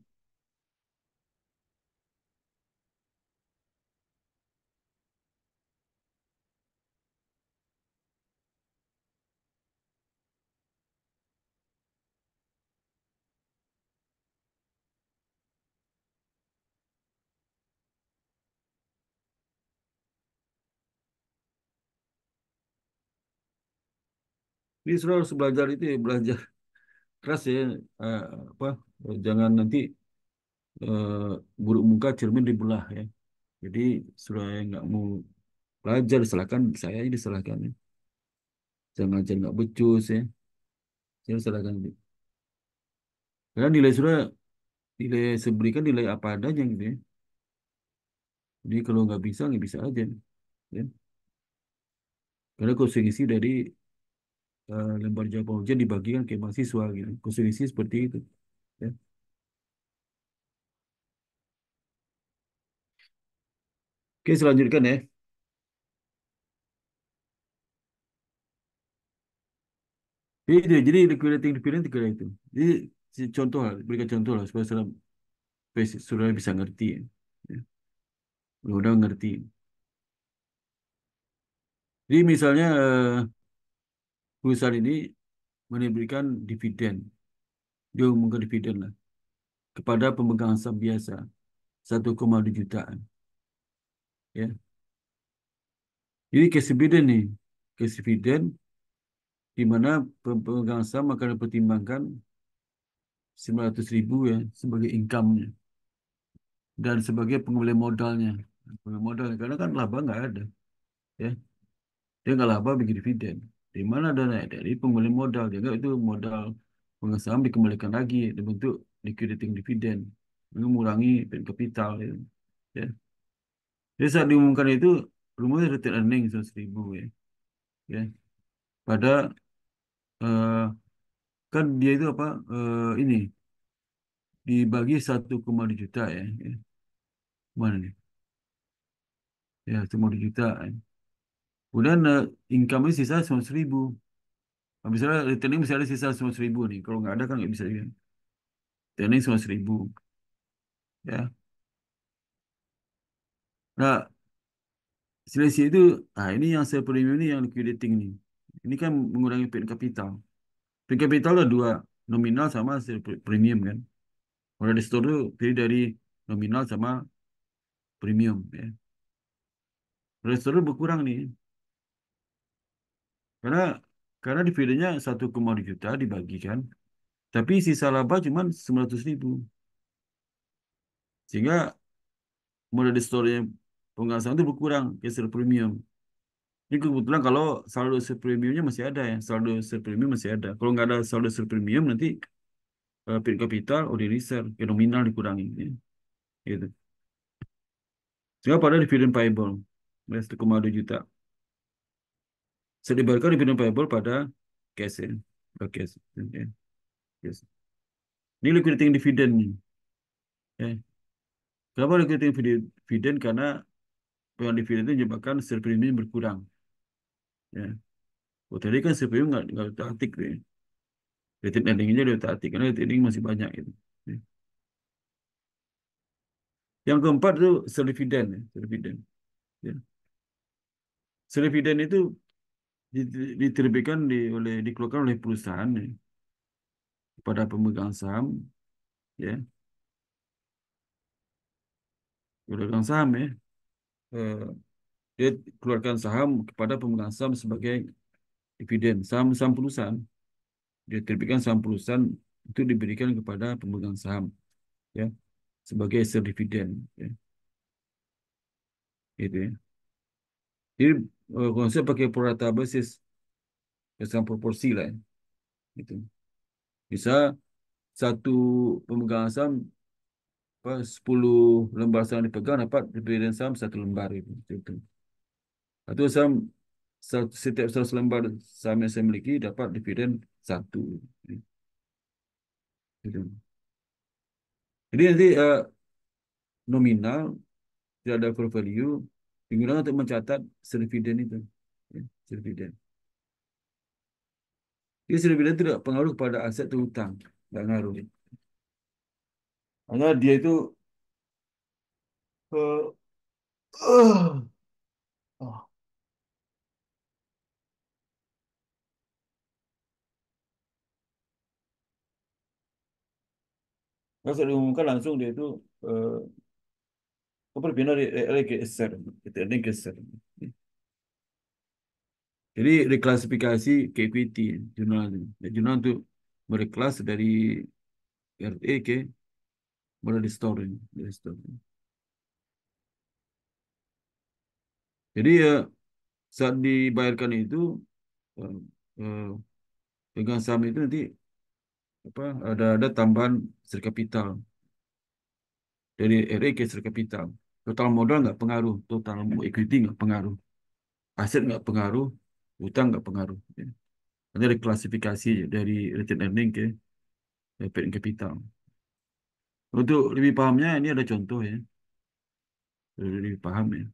Jadi saudara harus belajar itu ya, belajar keras ya uh, apa jangan nanti uh, buruk muka cermin dibelah ya. Jadi saudara yang nggak mau belajar disalahkan saya ini disalahkan ya. Jangan aja nggak becus ya. Saya disalahkan. Karena nilai saudara nilai seberikan nilai apa adanya gitu ya. Jadi kalau nggak bisa nggak bisa aja. Ya. Karena konsekuensi dari Eh, lembar jawaban ujian dibagikan ke mahasiswa gitu. Konsumsi seperti itu. Ya. Oke, selanjutnya ya. Iya, iya, jadi, gitu. jadi liquidating difference tiga itu. Jadi contoh lah, berikan contoh lah supaya saudara, saudara bisa ngerti. Ya. ya. Udah ngerti. Jadi misalnya eh, perusahaan ini memberikan dividen. Dia mengumumkan dividen lah. Kepada pemegang saham biasa. 1,2 jutaan. Ya. Jadi cash dividend nih. Cash dividend di mana pemegang saham akan dipertimbangkan 900 ribu ya sebagai income-nya. Dan sebagai pengembalian modalnya. Pengembalian modal. Karena kan laba nggak ada. Ya. Dia nggak laba bagi dividen di mana dana? Dari pembelian modal. Dianggap itu modal pengusaha dikembalikan lagi dibentuk liquidating dividend. Mengurangi kapital. Ya. ya. Jadi saat diumumkan itu, rumusnya retail earning 100 ribu. Ya. ya. Pada uh, kan dia itu apa uh, ini dibagi 1,2 juta ya. ya. Mana nih? Ya, cuma 2 juta. Ya. Kemudian uh, eh, income ini sisa 100 ribu. Nah, misalnya returning misalnya ada sisa 100 ribu nih. Kalau nggak ada kan nggak bisa juga. Returning 100 ribu. Ya. Nah, selisih itu, ah ini yang saya premium ini yang liquidating nih. Ini kan mengurangi paid capital. Paid capital ada dua, nominal sama hasil premium kan. Kalau di store itu pilih dari nominal sama premium ya. Restore berkurang nih. Karena karena dividennya 1,2 juta dibagikan, tapi sisa laba cuma 900 ribu. Sehingga modal distornya penghasilan itu berkurang ke ser premium. Ini kebetulan kalau saldo ser premiumnya masih ada ya, saldo ser premium masih ada. Kalau nggak ada saldo ser premium nanti uh, eh, kapital capital di reserve ke nominal dikurangi. Ya. Gitu. Sehingga pada dividen payable, 1,2 juta di dipindah payable pada cash in. Oke, oh, okay. Ya. yes. Ini liquidating dividend nih. Ya. Okay. Kenapa liquidating dividend? Karena pengen dividen itu menyebabkan surplus ini berkurang. Ya. Yeah. Oh, tadi kan share nggak nggak otak deh. liquidating ya. endingnya udah otak karena liquidating masih banyak itu. Yang keempat itu share dividend, dividend. Ya. Yeah. dividend itu diterbitkan di, oleh dikeluarkan oleh perusahaan ya, kepada pemegang saham ya pemegang saham ya eh, dia keluarkan saham kepada pemegang saham sebagai dividen saham saham perusahaan dia terbitkan saham perusahaan itu diberikan kepada pemegang saham ya sebagai dividen ya. gitu ya. Jadi konsep pakai purata basis berdasarkan ya proporsi lah ya. gitu bisa satu pemegang saham apa, 10 lembar saham dipegang dapat dividen saham satu lembar gitu. itu atau saham setiap 100 lembar saham yang saya miliki dapat dividen satu gitu. gitu. jadi nanti uh, nominal tidak ada value Digunakan untuk mencatat serividen itu. Ya, serviden. Jadi serviden tidak pengaruh kepada aset atau hutang. Tidak ngaruh. Karena dia itu uh, uh, oh. Kalau diumumkan langsung dia itu uh, Proprio non è che serve, non Jadi reklasifikasi ke equity jurnal. Jurnal itu mereklas dari RE ke di storing, dari storing. Jadi ya saat dibayarkan itu dengan pegang saham itu nanti apa ada ada tambahan share dari RE ke share Total modal nggak pengaruh, total equity nggak pengaruh, aset nggak pengaruh, utang nggak pengaruh. Ya. Nanti ada klasifikasi dari retained earning ke return capital. Untuk lebih pahamnya ini ada contoh ya. Lebih paham ya.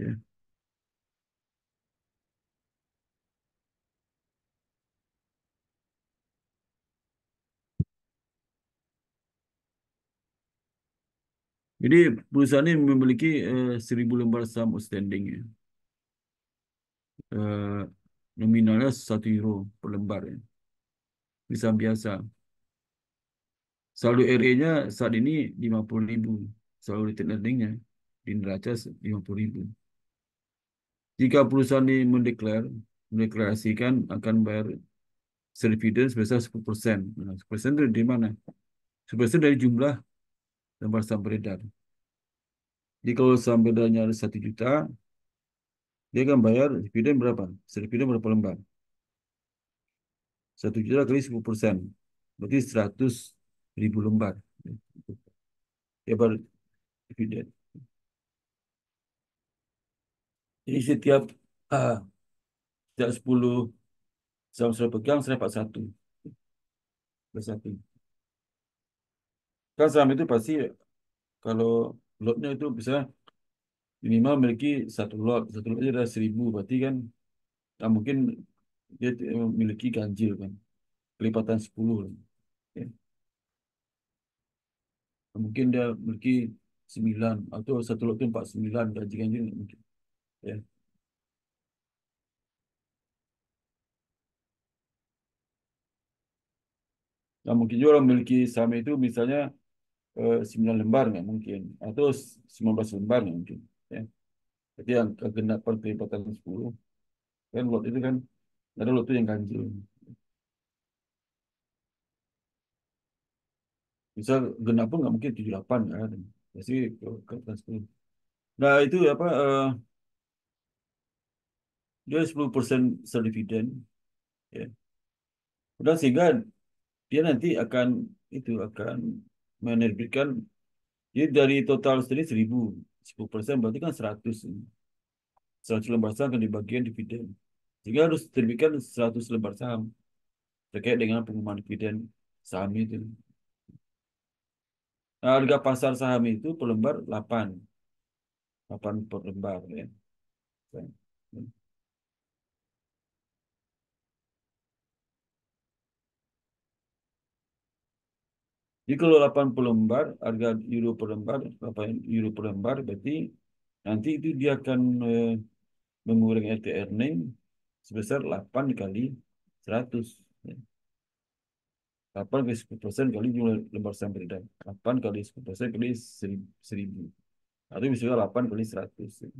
Ya. Jadi perusahaan ini memiliki eh, seribu eh, lembar saham outstanding. Ya. uh, eh, nominalnya satu euro per lembar. Ya. Ini saham biasa. Saldo RA-nya saat ini 50.000, Saldo retail earning-nya di neraca 50.000. Jika perusahaan ini mendeklar, mendeklarasikan akan bayar dividen sebesar 10%. Nah, 10% dari mana? 10% dari jumlah lembar saham beredar. Jadi kalau saham beredarnya ada 1 juta, dia akan bayar dividen berapa? Dividen berapa lembar? 1 juta kali 10%. Berarti 100 ribu lembar. Dia bayar dividen. Jadi setiap uh, setiap 10 saham saya pegang, saya dapat 1. Bersatu. 1 kan saham itu pasti kalau lotnya itu bisa minimal memiliki satu lot satu lot ada seribu berarti kan nah mungkin dia eh, memiliki ganjil kan kelipatan sepuluh kan? ya. mungkin dia memiliki sembilan atau satu lot itu empat sembilan ganjil ganjil mungkin ya Nah, mungkin juga orang memiliki saham itu misalnya 9 lembar nggak mungkin atau 19 lembar nggak mungkin ya. Jadi yang kegenapan kelipatan 10 kan lot itu kan ada lot itu yang ganjil. Bisa genap pun nggak mungkin 78 ya ada. Pasti kelipatan 10. Nah itu apa uh, dia 10% dividen ya. Udah sehingga dia nanti akan itu akan menerbitkan ya dari total sendiri seribu sepuluh persen berarti kan seratus seratus lembar saham akan dibagikan dividen sehingga harus terbitkan seratus lembar saham terkait dengan pengumuman dividen saham itu nah, harga pasar saham itu per lembar delapan delapan per lembar ya. Jadi kalau 80 lembar, harga euro per lembar, 8 euro per lembar, berarti nanti itu dia akan eh, mengurangi LTR earning sebesar 8 kali 100. 8 ya. kali 10 persen kali jumlah lembar saham beredar. 8 kali 10 persen kali 1000. Atau misalnya 8 kali 100. Ya.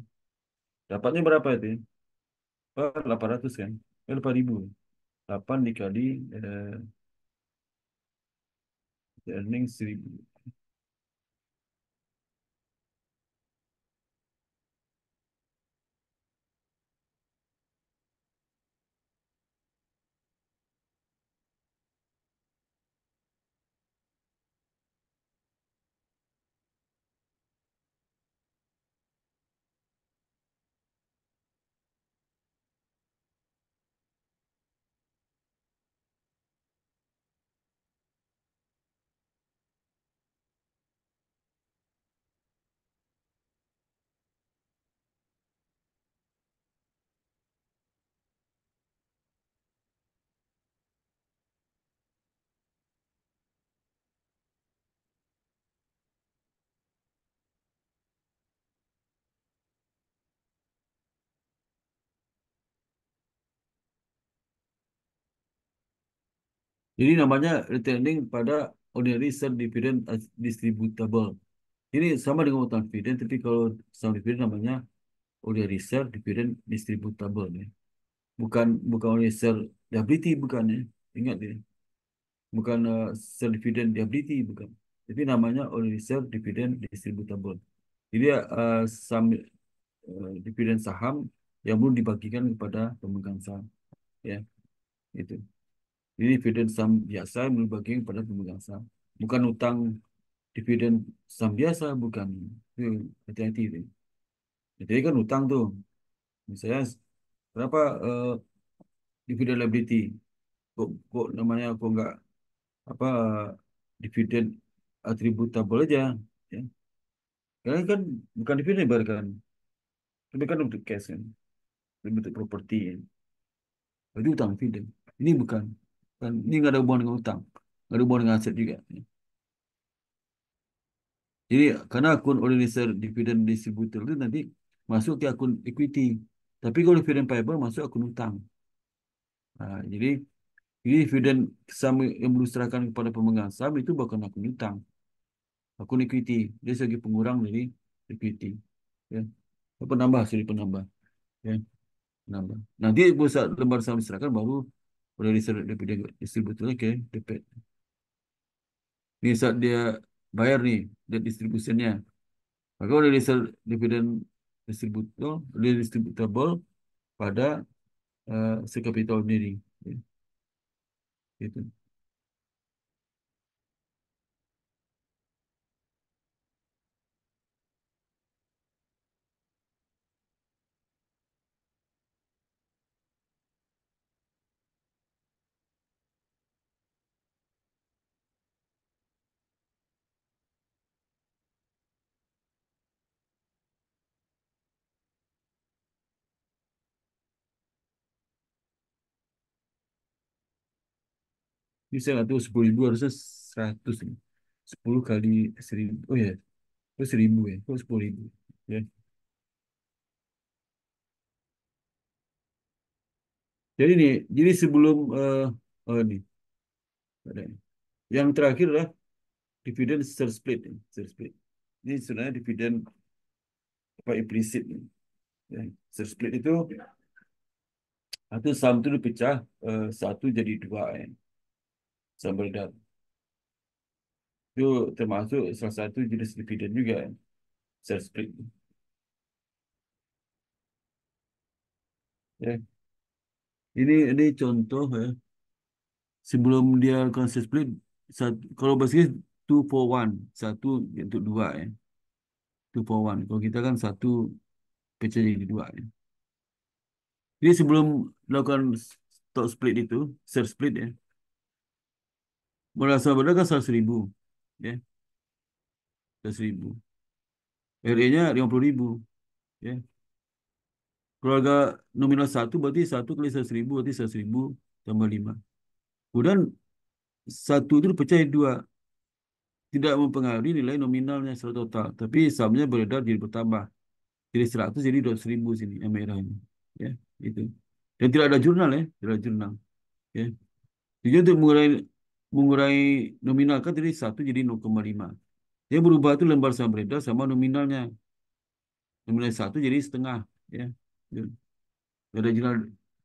Dapatnya berapa itu? 800 kan? Eh, 8000. 8 dikali eh, The earnings report. Ini namanya retaining pada ordinary self dividend distributable. Ini sama dengan utang dividen, tapi kalau utang dividen namanya ordinary self dividend distributable. Ya. Bukan bukan ordinary self liability, bukan ya. Ingat ya. Bukan uh, self dividend liability, bukan. Tapi namanya ordinary self dividend distributable. Jadi uh, eh, saham, uh, eh, dividen saham yang belum dibagikan kepada pemegang saham. Ya, itu. Ini dividen saham biasa yang berbagi kepada pemegang saham. Bukan utang dividen saham biasa, bukan. Hati-hati. Jadi kan utang tuh. Misalnya, kenapa uh, eh, dividen liability? Kok, kok namanya kok nggak apa dividen atributable aja ya. Karena kan bukan dividen ibaratkan. Tapi kan untuk cash kan. Bentuk properti ya. Kan. Jadi utang dividen. Ini bukan ini nggak ada hubungan dengan utang, nggak ada hubungan dengan aset juga. Jadi karena akun organizer dividen distributor itu nanti masuk ke akun equity. Tapi kalau dividen payable masuk akun utang. Nah, jadi ini dividen saham yang meneruskan kepada pemegang saham itu bukan akun utang. Akun equity. Dia sebagai pengurang dari equity. Ya. Penambah, sorry penambah. Ya. Penambah. Nanti pusat lembar saham diserahkan baru boleh distributor oke, dapat. ni saat dia bayar nih dan distribusinya. Maka boleh disel dividen distributor, distributable pada uh, si kapital Gitu. Ini saya nggak tahu sepuluh ribu harusnya seratus nih. Sepuluh kali seribu. Oh ya, itu oh, seribu ya. Itu oh, sepuluh ribu. Ya. Jadi nih, jadi sebelum uh, oh nih, yang terakhir lah dividen share split, share split. Ini sebenarnya dividen apa implisit nih. Ya. Share split itu atau saham itu dipecah uh, satu jadi dua ya sambal Itu termasuk salah satu jenis dividen juga. Kan? Sell split. Ya. Ini ini contoh ya. Sebelum dia akan sell split, satu, kalau bahasa 2 for one, satu untuk 2 ya. Two for one. Kalau kita kan satu pecah jadi dua ya. Jadi sebelum lakukan stock split itu, share split ya. Berasa berdua kan 100 ribu. Ya. 100 ribu. ra nya 50 ribu. Ya. Keluarga nominal 1 berarti 1 kali 100 ribu berarti 100 ribu tambah 5. Kemudian 1 itu dipecah 2. Tidak mempengaruhi nilai nominalnya secara total. Tapi sahamnya beredar jadi bertambah. Jadi 100 jadi 200 ribu sini yang merah ini. Ya, itu. Dan tidak ada jurnal ya. Tidak ada jurnal. Ya. Jadi untuk mengurangi mengurai nominal kan jadi 1 jadi 0,5. Dia berubah itu lembar saham beredar sama nominalnya. Nominal 1 jadi setengah. Ya. Gak ada jurnal,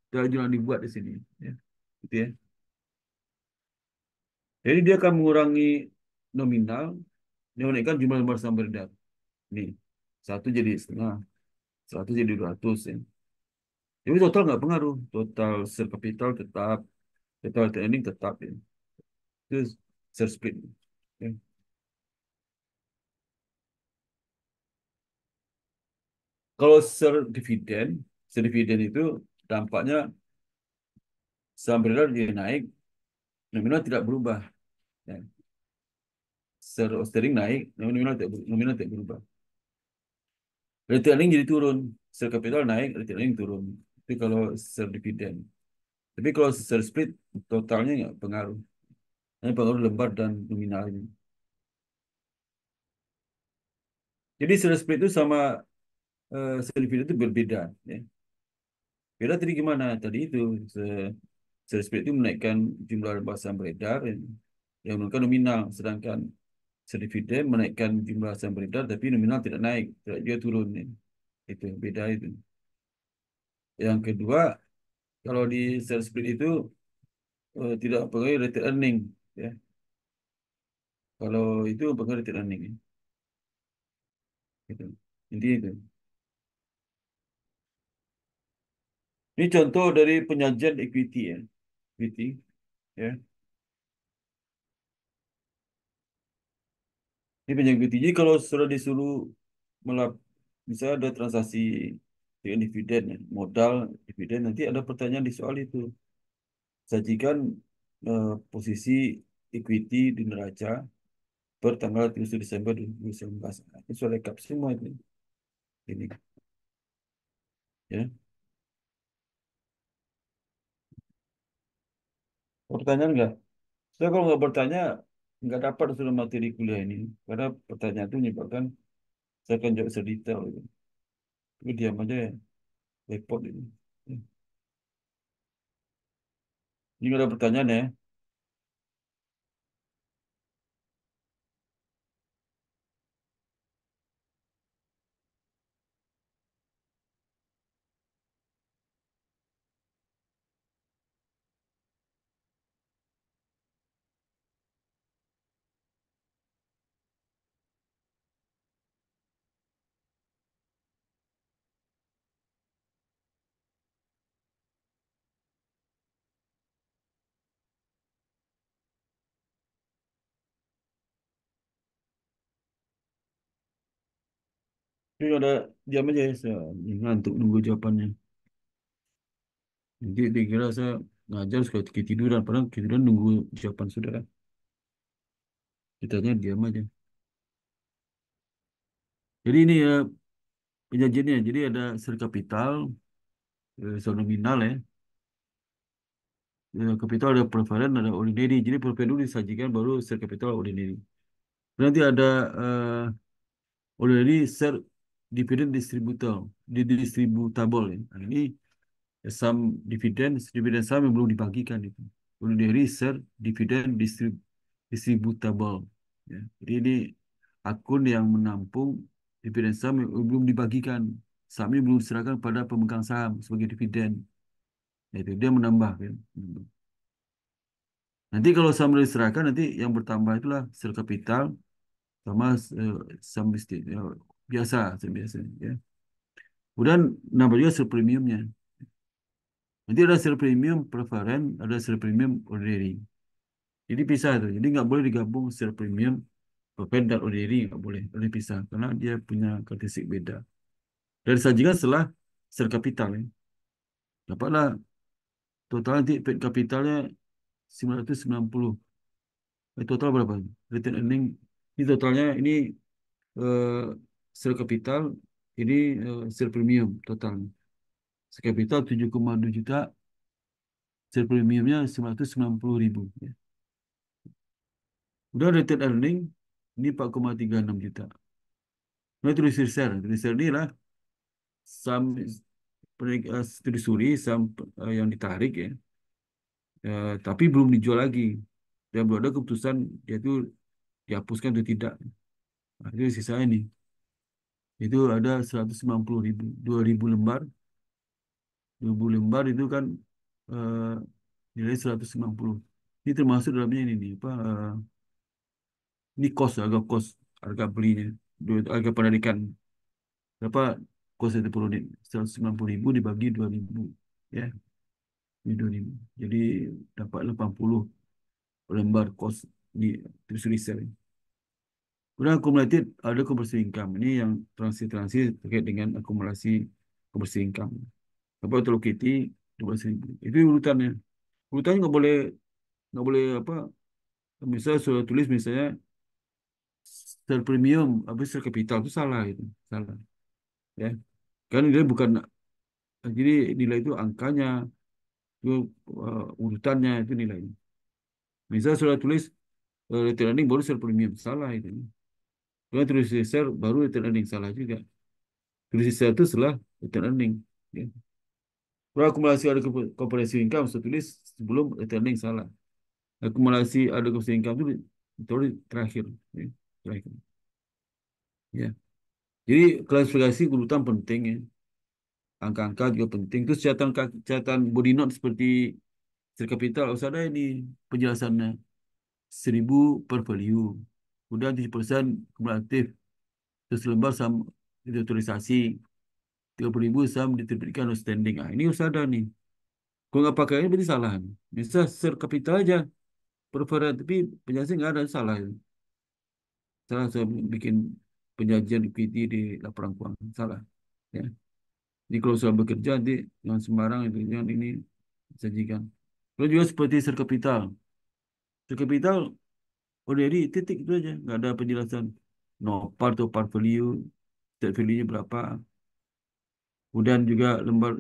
gak ada jurnal dibuat di sini. Ya. Gitu ya. Jadi dia akan mengurangi nominal, dia menaikkan jumlah lembar saham beredar. Nih, satu jadi setengah, satu jadi dua ratus ya. Tapi total nggak pengaruh, total share capital tetap, total training tetap ya. Because they're split. Okay. Ya. Kalau share dividen, share dividen itu dampaknya saham beredar jadi naik, nominal tidak berubah. Ya. Share outstanding naik, nominal tidak, nominal tidak berubah. Retailing jadi turun, share capital naik, retailing turun. Itu kalau share dividen. Tapi kalau share split, totalnya nggak pengaruh. Ini pengaruh lebar dan nominal ini. Jadi sel split itu sama uh, eh, sel itu berbeda. Ya. Beda tadi gimana? Tadi itu sel split itu menaikkan jumlah lembaga beredar ya. yang menurunkan nominal. Sedangkan sel menaikkan jumlah saham beredar tapi nominal tidak naik. Tidak juga turun. Ya. Itu beda itu. Yang kedua, kalau di sel split itu eh, tidak tidak pengaruh rated earning ya. Kalau itu bakal tidak running ya. Gitu. Intinya itu. Ini contoh dari penyajian equity ya. Equity ya. Ini penyajian equity. Jadi kalau sudah disuruh melap bisa ada transaksi dengan dividen ya. modal dividen nanti ada pertanyaan di soal itu sajikan uh, posisi equity di neraca per tanggal 30 Desember 2019. Ini sudah lengkap semua ini. Ini. Ya. Pertanyaan enggak? Saya kalau enggak bertanya, enggak dapat sudah materi kuliah ini. Karena pertanyaan itu menyebabkan saya akan jawab sedetail. Gitu. Tapi diam aja ya. Repot ini. Ini ada pertanyaan ya. Ini ada diam aja ya, saya ngantuk nunggu jawabannya. Nanti dikira saya ngajar suka ketiduran, padahal ketiduran nunggu jawaban saudara. Kitanya kan diam aja. Jadi ini ya penyajiannya. Jadi ada share kapital, ya, share nominal ya. Kapital ya, ada preferen, ada ordinary. Jadi preferen dulu disajikan baru share kapital ordinary. Nanti ada uh, ordinary ser dividend distributor, di distributable ya. Nah, ini saham dividen, dividen saham yang belum dibagikan itu. Perlu di research dividen distrib distributable. Ya. Jadi ini akun yang menampung dividen saham yang belum dibagikan. Saham belum diserahkan pada pemegang saham sebagai dividen. Ya, itu dia menambah. Ya. Nanti kalau saham diserahkan nanti yang bertambah itulah share kapital sama uh, saham ya, biasa biasa ya kemudian nambah juga sel premiumnya nanti ada sel premium preferen ada sel premium ordinary jadi pisah tuh jadi nggak boleh digabung sel premium preferen dan ordinary nggak boleh boleh pisah karena dia punya karakteristik beda dan sajikan setelah sel kapital ya. dapatlah total nanti pet kapitalnya 990 total berapa return earning ini totalnya ini eh, share kapital ini eh, share premium total Share kapital 7,2 juta, share premiumnya 990 ribu. Ya. Udah rated earning, ini 4,36 juta. Nah, tulis share, research share inilah sampai eh, suri sampai uh, eh, yang ditarik ya. Uh, tapi belum dijual lagi. Dan belum ada keputusan yaitu dihapuskan atau tidak. Nah, itu sisa ini itu ada 190 ribu 2000 lembar 2000 lembar itu kan uh, nilai 190 ini termasuk dalamnya ini nih apa uh, ini kos harga kos harga belinya harga penarikan berapa kos itu perlu 190 ribu dibagi 2000 ya ini 2000 jadi dapat 80 lembar kos di terus resell ini Kemudian akumulatif ada kompresi income. Ini yang transaksi-transaksi terkait dengan akumulasi kompresi income. Apa itu Kitty itu urutannya. Urutannya nggak boleh nggak boleh apa misalnya sudah tulis misalnya ser premium habis ser kapital itu salah itu salah ya kan dia bukan jadi nilai itu angkanya itu uh, urutannya itu nilainya misalnya sudah tulis uh, eh, earning baru ser premium salah itu kalau tulis share baru return earning salah juga. Tulis share itu setelah return earning. Ya. akumulasi ada komponensi income saya tulis sebelum return earning salah. Akumulasi ada komponensi income itu tulis terakhir. Ya. Terakhir. Ya. Jadi klasifikasi urutan penting ya. Angka-angka juga penting. Terus catatan catatan body note seperti Sri usahanya ini penjelasannya. seribu per value kemudian 70% kumulatif terus lembar saham diturisasi 30 ribu saham diterbitkan outstanding ah ini usaha ada nih kalau nggak pakai ini berarti salah nih. bisa share capital aja preferen tapi penjelasan nggak ada salah salah saya bikin penyajian equity di laporan keuangan salah ya jadi kalau saya bekerja nanti dengan sembarang itu jangan ini sajikan kalau juga seperti share capital share capital Oh jadi titik itu aja, nggak ada penjelasan. No tuh to part value, value berapa. Kemudian juga lembar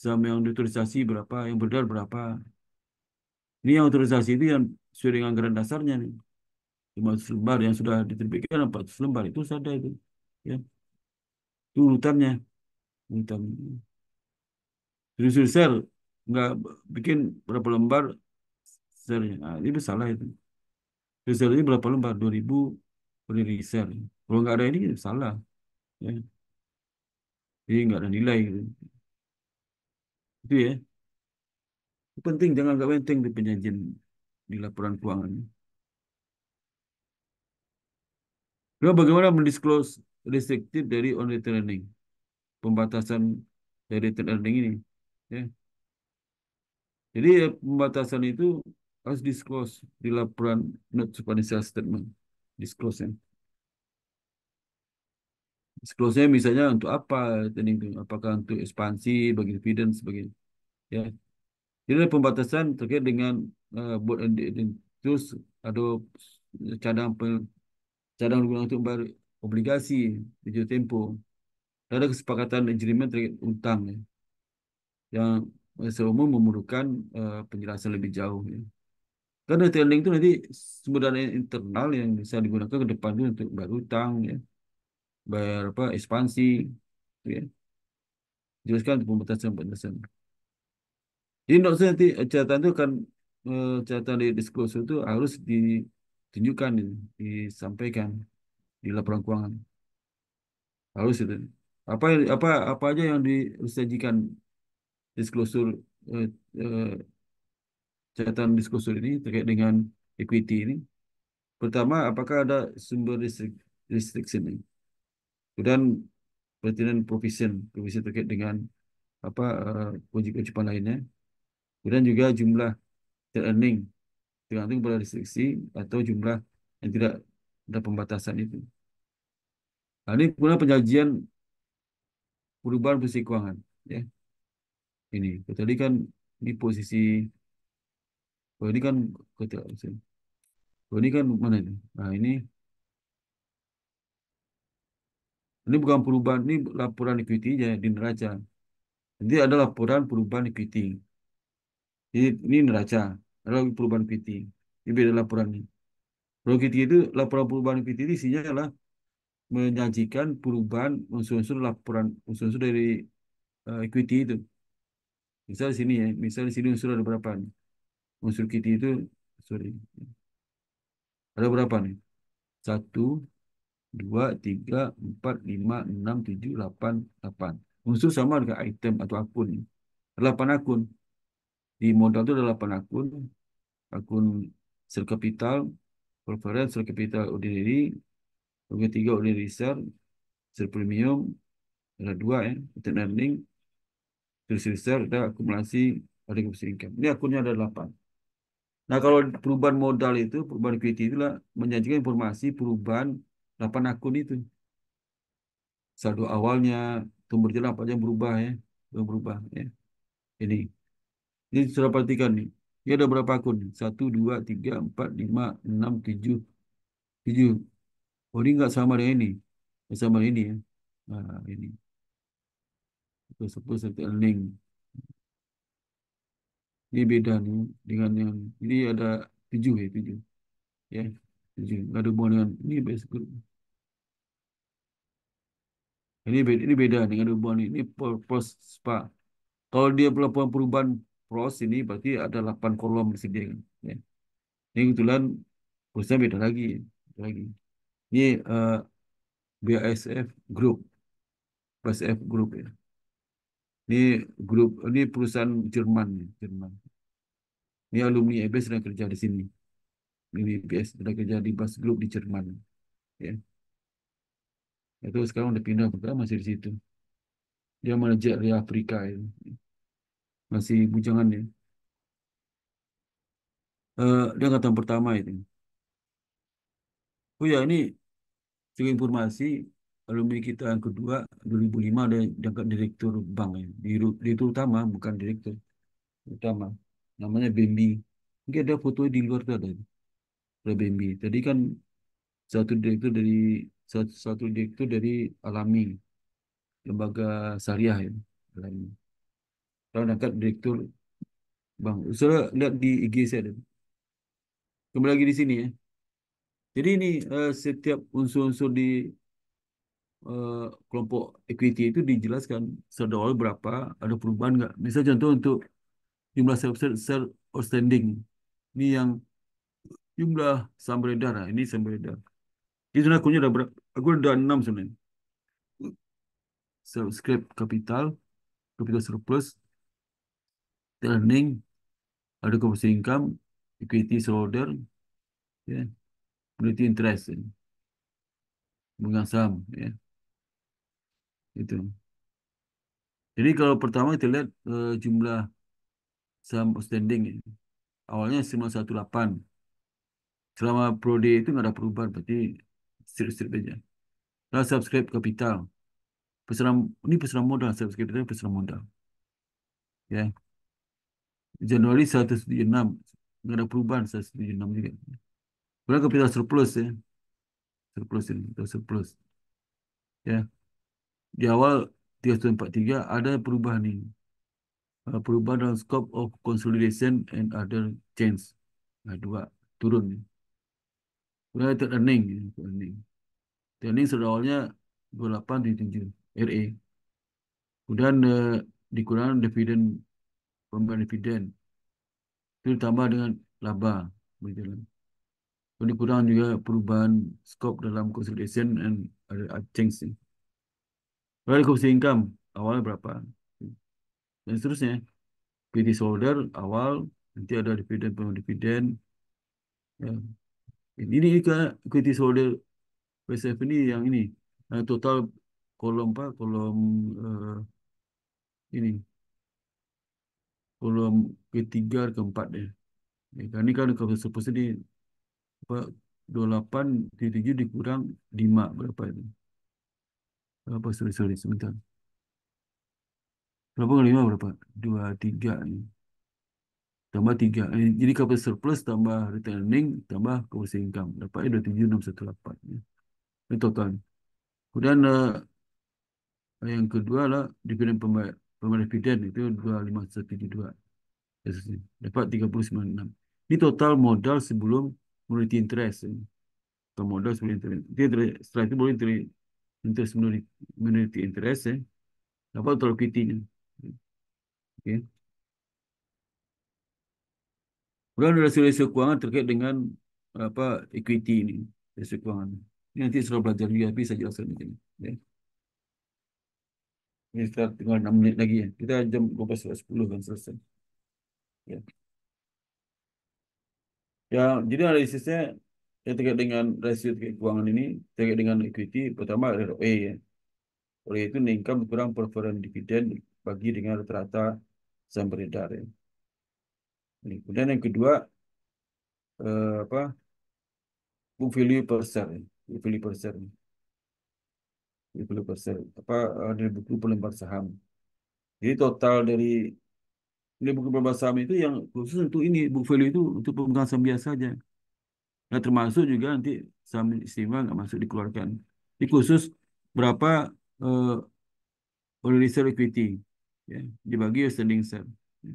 saham yang diturisasi berapa, yang beredar berapa. Ini yang otorisasi itu yang sesuai dengan anggaran dasarnya nih. 500 lembar yang sudah diterbitkan 400 lembar itu sudah itu. Ya. Itu urutannya. Urutannya. Terus sel nggak bikin berapa lembar selnya. Nah, ini salah itu. Result berapa lembar? 2000 per result. Kalau nggak ada ini, salah. Ya. Jadi nggak ada nilai. Itu ya. Itu penting, jangan nggak penting di penyajian di laporan keuangan. Lalu bagaimana mendisclose restricted dari on retail earning? Pembatasan dari return earning ini. Ya. Jadi pembatasan itu harus disclose di laporan notes financial statement. Disclose ya. Disclose-nya misalnya untuk apa? Apakah untuk ekspansi, bagi dividen, sebagainya. Ya. Jadi ada pembatasan terkait dengan uh, board and terus ada cadang pen, cadang guna untuk membayar obligasi jatuh tempo. Dan ada kesepakatan agreement terkait utang ya. yang umum memerlukan uh, penjelasan lebih jauh ya. Karena retailing itu nanti sebenarnya internal yang bisa digunakan ke depannya untuk bayar utang, ya. bayar apa ekspansi, gitu ya. Jelaskan untuk pembatasan-pembatasan. Jadi maksudnya nanti eh, catatan itu kan catatan di disclosure itu harus ditunjukkan, ya. disampaikan di laporan keuangan. Harus itu. Apa apa apa aja yang disajikan disclosure eh, eh, catatan diskusi ini terkait dengan equity ini? Pertama, apakah ada sumber listrik ini? Kemudian pertinaan provision, provision terkait dengan apa kunci eh, kewajiban uh, lainnya. Kemudian juga jumlah earning tergantung pada restriksi atau jumlah yang tidak ada pembatasan itu. Nah, ini kemudian penyajian perubahan posisi keuangan. Ya. Ini, tadi kan ini posisi Oh, ini kan ketika Oh, ini kan mana ini? Nah, ini ini bukan perubahan, ini laporan equity di neraca. Jadi ada laporan perubahan equity. Ini, ini neraca, ada perubahan equity. Ini beda laporannya. Kalau equity itu laporan perubahan equity itu isinya adalah menyajikan perubahan unsur-unsur laporan unsur-unsur dari uh, equity itu. Misal di sini ya, misal di sini unsur ada berapa nih? unsur kiti itu sorry ada berapa nih satu dua tiga empat lima enam tujuh delapan delapan unsur sama dengan item atau akun delapan akun di modal itu ada delapan akun akun surkapital kapital preference sel kapital ordinary kemudian tiga ordinary share share premium ada dua ya return earning terus reserve, ada akumulasi ada income ini akunnya ada delapan Nah, kalau perubahan modal itu, perubahan equity itulah menjanjikan informasi perubahan 8 akun itu. Saldo awalnya, itu jalan apa yang berubah ya, yang berubah ya. Ini, ini sudah perhatikan nih. ini ada berapa akun? Satu, dua, tiga, empat, lima, enam, tujuh, tujuh. Oh, ini nggak sama dengan ini. Nggak sama dengan ini ya. Nah, ini. Terus, terus, link. Ini beda nih dengan yang ini ada tujuh ya tujuh. Ya, tujuh. nggak ada hubungan dengan ini base group. Ini beda, ini beda dengan hubungan ini pros spa. Kalau dia melakukan perubahan pros ini berarti ada delapan kolom sini kan. Ya. Ini kebetulan prosnya beda lagi, beda lagi. Ini uh, eh, BASF Group. BASF Group ya. Ini grup ini perusahaan Jerman, Jerman. Ini alumni IB sedang kerja di sini. Di IPS sedang kerja di Bas Group di Jerman. Ya. Itu sekarang udah pindah ke masih di situ. Dia manajer di Afrika ya, Masih bujangan ya. Uh, dia angkatan pertama itu. Ya. Oh ya ini juga informasi alumni kita yang kedua 2005 ada jangka direktur bank ya. Di, direktur utama bukan direktur utama namanya Bembi, mungkin ada foto di luar itu ada ada Bambi tadi kan satu direktur dari satu, satu direktur dari Alami lembaga syariah ya Alami kalau angkat direktur bang sudah lihat di IG saya ada kembali lagi di sini ya jadi ini uh, setiap unsur-unsur di uh, kelompok equity itu dijelaskan secara berapa ada perubahan nggak misal contoh untuk jumlah sel-sel outstanding. Ini yang jumlah saham beredar. Ini saham beredar. itu sebenarnya akunnya ada berapa? Aku ada enam sebenarnya. Subscribe capital, capital surplus, earning, ada komposisi income, equity shareholder, ya, peneliti interest, ya. pemegang saham, ya. Itu. Jadi kalau pertama kita lihat uh, jumlah saham outstanding ini ya. awalnya 918 selama prodi itu nggak ada perubahan berarti strip-strip aja nah subscribe kapital peseram ini peseram modal subscribe itu peseram modal ya Januari 176 nggak ada perubahan 176 juga kemudian kapital surplus ya surplus ini atau surplus ya di awal 343 ada perubahan ini Eh, perubahan dalam scope of consolidation and other change. Nah, dua turun. Kemudian ada earning, ya, earning. Earning 28 di tinggi RE. Kemudian uh, eh, dikurangkan dividen pembayaran dividen. Itu ditambah dengan laba berjalan. Kemudian dikurang juga perubahan scope dalam consolidation and other change. Ya. Kemudian income awalnya berapa? dan seterusnya. PD solder awal, nanti ada dividen dividen. Ya. Ini, ini ke equity solder PSF ini yang ini. Nah, total kolom apa? Kolom uh, ini. Kolom ketiga keempat ya. ya ini kan kalau surplus ini apa, 28 37 dikurang 5 berapa itu? Apa sorry sorry sebentar berapa kali lima berapa? Dua, tiga nih. Tambah tiga. Eh, jadi capital surplus tambah return earning tambah commercial income. Dapatnya dua tujuh enam satu delapan. Ya. Ini total. Kemudian uh, yang kedua lah dividen pembayar pembayar dividen itu dua lima satu dua. Dapat tiga puluh sembilan enam. Ini total modal sebelum minority interest. Ini. Ya. Total modal sebelum interest. setelah itu boleh interest minority interest. ya Dapat total equity-nya. Okay. Kemudian ada rasio keuangan terkait dengan apa equity ini, rasio keuangan. Ini nanti saya belajar juga, tapi saya jelaskan ya. Ini kita tinggal 6 menit lagi ya. Kita jam 12.10 kan selesai. Ya. Ya, jadi analisisnya ya, terkait dengan rasio keuangan ini, terkait dengan equity, pertama ROE ya. oleh itu income kurang preference dividen bagi dengan rata-rata zat beredar ya. Ini. Kemudian yang kedua eh, apa book value per share, ya. book value per share, book value per share apa eh, dari buku pelembar saham. Jadi total dari ini buku pelembar saham itu yang khusus untuk ini book value itu untuk pemegang saham biasa aja. Nah, termasuk juga nanti saham istimewa nggak masuk dikeluarkan. Ini khusus berapa eh, research equity ya, dibagi ya standing sum. Ya.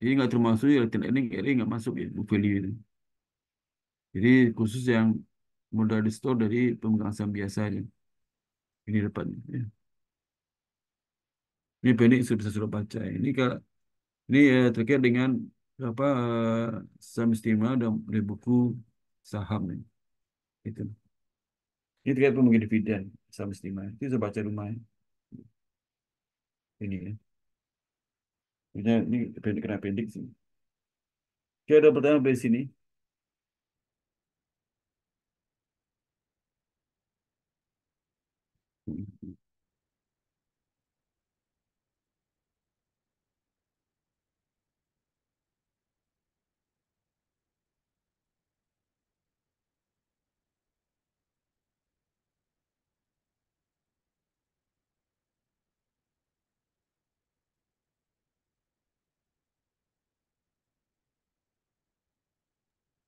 Jadi nggak termasuk ya Latin earning, earning nggak masuk ya book value itu. Jadi khusus yang modal di store dari pemegang saham biasa aja. Ini depan Ya. Ini pendek sudah bisa sudah baca. Ini kak ini ya, terkait dengan apa eh, saham istimewa dan dari buku saham ya. Itu. Ini terkait pemegang dividen saham istimewa. Itu sudah baca lumayan ini ya. Ini, ini kena pendek sih. Oke, ada pertanyaan dari sini. Hmm. hmm.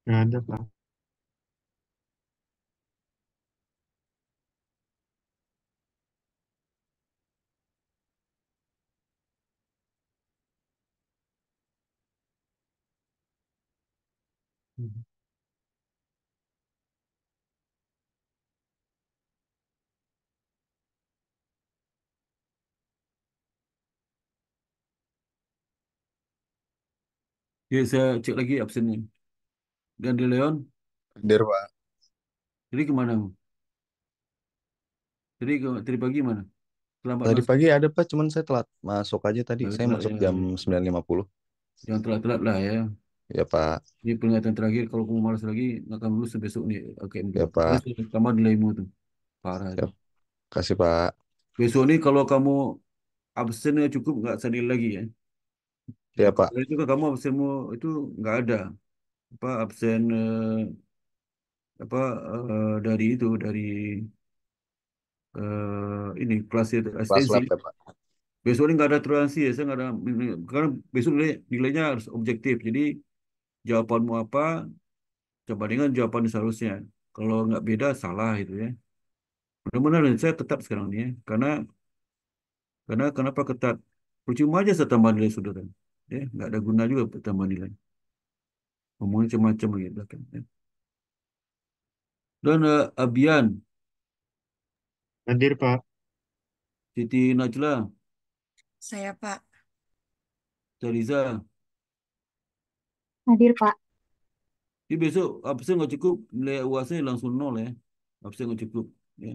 Nggak ada, Pak. Ya, saya cek lagi absennya ganti Leon Under Pak jadi kemana jadi ke, tadi pagi mana Terlambat tadi masuk. pagi ada Pak cuman saya telat masuk aja tadi Lalu saya telat, masuk ya. jam 9.50 jangan telat-telat lah ya Ya Pak. Ini peringatan terakhir kalau kamu malas lagi akan lulus besok nih. Oke, ya Pak. Sama nilaimu tuh. Parah. Ya. Kasih Pak. Besok nih kalau kamu absennya cukup nggak usah lagi ya. Ya Pak. Itu kamu absenmu itu nggak ada apa absen uh, apa uh, dari itu dari uh, ini kelas asistensi ya besok ini nggak ada transisi ya saya nggak ada karena besok nilai, nilainya harus objektif jadi jawabanmu apa coba dengan jawaban seharusnya kalau nggak beda salah itu ya benar-benar saya ketat sekarang ini ya karena karena kenapa ketat percuma aja saya tambah nilai saudara ya nggak ada guna juga tambah nilai ngomong macam-macam lagi belakang ya. dan uh, Abian Hadir Pak Siti Najla saya Pak Tariza hadir Pak jadi besok absen nggak cukup nilai uasnya langsung nol ya absen nggak cukup ya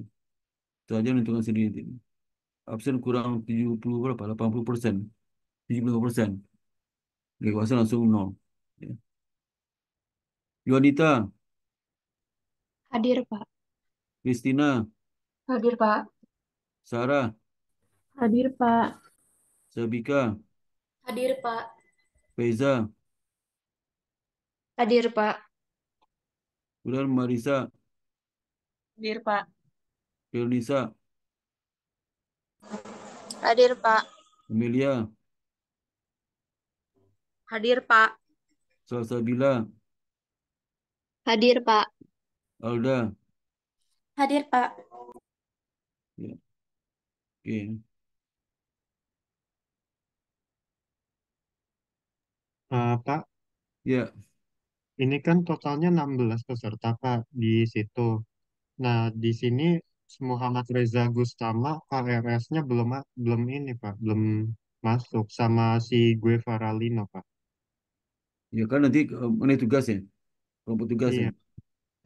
saja menentukan sendiri absen kurang 70 berapa 80 persen 75 persen nilai uasnya langsung nol Yonita. Hadir, Pak. Kristina, Hadir, Pak. Sarah, Hadir, Pak. Sabika, Hadir, Pak. Faiza, Hadir, Pak. kemudian Marisa, Hadir, Pak. Firnisa, Hadir, Pak. Amelia, Hadir, Pak. Salsabila, Hadir, Pak. Alda. Hadir, Pak. Ya. Oke. Uh, Pak. Ya. Ini kan totalnya 16 peserta, Pak, di situ. Nah, di sini Muhammad Reza Gustama KRS-nya belum belum ini, Pak, belum masuk sama si gue Lino, Pak. Ya kan nanti eh, ini tugas ya kelompok tugas Iya.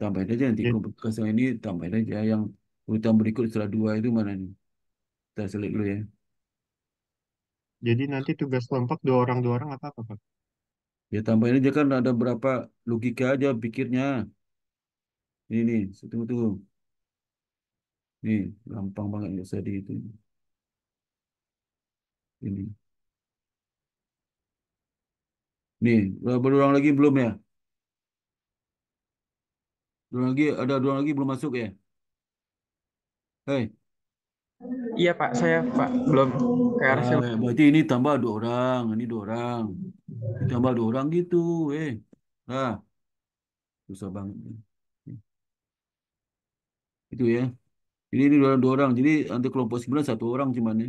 tambah Tambahin aja nanti Jadi, iya. kelompok tugas yang ini, tambahin aja yang urutan berikut setelah dua itu mana nih? Kita selit dulu ya. jadi nanti tugas kelompok dua orang dua orang apa apa Pak? Ya tambahin aja kan ada berapa logika aja pikirnya. Ini nih, tunggu tunggu. Nih, gampang banget nggak ya usah di itu. Ini. Nih, udah berulang lagi belum ya? Dua lagi, ada dua lagi belum masuk ya? Hei. Iya Pak, saya Pak belum ke saya. Ah, eh, berarti ini tambah dua orang, ini dua orang, tambah dua orang gitu, eh, ah, susah banget. Itu ya. Jadi ini dua, dua orang, jadi nanti kelompok sembilan satu orang cuman ya,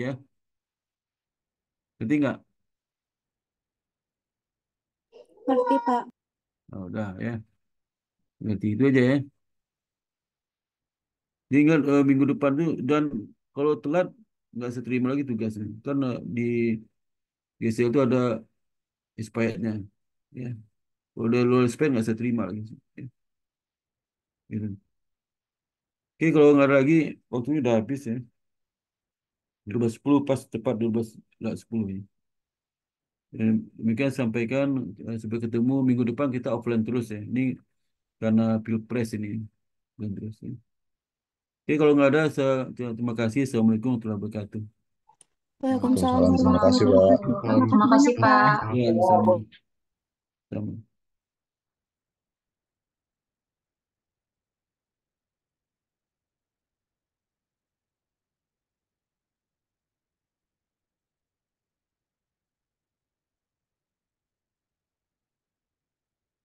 ya. Ngerti nggak? Ngerti Pak. Oh, udah ya. Nanti itu aja ya. Jadi ingat uh, eh, minggu depan tuh dan kalau telat nggak seterima lagi tugasnya karena eh, di GSL itu ada expirednya. Ya. Kalau udah luar expired nggak seterima lagi. Ya. Gitu. Oke kalau nggak ada lagi waktunya udah habis ya. dua sepuluh pas tepat dua belas sepuluh ya. Dan demikian sampaikan eh, sampai ketemu minggu depan kita offline terus ya. Ini karena pilpres ini dan ini. Oke, kalau nggak ada, saya terima kasih. Assalamualaikum warahmatullahi wabarakatuh. Waalaikumsalam. Terima kasih, Pak. Terima kasih, Pak. Iya, sama. Sama.